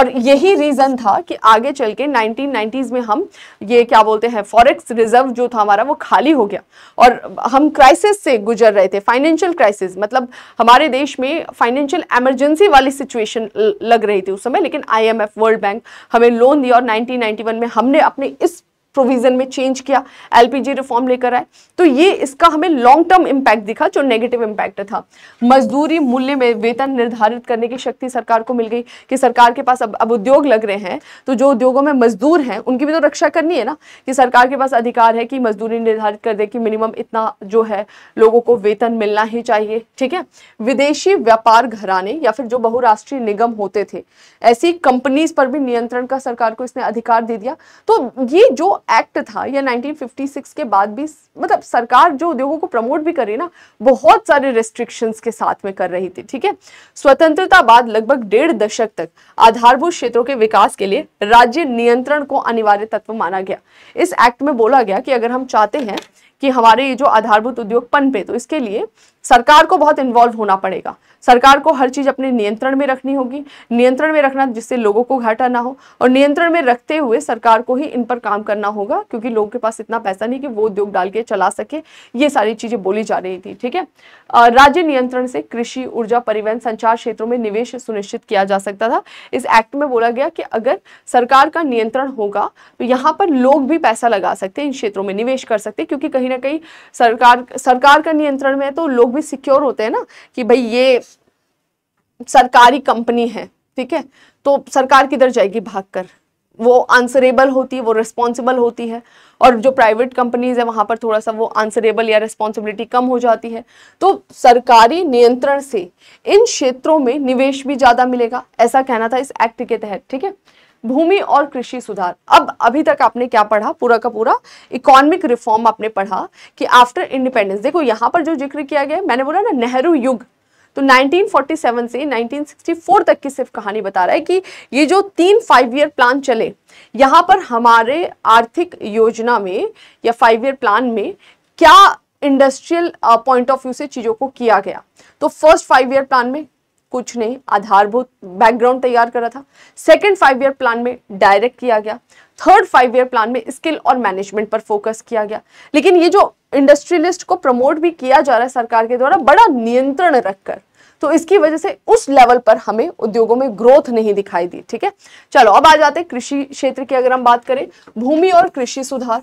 और यही रीज़न था कि आगे चल के नाइनटीन में हम ये क्या बोलते हैं फॉरेक्स रिजर्व जो था हमारा वो खाली हो गया और हम क्राइसिस से गुजर रहे थे फाइनेंशियल क्राइसिस मतलब हमारे देश में फाइनेंशियल एमरजेंसी वाली सिचुएशन लग रही थी उस समय लेकिन आईएमएफ वर्ल्ड बैंक हमें लोन दिया और 1991 में हमने अपने इस प्रोविजन में चेंज किया एलपीजी रिफॉर्म लेकर आए तो ये इसका हमें लॉन्ग टर्म इम्पैक्ट दिखा जो नेगेटिव इम्पैक्ट था मजदूरी मूल्य में वेतन निर्धारित करने की शक्ति सरकार को मिल गई कि सरकार के पास अब अब उद्योग लग रहे हैं तो जो उद्योगों में मजदूर हैं उनकी भी तो रक्षा करनी है ना कि सरकार के पास अधिकार है कि मजदूरी निर्धारित कर दे कि मिनिमम इतना जो है लोगों को वेतन मिलना ही चाहिए ठीक है विदेशी व्यापार घराने या फिर जो बहुराष्ट्रीय निगम होते थे ऐसी कंपनीज पर भी नियंत्रण का सरकार को इसने अधिकार दे दिया तो ये जो एक्ट था या 1956 के बाद भी मतलब सरकार जो उद्योगों को प्रमोट भी कर रही ना बहुत सारे रेस्ट्रिक्शंस के साथ में कर रही थी ठीक है स्वतंत्रता बाद लगभग डेढ़ दशक तक आधारभूत क्षेत्रों के विकास के लिए राज्य नियंत्रण को अनिवार्य तत्व माना गया इस एक्ट में बोला गया कि अगर हम चाहते हैं कि हमारे ये जो आधारभूत उद्योग पनपे तो इसके लिए सरकार को बहुत इन्वॉल्व होना पड़ेगा सरकार को हर चीज़ अपने नियंत्रण में रखनी होगी नियंत्रण में रखना जिससे लोगों को घाटा ना हो और नियंत्रण में रखते हुए सरकार को ही इन पर काम करना होगा क्योंकि लोगों के पास इतना पैसा नहीं कि वो उद्योग डाल के चला सके ये सारी चीज़ें बोली जा रही थी ठीक है राज्य नियंत्रण से कृषि ऊर्जा परिवहन संचार क्षेत्रों में निवेश सुनिश्चित किया जा सकता था इस एक्ट में बोला गया कि अगर सरकार का नियंत्रण होगा तो यहाँ पर लोग भी पैसा लगा सकते हैं इन क्षेत्रों में निवेश कर सकते क्योंकि कहीं ना कहीं सरकार सरकार का नियंत्रण में है तो लोग लोग भी सिक्योर होते हैं ना कि भाई ये सरकारी कंपनी है ठीक है तो सरकार किधर जाएगी भाग कर वो आंसरेबल होती है वो रिस्पॉन्सिबल होती है और जो प्राइवेट कंपनीज है वहां पर थोड़ा सा वो आंसरेबल या रिस्पॉन्सिबिलिटी कम हो जाती है तो सरकारी नियंत्रण से इन क्षेत्रों में निवेश भी ज़्यादा मिलेगा ऐसा कहना था इस एक्ट के तहत ठीक है भूमि और कृषि सुधार अब अभी तक आपने क्या पढ़ा पूरा का पूरा इकोनॉमिक रिफॉर्म आपने पढ़ा कि आफ्टर इंडिपेंडेंस देखो यहाँ पर जो जिक्र किया गया मैंने बोला ना नेहरू युग तो 1947 से 1964 तक की सिर्फ कहानी बता रहा है कि ये जो तीन फाइव ईयर प्लान चले यहाँ पर हमारे आर्थिक योजना में या फाइव ईयर प्लान में क्या इंडस्ट्रियल पॉइंट ऑफ व्यू से चीज़ों को किया गया तो फर्स्ट फाइव ईयर प्लान में कुछ नहीं आधारभूत बैकग्राउंड तैयार करा था सेकेंड फाइव ईयर प्लान में डायरेक्ट किया गया थर्ड फाइव ईयर प्लान में स्किल और मैनेजमेंट पर फोकस किया गया लेकिन ये जो इंडस्ट्रियलिस्ट को प्रमोट भी किया जा रहा है सरकार के द्वारा बड़ा नियंत्रण रखकर तो इसकी वजह से उस लेवल पर हमें उद्योगों में ग्रोथ नहीं दिखाई दी ठीक है चलो अब आ जाते कृषि क्षेत्र की अगर हम बात करें भूमि और कृषि सुधार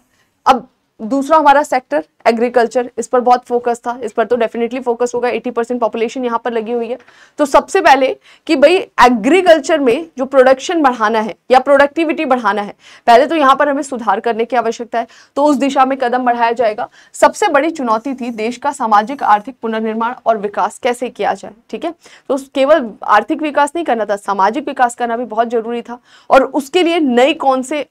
अब दूसरा हमारा सेक्टर एग्रीकल्चर इस पर बहुत फोकस था इस पर तो डेफिनेटली फोकस होगा 80 परसेंट पॉपुलेशन यहाँ पर लगी हुई है तो सबसे पहले कि भाई एग्रीकल्चर में जो प्रोडक्शन बढ़ाना है या प्रोडक्टिविटी बढ़ाना है पहले तो यहाँ पर हमें सुधार करने की आवश्यकता है तो उस दिशा में कदम बढ़ाया जाएगा सबसे बड़ी चुनौती थी देश का सामाजिक आर्थिक पुनर्निर्माण और विकास कैसे किया जाए ठीक है तो केवल आर्थिक विकास नहीं करना था सामाजिक विकास करना भी बहुत जरूरी था और उसके लिए नई कौन से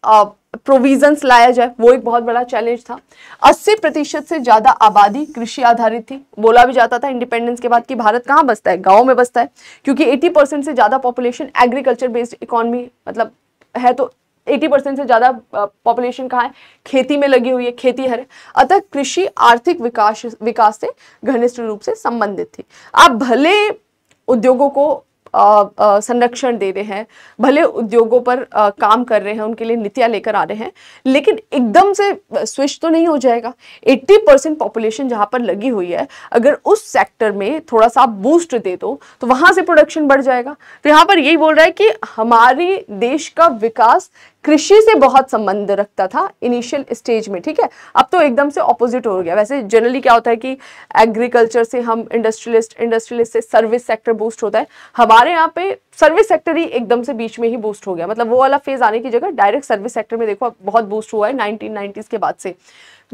प्रोविजंस लाया जाए वो एक बहुत बड़ा चैलेंज था 80 प्रतिशत से ज़्यादा आबादी कृषि आधारित थी बोला भी जाता था इंडिपेंडेंस के बाद कि भारत कहाँ बसता है गाँव में बसता है क्योंकि 80 परसेंट से ज़्यादा पॉपुलेशन एग्रीकल्चर बेस्ड इकोनॉमी मतलब है तो 80 परसेंट से ज़्यादा पॉपुलेशन कहाँ है खेती में लगी हुई है खेती हर अतः कृषि आर्थिक विकास विकास से घनिष्ठ रूप से संबंधित थी आप भले उद्योगों को संरक्षण दे रहे हैं भले उद्योगों पर आ, काम कर रहे हैं उनके लिए नीतियाँ लेकर आ रहे हैं लेकिन एकदम से स्विच तो नहीं हो जाएगा 80 परसेंट पॉपुलेशन जहाँ पर लगी हुई है अगर उस सेक्टर में थोड़ा सा आप बूस्ट दे दो तो वहाँ से प्रोडक्शन बढ़ जाएगा तो यहाँ पर यही बोल रहा है कि हमारे देश का विकास कृषि से बहुत संबंध रखता था इनिशियल स्टेज में ठीक है अब तो एकदम से ऑपोजिट हो गया वैसे जनरली क्या होता है कि एग्रीकल्चर से हम इंडस्ट्रियलिस्ट इंडस्ट्रियलिस्ट से सर्विस सेक्टर बूस्ट होता है हमारे यहाँ पे सर्विस सेक्टर ही एकदम से बीच में ही बूस्ट हो गया मतलब वो वाला फेज आने की जगह डायरेक्ट सर्विस सेक्टर में देखो बहुत बूस्ट हुआ है नाइनटीन के बाद से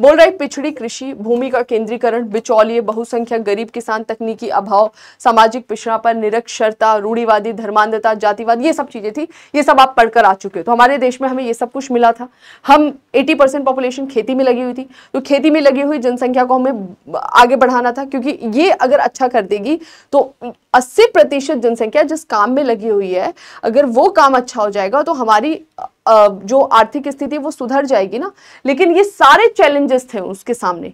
बोल रहे पिछड़ी कृषि भूमि का केंद्रीकरण बिचौलिए बहुसंख्यक गरीब किसान तकनीकी अभाव सामाजिक पिछड़ा पर निरक्षरता रूढ़ीवादी धर्मांधता जातिवाद ये सब चीजें थी ये सब आप पढ़कर आ चुके हो तो हमारे देश में हमें ये सब कुछ मिला था हम 80 परसेंट पॉपुलेशन खेती में लगी हुई थी तो खेती में लगी हुई जनसंख्या को हमें आगे बढ़ाना था क्योंकि ये अगर अच्छा कर देगी तो अस्सी प्रतिशत जनसंख्या जिस काम में लगी हुई है अगर वो काम अच्छा हो जाएगा तो हमारी जो आर्थिक स्थिति वो सुधर जाएगी ना लेकिन ये सारे चैलेंजेस थे उसके सामने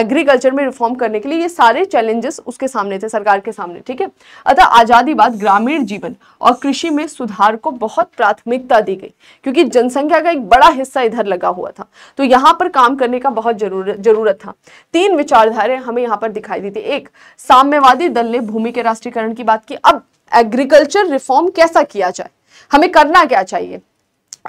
एग्रीकल्चर में रिफॉर्म करने के लिए ये सारे चैलेंजेस उसके सामने थे सरकार के सामने ठीक है अतः आज़ादी बाद ग्रामीण जीवन और कृषि में सुधार को बहुत प्राथमिकता दी गई क्योंकि जनसंख्या का एक बड़ा हिस्सा इधर लगा हुआ था तो यहाँ पर काम करने का बहुत जरूर जरूरत था तीन विचारधारे हमें यहाँ पर दिखाई दी थी एक साम्यवादी दल ने भूमि के राष्ट्रीय चरण की बात की अब एग्रीकल्चर रिफॉर्म कैसा किया जाए हमें करना क्या चाहिए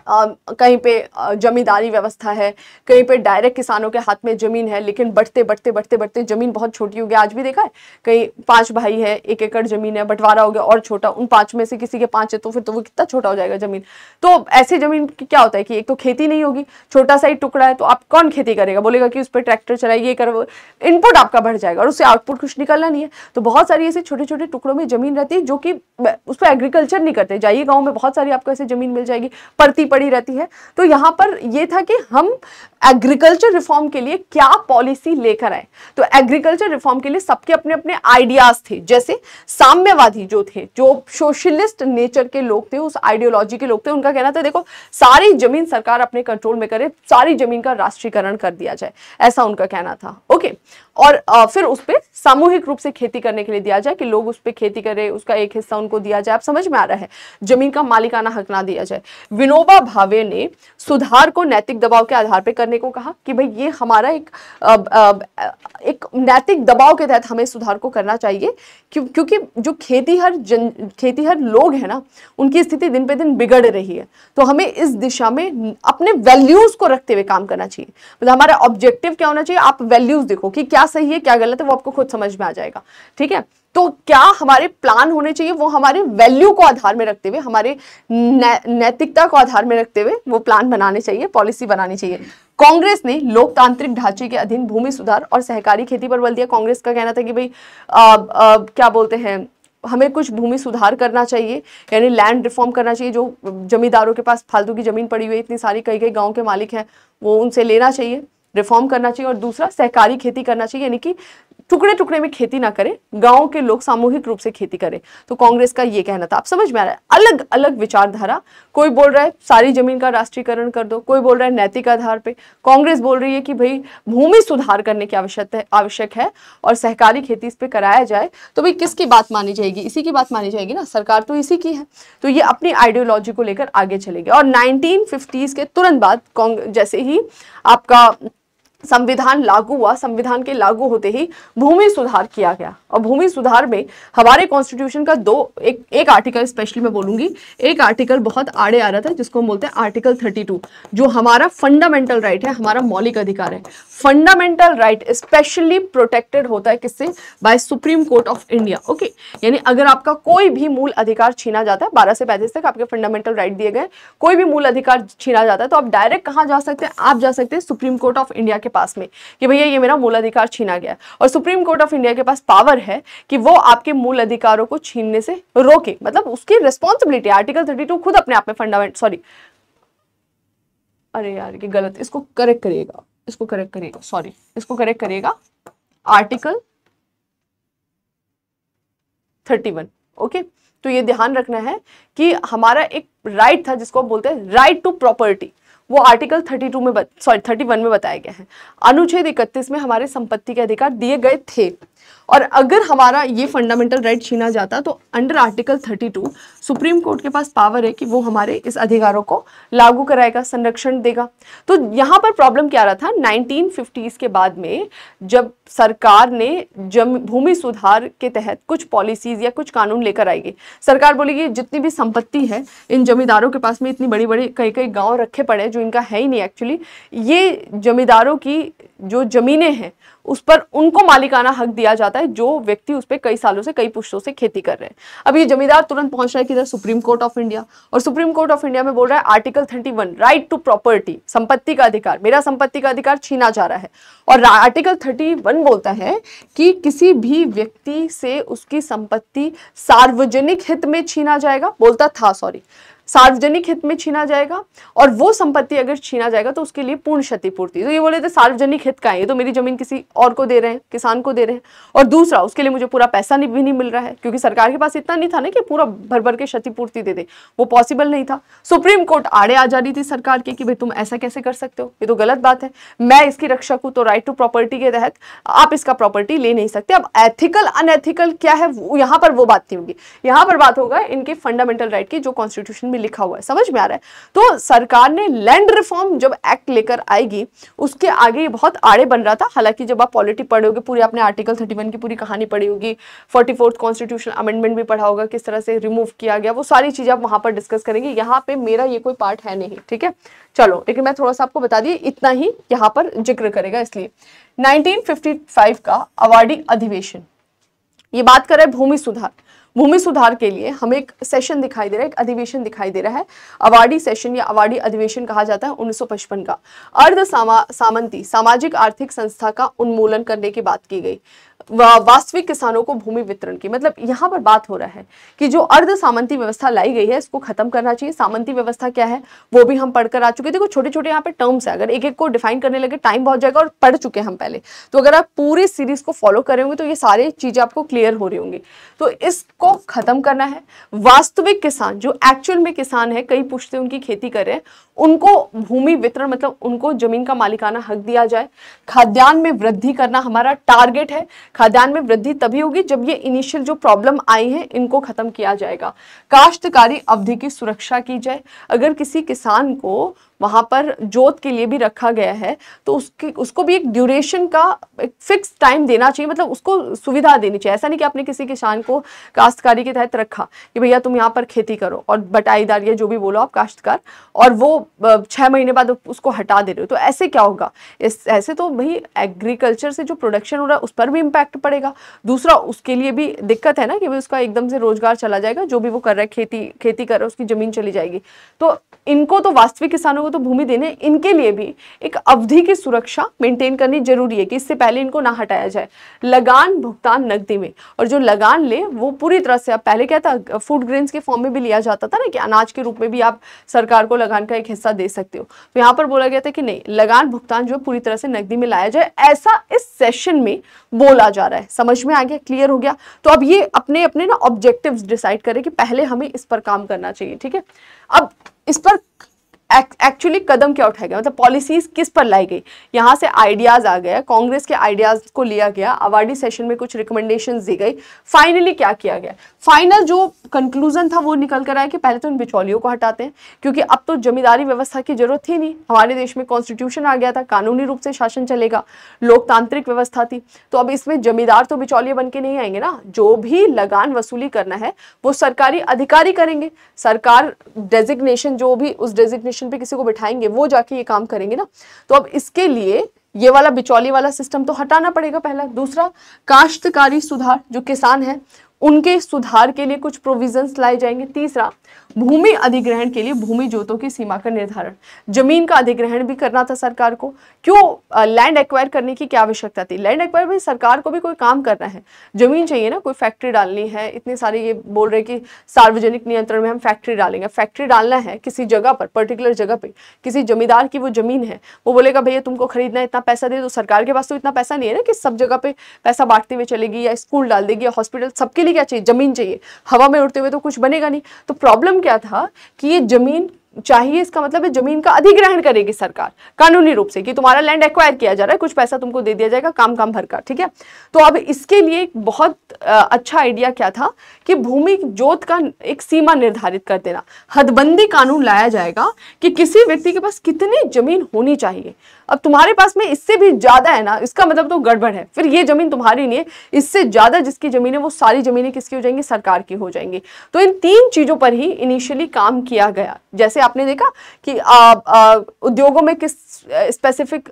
आ, कहीं पे जमींदारी व्यवस्था है कहीं पे डायरेक्ट किसानों के हाथ में ज़मीन है लेकिन बढ़ते बढ़ते बढ़ते बढ़ते ज़मीन बहुत छोटी हो गया आज भी देखा है कहीं पांच भाई है एक एकड़ ज़मीन है बंटवारा हो गया और छोटा उन पांच में से किसी के पांच है तो फिर तो वो कितना छोटा हो जाएगा ज़मीन तो ऐसी ज़मीन क्या होता है कि एक तो खेती नहीं होगी छोटा सा ही टुकड़ा है तो आप कौन खेती करेगा बोलेगा कि उस पर ट्रैक्टर चलाइए ये करो इनपुट आपका बढ़ जाएगा और उससे आउटपुट कुछ निकलना नहीं है तो बहुत सारी ऐसे छोटे छोटे टुकड़ों में ज़मीन रहती है जो कि उस पर एग्रीकल्चर नहीं करते जाइए गाँव में बहुत सारी आपको ऐसी ज़मीन मिल जाएगी परती सस्ती पड़ी रहती है तो यहाँ पर ये था कि हम एग्रीकल्चर रिफॉर्म के लिए क्या पॉलिसी लेकर आए तो एग्रीकल्चर रिफॉर्म के लिए सबके अपने अपने आइडियाज थे जैसे साम्यवादी जो थे जो सोशलिस्ट नेचर के लोग थे उस आइडियोलॉजी के लोग थे उनका कहना था देखो सारी जमीन सरकार अपने कंट्रोल में करे सारी जमीन का राष्ट्रीयकरण कर दिया जाए ऐसा उनका कहना था ओके और फिर उस पर सामूहिक रूप से खेती करने के लिए दिया जाए कि लोग उस पर खेती करें उसका एक हिस्सा उनको दिया जाए आप समझ में आ रहा है जमीन का मालिकाना हक ना दिया जाए विनोबा विनोबा भावे ने सुधार को नैतिक दबाव के आधार पर करने को कहा कि भाई ये हमारा एक एक नैतिक दबाव के तहत हमें सुधार को करना चाहिए क्यों क्योंकि जो खेती हर जन खेती हर लोग हैं ना उनकी स्थिति दिन पे दिन बिगड़ रही है तो हमें इस दिशा में अपने वैल्यूज़ को रखते हुए काम करना चाहिए मतलब हमारा ऑब्जेक्टिव क्या होना चाहिए आप वैल्यूज़ देखो कि क्या सही है क्या गलत है वो आपको खुद समझ में आ जाएगा ठीक है तो क्या हमारे प्लान होने चाहिए वो हमारे वैल्यू को आधार में रखते हुए हमारे नैतिकता को आधार में रखते हुए वो प्लान बनाने चाहिए पॉलिसी बनानी चाहिए कांग्रेस ने लोकतांत्रिक ढांचे के अधीन भूमि सुधार और सहकारी खेती पर बल दिया कांग्रेस का कहना था कि भाई क्या बोलते हैं हमें कुछ भूमि सुधार करना चाहिए यानी लैंड रिफॉर्म करना चाहिए जो जमींदारों के पास फालतू की ज़मीन पड़ी हुई है इतनी सारी कई कई गाँव के मालिक हैं वो उनसे लेना चाहिए रिफॉर्म करना चाहिए और दूसरा सहकारी खेती करना चाहिए यानी कि टुकड़े टुकड़े में खेती ना करें गांव के लोग सामूहिक रूप से खेती करें तो कांग्रेस का ये कहना था आप समझ में आ रहा है अलग अलग विचारधारा कोई बोल रहा है सारी जमीन का राष्ट्रीयकरण कर दो कोई बोल रहा है नैतिक आधार पे कांग्रेस बोल रही है कि भाई भूमि सुधार करने की आवश्यकता है आवश्यक है और सहकारी खेती इस पर कराया जाए तो भाई किसकी बात मानी जाएगी इसी की बात मानी जाएगी ना सरकार तो इसी की है तो ये अपनी आइडियोलॉजी को लेकर आगे चलेगी और नाइनटीन के तुरंत बाद जैसे ही आपका संविधान लागू हुआ संविधान के लागू होते ही भूमि सुधार किया गया और भूमि सुधार में हमारे कॉन्स्टिट्यूशन का दो एक एक आर्टिकल स्पेशली मैं बोलूंगी एक आर्टिकल बहुत आड़े आ रहा था जिसको हम बोलते हैं आर्टिकल 32 जो हमारा फंडामेंटल राइट right है हमारा मौलिक अधिकार है फंडामेंटल राइट स्पेशली प्रोटेक्टेड होता है किससे by supreme court of India okay यानी अगर आपका कोई भी मूल अधिकार छीना जाता है बारह से पैंतीस तक आपके फंडामेंटल राइट दिए गए कोई भी मूल अधिकार छीना जाता है तो आप डायरेक्ट कहाँ जा सकते हैं आप जा सकते हैं सुप्रीम कोर्ट ऑफ इंडिया के पास में कि भैया ये मेरा मूल अधिकार छीना गया और सुप्रीम कोर्ट ऑफ इंडिया के पास पावर है कि वो आपके मूल अधिकारों को छीनने से रोके मतलब उसकी रिस्पॉन्सिबिलिटी आर्टिकल थर्टी टू खुद अपने आप में फंडामेंट सॉरी अरे यार ये गलत इसको करेक्ट करिएगा इसको करेक्ट करिएगा सॉरी इसको करेक्ट करिएगा आर्टिकल थर्टी वन ओके तो ये ध्यान रखना है कि हमारा एक राइट right था जिसको बोलते हैं राइट टू प्रॉपर्टी वो आर्टिकल 32 में सॉरी 31 में बताया गया है अनुच्छेद 31 में हमारे संपत्ति के अधिकार दिए गए थे और अगर हमारा ये फंडामेंटल राइट छीना जाता तो अंडर आर्टिकल 32 सुप्रीम कोर्ट के पास पावर है कि वो हमारे इस अधिकारों को लागू कराएगा संरक्षण देगा तो यहाँ पर प्रॉब्लम क्या रहा था नाइनटीन के बाद में जब सरकार ने जम भूमि सुधार के तहत कुछ पॉलिसीज या कुछ कानून लेकर आएगी सरकार बोलेगी जितनी भी संपत्ति है इन जमींदारों के पास में इतनी बड़ी बड़ी कई कई गाँव रखे पड़े जो इनका है ही नहीं एक्चुअली ये जमींदारों की जो जमीने हैं उस पर उनको मालिकाना हक दिया जाता है जो व्यक्ति उस पर कई सालों से कई पुष्टों से खेती कर रहे हैं अब ये जमींदार तुरंत पहुंच रहा है किधर सुप्रीम कोर्ट ऑफ इंडिया और सुप्रीम कोर्ट ऑफ इंडिया में बोल रहा है article thirty one right to property संपत्ति का अधिकार मेरा संपत्ति का अधिकार छीना जा रहा है और आर्टिकल थर्टी वन बोलता है कि किसी भी व्यक्ति से उसकी संपत्ति सार्वजनिक हित में छीना जाएगा बोलता था सॉरी सार्वजनिक हित में छीना जाएगा और वो संपत्ति अगर छीना जाएगा तो उसके लिए पूर्ण क्षतिपूर्ति तो ये बोले थे सार्वजनिक हित का है ये तो मेरी जमीन किसी और को दे रहे हैं किसान को दे रहे हैं और दूसरा उसके लिए मुझे पूरा पैसा नहीं भी नहीं मिल रहा है क्योंकि सरकार के पास इतना नहीं था ना कि पूरा भर भर के क्षतिपूर्ति दे दे वो पॉसिबल नहीं था सुप्रीम कोर्ट आड़े आ जा रही थी सरकार की कि भाई तुम ऐसा कैसे कर सकते हो ये तो गलत बात है मैं इसकी रक्षा हूँ तो राइट टू प्रॉपर्टी के तहत आप इसका प्रॉपर्टी ले नहीं सकते अब एथिकल अनएथिकल क्या है यहाँ पर वो बात नहीं होगी यहाँ पर बात होगा इनके फंडामेंटल राइट की जो कॉन्स्टिट्यूशन में लिखा हुआ है समझ में आ रहा है तो सरकार ने लैंड रिफॉर्म जब एक्ट लेकर आएगी उसके आगे ये बहुत आड़े बन रहा था हालांकि जब आप पॉलिटी पढ़े होगे पूरी आपने आर्टिकल थर्टी की पूरी कहानी पढ़ी होगी फोर्टी फोर्थ कॉन्स्टिट्यूशन अमेंडमेंट भी पढ़ा होगा किस तरह से रिमूव किया गया वो सारी चीज़ें आप वहां पर डिस्कस करेंगे यहाँ पे मेरा ये कोई पार्ट है नहीं ठीक है चलो लेकिन मैं थोड़ा सा आपको बता दिए इतना ही यहाँ पर जिक्र करेगा इसलिए 1955 का अवार्डी अधिवेशन ये बात कर रहे हैं भूमि सुधार भूमि सुधार के लिए हमें एक सेशन दिखाई दे रहा है एक अधिवेशन दिखाई दे रहा है अवार्डी सेशन या अवार्डी अधिवेशन कहा जाता है 1955 का अर्ध सामा, सामंती सामाजिक आर्थिक संस्था का उन्मूलन करने की बात की गई वास्तविक किसानों को भूमि वितरण की मतलब यहाँ पर बात हो रहा है कि जो अर्ध सामंती व्यवस्था लाई गई है इसको खत्म करना चाहिए सामंती व्यवस्था क्या है वो भी हम पढ़कर आ चुके देखो छोटे छोटे यहाँ पे टर्म्स है अगर एक एक को डिफाइन करने लगे टाइम बहुत जाएगा और पढ़ चुके हम पहले तो अगर आप पूरी सीरीज को फॉलो करेंगे तो ये सारी चीजें आपको क्लियर हो रही होंगी तो इसको खत्म करना है वास्तविक किसान जो एक्चुअल में किसान है कई पुश्ते उनकी खेती कर रहे हैं उनको भूमि वितरण मतलब उनको जमीन का मालिकाना हक दिया जाए खाद्यान्न में वृद्धि करना हमारा टारगेट है खाद्यान्न में वृद्धि तभी होगी जब ये इनिशियल जो प्रॉब्लम आई है इनको खत्म किया जाएगा काश्तकारी अवधि की सुरक्षा की जाए अगर किसी किसान को वहाँ पर जोत के लिए भी रखा गया है तो उसकी उसको भी एक ड्यूरेशन का एक फिक्स टाइम देना चाहिए मतलब उसको सुविधा देनी चाहिए ऐसा नहीं कि आपने किसी किसान को काश्तकारी के तहत रखा कि भैया तुम यहाँ पर खेती करो और बटाईदार या जो भी बोलो आप काश्तकार और वो छः महीने बाद उसको हटा दे रहे हो तो ऐसे क्या होगा इस ऐसे तो भाई एग्रीकल्चर से जो प्रोडक्शन हो रहा है उस पर भी इम्पैक्ट पड़ेगा दूसरा उसके लिए भी दिक्कत है ना कि भाई उसका एकदम से रोजगार चला जाएगा जो भी वो कर रहा है खेती खेती कर रहा है उसकी ज़मीन चली जाएगी तो इनको तो वास्तविक किसानों को तो भूमि देने इनके लिए भी एक अवधि की सुरक्षा मेंटेन करनी जरूरी है कि इससे पहले इनको ना हटाया जाए लगान भुगतान नकदी में और जो लगान ले वो पूरी तरह से अब पहले क्या था फूड ग्रेन्स के फॉर्म में भी लिया जाता था ना कि अनाज के रूप में भी आप सरकार को लगान का एक हिस्सा दे सकते हो तो यहाँ पर बोला गया था कि नहीं लगान भुगतान जो पूरी तरह से नकदी में लाया जाए ऐसा इस सेशन में बोला जा रहा है समझ में आ गया क्लियर हो गया तो अब ये अपने अपने ना ऑब्जेक्टिव डिसाइड करें कि पहले हमें इस पर काम करना चाहिए ठीक है अब इस पर एक्चुअली कदम क्या उठाया गया मतलब पॉलिसीज किस पर लाई गई यहाँ से आइडियाज़ आ गया कांग्रेस के आइडियाज़ को लिया गया अवार्डी सेशन में कुछ रिकमेंडेशन दी गई फाइनली क्या किया गया फाइनल जो कंक्लूजन था वो निकल कर आया कि पहले तो इन बिचौलियों को हटाते हैं क्योंकि अब तो जमींदारी व्यवस्था की जरूरत थी नहीं हमारे देश में कॉन्स्टिट्यूशन आ गया था कानूनी रूप से शासन चलेगा लोकतांत्रिक व्यवस्था थी तो अब इसमें जमींदार तो बिचौलिए बन के नहीं आएंगे ना जो भी लगान वसूली करना है वो सरकारी अधिकारी करेंगे सरकार डेजिग्नेशन जो भी उस डेजिग्नेशन पोजिशन पे किसी को बिठाएंगे वो जाके ये काम करेंगे ना तो अब इसके लिए ये वाला बिचौली वाला सिस्टम तो हटाना पड़ेगा पहला दूसरा काश्तकारी सुधार जो किसान है उनके सुधार के लिए कुछ प्रोविजंस लाए जाएंगे तीसरा भूमि अधिग्रहण के लिए भूमि जोतों की सीमा का निर्धारण जमीन का अधिग्रहण भी करना था सरकार को क्यों लैंड एक्वायर करने की क्या आवश्यकता थी लैंड एक्वायर में सरकार को भी कोई काम करना है जमीन चाहिए ना कोई फैक्ट्री डालनी है इतने सारे ये बोल रहे कि सार्वजनिक नियंत्रण में हम फैक्ट्री डालेंगे फैक्ट्री डालना है किसी जगह पर पर्टिकुलर जगह पर किसी जमींदार की वो जमीन है वो बोलेगा भैया तुमको खरीदना इतना पैसा दे तो सरकार के पास तो इतना पैसा नहीं है ना कि सब जगह पर पैसा बांटते हुए चलेगी या स्कूल डाल देगी या हॉस्पिटल सबके लिए क्या चाहिए जमीन चाहिए हवा में उड़ते हुए तो कुछ बनेगा नहीं तो प्रॉब्लम क्या था कि ये जमीन चाहिए इसका मतलब है जमीन का अधिग्रहण करेगी सरकार कानूनी रूप से कि तुम्हारा लैंड एक्वायर किया जा रहा है कुछ पैसा तुमको दे दिया जाएगा काम काम भर का ठीक है तो अब इसके लिए एक बहुत अच्छा आइडिया क्या था कि भूमि जोत का एक सीमा निर्धारित कर देना हदबंदी कानून लाया जाएगा कि किसी व्यक्ति के पास कितनी जमीन होनी चाहिए अब तुम्हारे पास में इससे भी ज़्यादा है ना इसका मतलब तो गड़बड़ है फिर ये ज़मीन तुम्हारी नहीं है इससे ज़्यादा जिसकी ज़मीन है वो सारी ज़मीनें किसकी हो जाएंगी सरकार की हो जाएंगी तो इन तीन चीज़ों पर ही इनिशियली काम किया गया जैसे आपने देखा कि आ, आ, उद्योगों में किस स्पेसिफिक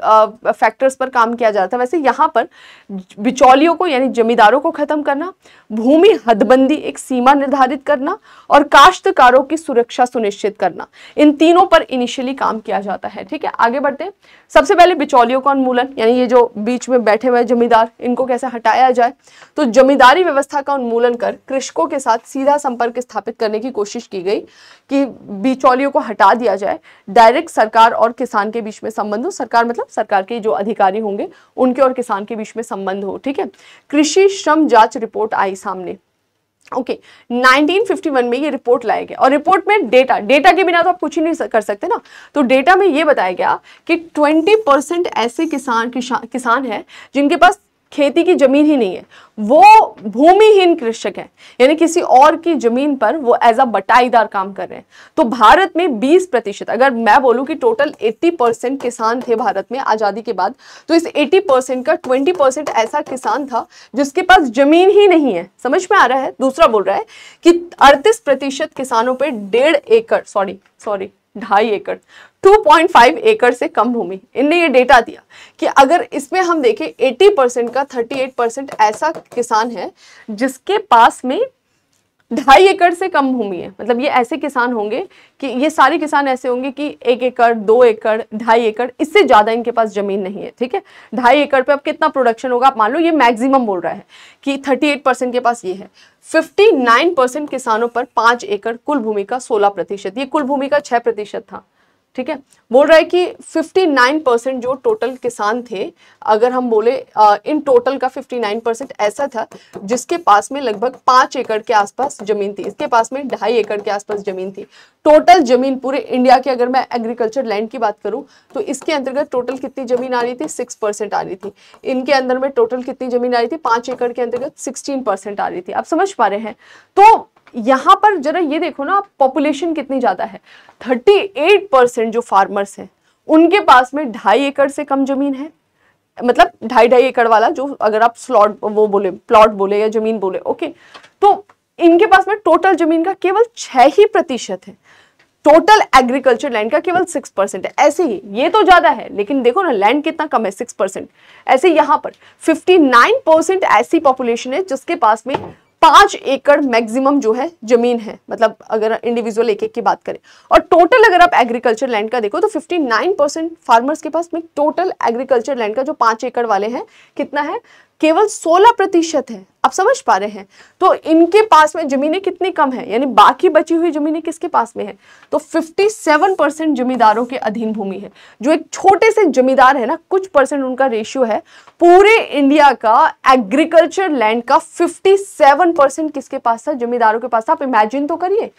फैक्टर्स पर काम किया जाता है वैसे यहाँ पर बिचौलियों को यानी जमींदारों को ख़त्म करना भूमि हदबंदी एक सीमा निर्धारित करना और काश्तकारों की सुरक्षा सुनिश्चित करना इन तीनों पर इनिशियली काम किया जाता है ठीक है आगे बढ़ते हैं सबसे पहले बिचौलियों का उन्मूलन यानी ये जो बीच में बैठे हुए जमींदार इनको कैसे हटाया जाए तो जमींदारी व्यवस्था का उन्मूलन कर कृषकों के साथ सीधा संपर्क स्थापित करने की कोशिश की गई कि बिचौलियों को हटा दिया जाए डायरेक्ट सरकार और किसान के बीच में संबंध हो सरकार मतलब सरकार के जो अधिकारी होंगे उनके और किसान के बीच में संबंध हो ठीक है कृषि श्रम जांच रिपोर्ट आई सामने ओके okay, 1951 में ये रिपोर्ट लाया गया और रिपोर्ट में डेटा डेटा के बिना तो आप कुछ ही नहीं कर सकते ना तो डेटा में ये बताया गया कि 20 परसेंट ऐसे किसान किसान हैं जिनके पास खेती की ज़मीन ही नहीं है वो भूमिहीन कृषक है यानी किसी और की ज़मीन पर वो एज अ बटाईदार काम कर रहे हैं तो भारत में 20 प्रतिशत अगर मैं बोलूँ कि टोटल 80 परसेंट किसान थे भारत में आज़ादी के बाद तो इस 80 परसेंट का 20 परसेंट ऐसा किसान था जिसके पास ज़मीन ही नहीं है समझ में आ रहा है दूसरा बोल रहा है कि अड़तीस प्रतिशत किसानों पर डेढ़ एकड़ सॉरी सॉरी ढाई एकड़ 2.5 एकड़ से कम भूमि इनने ये डेटा दिया कि अगर इसमें हम देखें 80 परसेंट का 38 परसेंट ऐसा किसान है जिसके पास में ढाई एकड़ से कम भूमि है मतलब ये ऐसे किसान होंगे कि ये सारे किसान ऐसे होंगे कि एक एकड़ दो एकड़ ढाई एकड़ इससे ज़्यादा इनके पास ज़मीन नहीं है ठीक है ढाई एकड़ पे अब कितना प्रोडक्शन होगा आप मान लो ये मैक्सिमम बोल रहा है कि थर्टी एट परसेंट के पास ये है फिफ्टी नाइन परसेंट किसानों पर पाँच एकड़ कुल भूमि का सोलह प्रतिशत ये कुल भूमि का छह प्रतिशत था ठीक है बोल रहा है कि 59 परसेंट जो टोटल किसान थे अगर हम बोले आ, इन टोटल का 59 परसेंट ऐसा था जिसके पास में लगभग पाँच एकड़ के आसपास जमीन थी इसके पास में ढाई एकड़ के आसपास जमीन थी टोटल जमीन पूरे इंडिया की अगर मैं एग्रीकल्चर लैंड की बात करूं तो इसके अंतर्गत टोटल कितनी जमीन आ रही थी सिक्स परसेंट आ रही थी इनके अंदर में टोटल कितनी जमीन आ रही थी पाँच एकड़ के अंतर्गत सिक्सटीन परसेंट आ रही थी आप समझ पा रहे हैं तो यहाँ पर जरा ये देखो ना पॉपुलेशन कितनी ज़्यादा है 38 परसेंट जो फार्मर्स हैं उनके पास में ढाई एकड़ से कम जमीन है मतलब ढाई ढाई एकड़ वाला जो अगर आप स्लॉट वो बोले प्लॉट बोले या जमीन बोले ओके तो इनके पास में टोटल जमीन का केवल छः ही प्रतिशत है टोटल एग्रीकल्चर लैंड का केवल सिक्स परसेंट है ऐसे ही ये तो ज़्यादा है लेकिन देखो ना लैंड कितना कम है सिक्स परसेंट ऐसे यहाँ पर फिफ्टी नाइन परसेंट ऐसी पॉपुलेशन है जिसके पास में पांच एकड़ मैक्सिमम जो है जमीन है मतलब अगर इंडिविजुअल एक एक की बात करें और टोटल अगर आप एग्रीकल्चर लैंड का देखो तो 59 परसेंट फार्मर्स के पास में टोटल एग्रीकल्चर लैंड का जो पांच एकड़ वाले हैं कितना है केवल 16 प्रतिशत है आप समझ पा रहे हैं तो इनके पास में ज़मीनें कितनी कम है यानी बाकी बची हुई ज़मीनें किसके पास में है तो 57 परसेंट जमींदारों के अधीन भूमि है जो एक छोटे से जमींदार है ना कुछ परसेंट उनका रेशियो है पूरे इंडिया का एग्रीकल्चर लैंड का 57 परसेंट किसके पास था जमींदारों के पास था आप इमेजिन तो करिए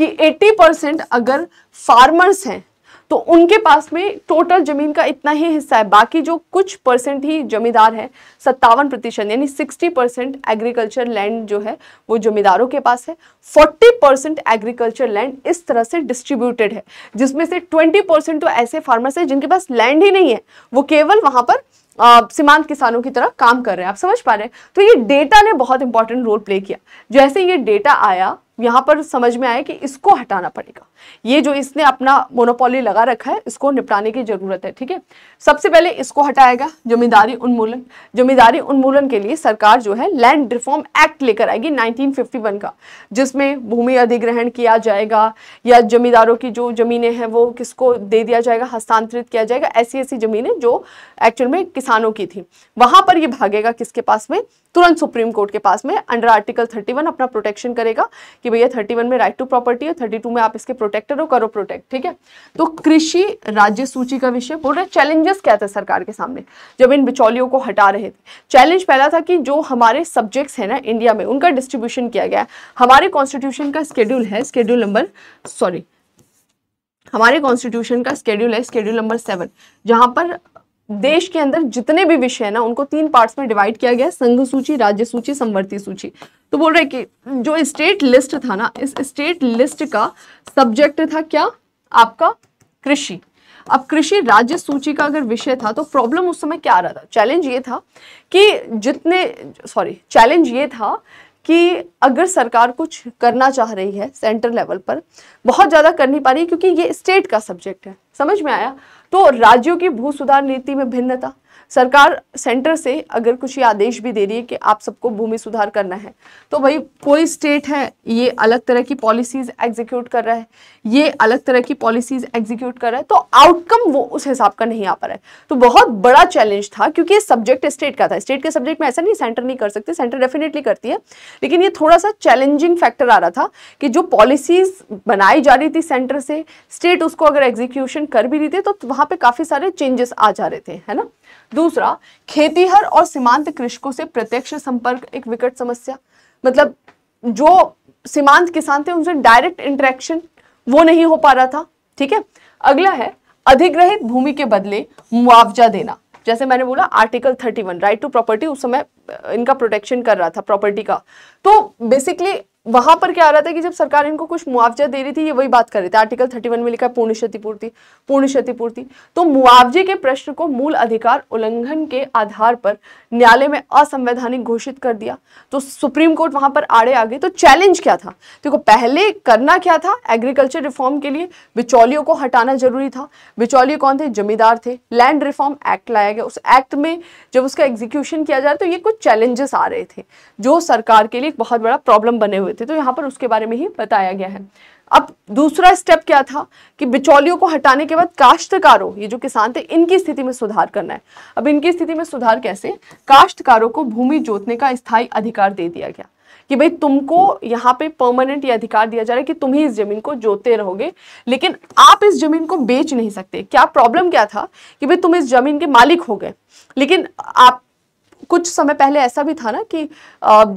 कि 80 परसेंट अगर फार्मर्स हैं तो उनके पास में टोटल जमीन का इतना ही हिस्सा है बाकी जो कुछ परसेंट ही जमींदार है सत्तावन प्रतिशत यानी सिक्सटी परसेंट एग्रीकल्चर लैंड जो है वो जमींदारों के पास है फोर्टी परसेंट एग्रीकल्चर लैंड इस तरह से डिस्ट्रीब्यूटेड है जिसमें से ट्वेंटी परसेंट तो ऐसे फार्मर्स हैं जिनके पास लैंड ही नहीं है वो केवल वहाँ पर सीमांत किसानों की तरह काम कर रहे हैं आप समझ पा रहे हैं तो ये डेटा ने बहुत इंपॉर्टेंट रोल प्ले किया जैसे ये डेटा आया यहाँ पर समझ में आए कि इसको हटाना पड़ेगा ये जो इसने अपना मोनोपोली लगा रखा है इसको निपटाने की ज़रूरत है ठीक है सबसे पहले इसको हटाएगा जमींदारी उन्मूलन जमींदारी उन्मूलन के लिए सरकार जो है लैंड रिफॉर्म एक्ट लेकर आएगी 1951 का जिसमें भूमि अधिग्रहण किया जाएगा या जमींदारों की जो जमीने हैं वो किसको दे दिया जाएगा हस्तांतरित किया जाएगा ऐसी ऐसी जमीने जो एक्चुअल में किसानों की थी वहां पर ये भागेगा किसके पास में तुरंत सुप्रीम कोर्ट के पास में अंडर आर्टिकल 31 अपना प्रोटेक्शन करेगा कि भैया 31 में राइट टू प्रॉपर्टी है 32 में आप इसके प्रोटेक्टर हो करो प्रोटेक्ट ठीक है तो कृषि राज्य सूची का विषय बोल रहे चैलेंजेस क्या थे सरकार के सामने जब इन बिचौलियों को हटा रहे थे चैलेंज पहला था कि जो हमारे सब्जेक्ट्स हैं ना इंडिया में उनका डिस्ट्रीब्यूशन किया गया हमारे कॉन्स्टिट्यूशन का स्केड्यूल है स्केड्यूल नंबर सॉरी हमारे कॉन्स्टिट्यूशन का स्केड्यूल है स्केड्यूल नंबर सेवन जहां पर देश के अंदर जितने भी विषय है ना उनको तीन पार्ट्स में डिवाइड किया गया संघ सूची राज्य सूची संवर्ती सूची तो बोल रहे कि जो स्टेट लिस्ट था ना इस स्टेट लिस्ट का सब्जेक्ट था क्या आपका कृषि अब कृषि राज्य सूची का अगर विषय था तो प्रॉब्लम उस समय क्या आ रहा था चैलेंज ये था कि जितने सॉरी चैलेंज ये था कि अगर सरकार कुछ करना चाह रही है सेंट्रल लेवल पर बहुत ज़्यादा कर नहीं पा रही क्योंकि ये स्टेट का सब्जेक्ट है समझ में आया तो राज्यों की भू सुधार नीति में भिन्नता सरकार सेंटर से अगर कुछ ये आदेश भी दे रही है कि आप सबको भूमि सुधार करना है तो भाई कोई स्टेट है ये अलग तरह की पॉलिसीज एग्जीक्यूट कर रहा है ये अलग तरह की पॉलिसीज एग्जीक्यूट कर रहा है तो आउटकम वो उस हिसाब का नहीं आ पा रहा है तो बहुत बड़ा चैलेंज था क्योंकि ये सब्जेक्ट स्टेट का था स्टेट के सब्जेक्ट में ऐसा नहीं सेंटर नहीं कर सकते सेंटर डेफिनेटली करती है लेकिन ये थोड़ा सा चैलेंजिंग फैक्टर आ रहा था कि जो पॉलिसीज बनाई जा रही थी सेंटर से स्टेट उसको अगर एग्जीक्यूशन कर भी रही थी तो वहाँ पर काफ़ी सारे चेंजेस आ जा रहे थे है ना दूसरा खेतीहर और सीमांत कृषकों से प्रत्यक्ष संपर्क एक विकट समस्या मतलब जो सीमांत किसान थे उनसे डायरेक्ट इंटरेक्शन वो नहीं हो पा रहा था ठीक है अगला है अधिग्रहित भूमि के बदले मुआवजा देना जैसे मैंने बोला आर्टिकल 31 राइट टू प्रॉपर्टी उस समय इनका प्रोटेक्शन कर रहा था प्रॉपर्टी का तो बेसिकली वहां पर क्या आ रहा था कि जब सरकार इनको कुछ मुआवजा दे रही थी ये वही बात कर रहे थे आर्टिकल 31 में लिखा है पूर्ण क्षतिपूर्ति पूर्ण क्षतिपूर्ति तो मुआवजे के प्रश्न को मूल अधिकार उल्लंघन के आधार पर न्यायालय में असंवैधानिक घोषित कर दिया तो सुप्रीम कोर्ट वहां पर आड़े आ गए तो चैलेंज क्या था देखो पहले करना क्या था एग्रीकल्चर रिफॉर्म के लिए बिचौलियों को हटाना जरूरी था बिचौलिए कौन थे जमींदार थे लैंड रिफॉर्म एक्ट लाया गया उस एक्ट में जब उसका एग्जीक्यूशन किया जा रहा तो ये कुछ चैलेंजेस आ रहे थे जो सरकार के लिए एक बहुत बड़ा प्रॉब्लम बने हुए थे तो यहाँ पर उसके बारे में ही बताया गया है अब दूसरा स्टेप क्या था कि बिचौलियों को हटाने के बाद काश्तकारों ये जो किसान थे इनकी स्थिति में सुधार करना है अब इनकी स्थिति में सुधार कैसे काश्तकारों को भूमि जोतने का स्थायी अधिकार दे दिया गया कि भाई तुमको यहाँ पे परमानेंट ये अधिकार दिया जा रहा है कि तुम ही इस जमीन को जोते रहोगे लेकिन आप इस जमीन को बेच नहीं सकते क्या प्रॉब्लम क्या था कि भाई तुम इस जमीन के मालिक हो गए लेकिन आप कुछ समय पहले ऐसा भी था ना कि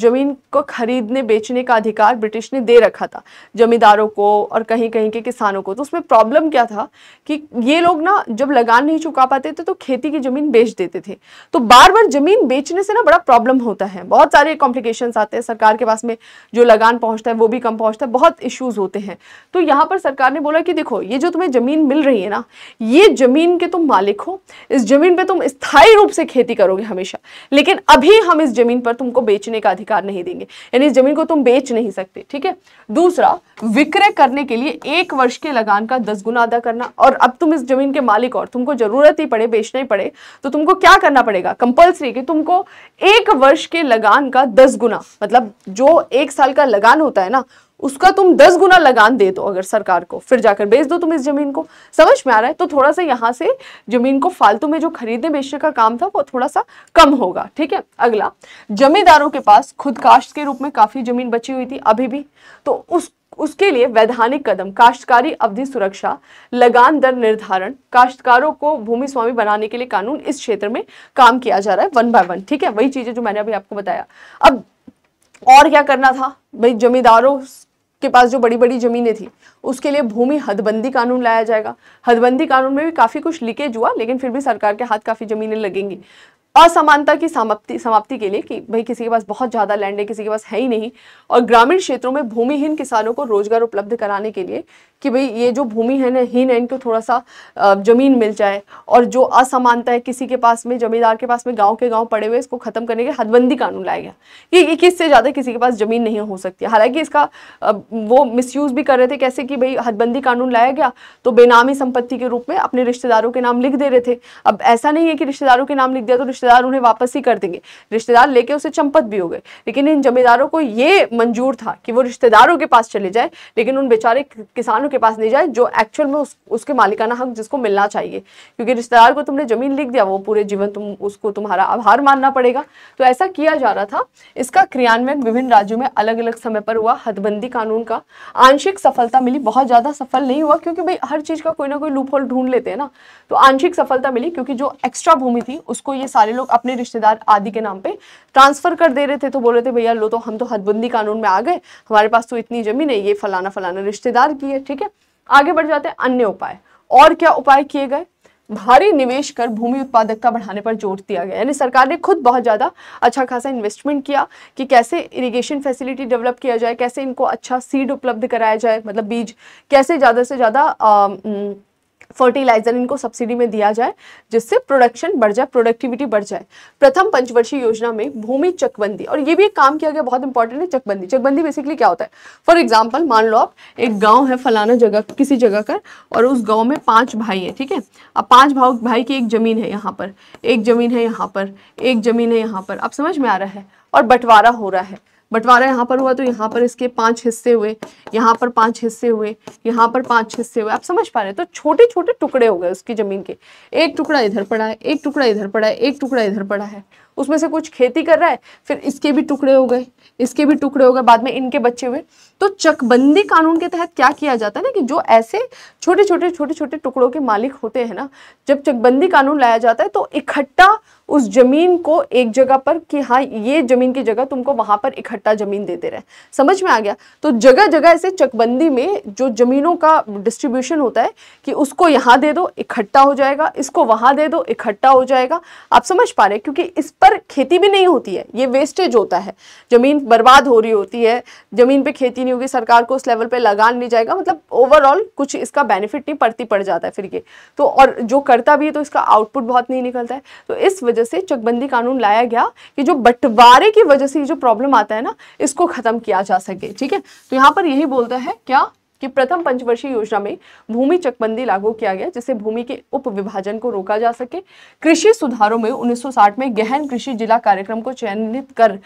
ज़मीन को खरीदने बेचने का अधिकार ब्रिटिश ने दे रखा था ज़मींदारों को और कहीं कहीं के किसानों को तो उसमें प्रॉब्लम क्या था कि ये लोग ना जब लगान नहीं चुका पाते थे तो खेती की ज़मीन बेच देते थे तो बार बार ज़मीन बेचने से ना बड़ा प्रॉब्लम होता है बहुत सारे कॉम्प्लिकेशंस आते हैं सरकार के पास में जो लगान पहुँचता है वो भी कम पहुँचता है बहुत इशूज़ होते हैं तो यहाँ पर सरकार ने बोला कि देखो ये जो तुम्हें ज़मीन मिल रही है ना ये ज़मीन के तुम मालिक हो इस ज़मीन पर तुम स्थायी रूप से खेती करोगे हमेशा लेकिन अभी हम इस जमीन पर तुमको बेचने का अधिकार नहीं देंगे यानी इस जमीन को तुम बेच नहीं सकते ठीक है दूसरा विक्रय करने के लिए एक वर्ष के लगान का दस गुना अदा करना और अब तुम इस जमीन के मालिक और तुमको जरूरत ही पड़े बेचना ही पड़े तो तुमको क्या करना पड़ेगा कंपल्सरी कि तुमको एक वर्ष के लगान का दस गुना मतलब जो एक साल का लगान होता है ना उसका तुम दस गुना लगान दे दो अगर सरकार को फिर जाकर बेच दो तुम इस जमीन को समझ में आ रहा है तो थोड़ा सा यहाँ से जमीन को फालतू में जो खरीदने बेचने का काम था वो थोड़ा सा कम होगा ठीक है अगला जमींदारों के पास खुद काश्त के रूप में काफी जमीन बची हुई थी अभी भी तो उस उसके लिए वैधानिक कदम काश्तकारी अवधि सुरक्षा लगान दर निर्धारण काश्तकारों को भूमि स्वामी बनाने के लिए कानून इस क्षेत्र में काम किया जा रहा है वन बाय वन ठीक है वही चीजें जो मैंने अभी आपको बताया अब और क्या करना था भाई जमींदारों के पास जो बड़ी बड़ी ज़मीनें थी उसके लिए भूमि हदबंदी कानून लाया जाएगा हदबंदी कानून में भी काफ़ी कुछ लीकेज हुआ लेकिन फिर भी सरकार के हाथ काफ़ी ज़मीनें लगेंगी असमानता की समाप्ति समाप्ति के लिए कि भाई किसी के पास बहुत ज़्यादा लैंड है किसी के पास है ही नहीं और ग्रामीण क्षेत्रों में भूमिहीन किसानों को रोजगार उपलब्ध कराने के लिए कि भाई ये जो भूमि है ना हीन है इनको थोड़ा सा ज़मीन मिल जाए और जो असमानता है किसी के पास में जमींदार के पास में गाँव के गाँव पड़े हुए इसको खत्म करने के हदबंदी कानून लाया गया ये इक्कीस से ज़्यादा किसी के पास ज़मीन नहीं हो सकती हालांकि इसका वो मिसयूज़ भी कर रहे थे कैसे कि भाई हदबंदी कानून लाया गया तो बेनामी संपत्ति के रूप में अपने रिश्तेदारों के नाम लिख दे रहे थे अब ऐसा नहीं है कि रिश्तेदारों के नाम लिख दिया तो रिश्तेदार उन्हें वापस ही कर देंगे रिश्तेदार लेके उसे चंपत भी हो गए लेकिन इन जमींदारों को ये मंजूर था कि वो रिश्तेदारों के पास चले जाए लेकिन उन बेचारे किसानों के पास नहीं जाए जो एक्चुअल में उस, उसके मालिकाना हक जिसको मिलना चाहिए क्योंकि रिश्तेदार को तुमने जमीन लिख दिया वो पूरे जीवन तुम उसको तुम्हारा आभार मानना पड़ेगा तो ऐसा किया जा रहा था इसका क्रियान्वयन विभिन्न राज्यों में अलग अलग समय पर हुआ हदबंदी कानून का आंशिक सफलता मिली बहुत ज़्यादा सफल नहीं हुआ क्योंकि भाई हर चीज़ का कोई ना कोई लूप होल ढूंढ लेते हैं ना तो आंशिक सफलता मिली क्योंकि जो एक्स्ट्रा भूमि थी उसको ये सारे सारे लोग अपने रिश्तेदार आदि के नाम पे ट्रांसफर कर दे रहे थे तो बोल रहे थे भैया लो तो हम तो हदबंदी कानून में आ गए हमारे पास तो इतनी जमीन है ये फलाना फलाना रिश्तेदार की है ठीक है आगे बढ़ जाते हैं अन्य उपाय और क्या उपाय किए गए भारी निवेश कर भूमि उत्पादकता बढ़ाने पर जोर दिया गया यानी सरकार ने खुद बहुत ज़्यादा अच्छा खासा इन्वेस्टमेंट किया कि कैसे इरिगेशन फैसिलिटी डेवलप किया जाए कैसे इनको अच्छा सीड उपलब्ध कराया जाए मतलब बीज कैसे ज़्यादा से ज़्यादा फर्टिलाइजर इनको सब्सिडी में दिया जाए जिससे प्रोडक्शन बढ़ जाए प्रोडक्टिविटी बढ़ जाए प्रथम पंचवर्षीय योजना में भूमि चकबंदी और ये भी एक काम किया गया बहुत इंपॉर्टेंट है चकबंदी चकबंदी बेसिकली क्या होता है फॉर एग्जाम्पल मान लो आप एक गाँव है फलाना जगह किसी जगह का और उस गाँव में पाँच भाई है ठीक है अब पाँच भाव भाई की एक ज़मीन है यहाँ पर एक ज़मीन है यहाँ पर एक ज़मीन है यहाँ पर अब समझ में आ रहा है और बंटवारा हो रहा है बंटवारा यहाँ पर हुआ तो यहाँ पर इसके पांच हिस्से हुए यहाँ पर पांच हिस्से हुए यहाँ पर पांच हिस्से हुए आप समझ पा रहे हैं तो छोटे छोटे टुकड़े हो गए उसकी ज़मीन के एक टुकड़ा इधर पड़ा है एक टुकड़ा इधर पड़ा है एक टुकड़ा इधर पड़ा है उसमें से कुछ खेती कर रहा है फिर इसके भी टुकड़े हो गए इसके भी टुकड़े हो गए बाद में इनके बच्चे हुए तो चकबंदी कानून के तहत क्या किया जाता है ना कि जो ऐसे छोटे छोटे छोटे छोटे टुकड़ों के मालिक होते हैं ना जब चकबंदी कानून लाया जाता है तो इकट्ठा उस ज़मीन को एक जगह पर कि हाँ ये ज़मीन की जगह तुमको वहां पर इकट्ठा ज़मीन देते रहे समझ में आ गया तो जगह जगह ऐसे चकबंदी में जो ज़मीनों का डिस्ट्रीब्यूशन होता है कि उसको यहाँ दे दो इकट्ठा हो जाएगा इसको वहां दे दो इकट्ठा हो जाएगा आप समझ पा रहे क्योंकि इस पर खेती भी नहीं होती है ये वेस्टेज होता है ज़मीन बर्बाद हो रही होती है ज़मीन पर खेती नहीं होगी सरकार को उस लेवल पर लगान नहीं जाएगा मतलब ओवरऑल कुछ इसका बेनिफिट नहीं पड़ती पड़ जाता है फिर ये तो और जो करता भी है तो इसका आउटपुट बहुत नहीं निकलता है तो इस वजह वजह से चकबंदी कानून लाया गया कि जो बंटवारे की वजह से ये जो प्रॉब्लम आता है ना इसको ख़त्म किया जा सके ठीक है तो यहाँ पर यही बोलता है क्या कि प्रथम पंचवर्षीय योजना में भूमि चकबंदी लागू किया गया जिससे भूमि के उप विभाजन को रोका जा सके कृषि सुधारों में 1960 में गहन कृषि जिला कार्यक्रम को चयनित कर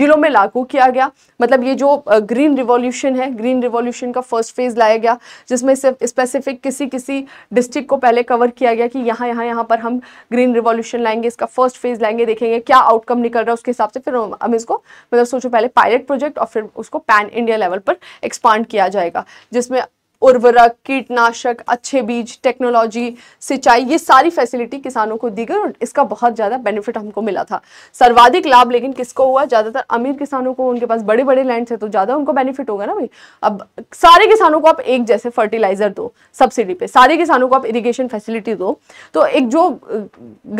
जिलों में लागू किया गया मतलब ये जो ग्रीन रिवॉल्यूशन है ग्रीन रिवॉल्यूशन का फर्स्ट फेज लाया गया जिसमें सिर्फ स्पेसिफिक किसी किसी डिस्ट्रिक्ट को पहले कवर किया गया कि यहाँ यहाँ यहाँ पर हम ग्रीन रिवॉल्यूशन लाएंगे इसका फर्स्ट फेज लाएंगे देखेंगे क्या आउटकम निकल रहा है उसके हिसाब से फिर हम इसको मतलब सोचो पहले पायलट प्रोजेक्ट और फिर उसको पैन इंडिया लेवल पर एक्सपांड किया जाएगा जिसमें उर्वरक कीटनाशक अच्छे बीज टेक्नोलॉजी सिंचाई ये सारी फैसिलिटी किसानों को दी गई और इसका बहुत ज़्यादा बेनिफिट हमको मिला था सर्वाधिक लाभ लेकिन किसको हुआ ज़्यादातर अमीर किसानों को उनके पास बड़े बड़े लैंड थे तो ज़्यादा उनको बेनिफिट होगा ना भाई अब सारे किसानों को आप एक जैसे फर्टिलाइज़र दो सब्सिडी पे सारे किसानों को आप इरीगेशन फैसिलिटी दो तो एक जो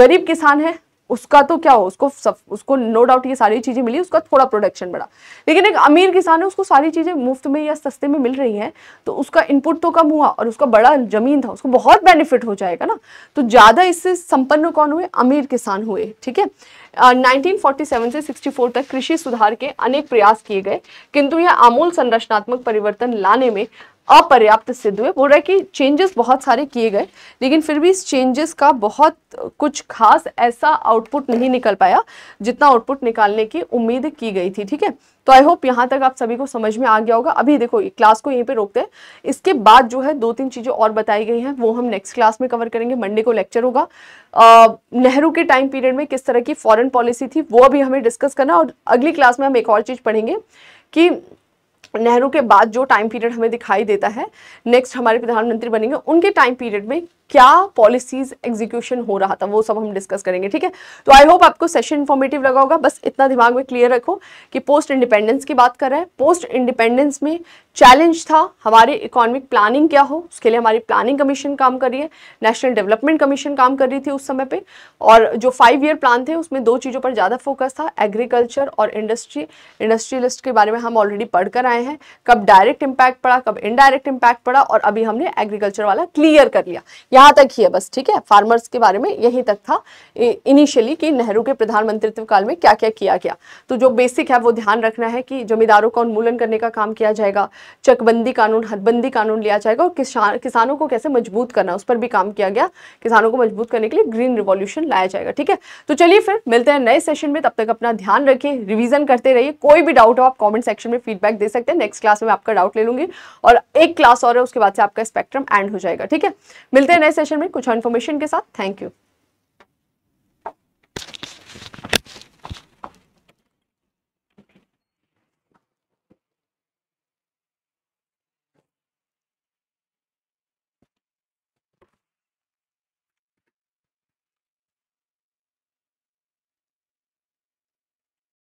गरीब किसान है उसका तो क्या हो उसको सब, उसको नो डाउट ये सारी चीज़ें मिली उसका थोड़ा प्रोडक्शन बढ़ा लेकिन एक अमीर किसान है उसको सारी चीज़ें मुफ्त में या सस्ते में मिल रही हैं तो उसका इनपुट तो कम हुआ और उसका बड़ा जमीन था उसको बहुत बेनिफिट हो जाएगा ना तो ज़्यादा इससे संपन्न कौन हुए अमीर किसान हुए ठीक है नाइनटीन से सिक्सटी तक कृषि सुधार के अनेक प्रयास किए गए किंतु यह आमूल संरचनात्मक परिवर्तन लाने में अपर्याप्त सिद्ध हुए बोल रहा है कि चेंजेस बहुत सारे किए गए लेकिन फिर भी इस चेंजेस का बहुत कुछ खास ऐसा आउटपुट नहीं निकल पाया जितना आउटपुट निकालने की उम्मीद की गई थी ठीक है तो आई होप यहाँ तक आप सभी को समझ में आ गया होगा अभी देखो क्लास को यहीं पे रोकते हैं इसके बाद जो है दो तीन चीज़ें और बताई गई हैं वो हम नेक्स्ट क्लास में कवर करेंगे मंडे को लेक्चर होगा नेहरू के टाइम पीरियड में किस तरह की फॉरेन पॉलिसी थी वो अभी हमें डिस्कस करना और अगली क्लास में हम एक और चीज़ पढ़ेंगे कि नेहरू के बाद जो टाइम पीरियड हमें दिखाई देता है नेक्स्ट हमारे प्रधानमंत्री बनेंगे उनके टाइम पीरियड में क्या पॉलिसीज एग्जीक्यूशन हो रहा था वो सब हम डिस्कस करेंगे ठीक है तो आई होप आपको सेशन इन्फॉर्मेटिव लगा होगा बस इतना दिमाग में क्लियर रखो कि पोस्ट इंडिपेंडेंस की बात कर रहे हैं पोस्ट इंडिपेंडेंस में चैलेंज था हमारे इकोनॉमिक प्लानिंग क्या हो उसके लिए हमारी प्लानिंग कमीशन काम कर रही है नेशनल डेवलपमेंट कमीशन काम कर रही थी उस समय पर और जो फाइव ईयर प्लान थे उसमें दो चीज़ों पर ज़्यादा फोकस था एग्रीकल्चर और इंडस्ट्री इंडस्ट्रियलिस्ट के बारे में हम ऑलरेडी पढ़ कर आए हैं कब डायरेक्ट इम्पैक्ट पड़ा कब इनडायरेक्ट इम्पैक्ट पड़ा और अभी हमने एग्रीकल्चर वाला क्लियर कर लिया यहाँ तक ही है बस ठीक है फार्मर्स के बारे में यहीं तक था इनिशियली कि नेहरू के प्रधानमंत्रित्व काल में क्या क्या किया गया तो जो बेसिक है वो ध्यान रखना है कि जमींदारों का उन्मूलन करने का काम किया जाएगा चकबंदी कानून हदबंदी कानून लिया जाएगा और किसान किसानों को कैसे मजबूत करना उस पर भी काम किया गया किसानों को मजबूत करने के लिए ग्रीन रिवोल्यूशन लाया जाएगा ठीक है तो चलिए फिर मिलते हैं नए सेशन में तब तक अपना ध्यान रखिए रिविजन करते रहिए कोई भी डाउट हो आप कॉमेंट सेक्शन में फीडबैक दे सकते हैं नेक्स्ट क्लास में आपका डाउट ले लूंगी और एक क्लास और है उसके बाद से आपका स्पेक्ट्रम एंड हो जाएगा ठीक है मिलते हैं नए सेशन में कुछ और इन्फॉर्मेशन के साथ थैंक यू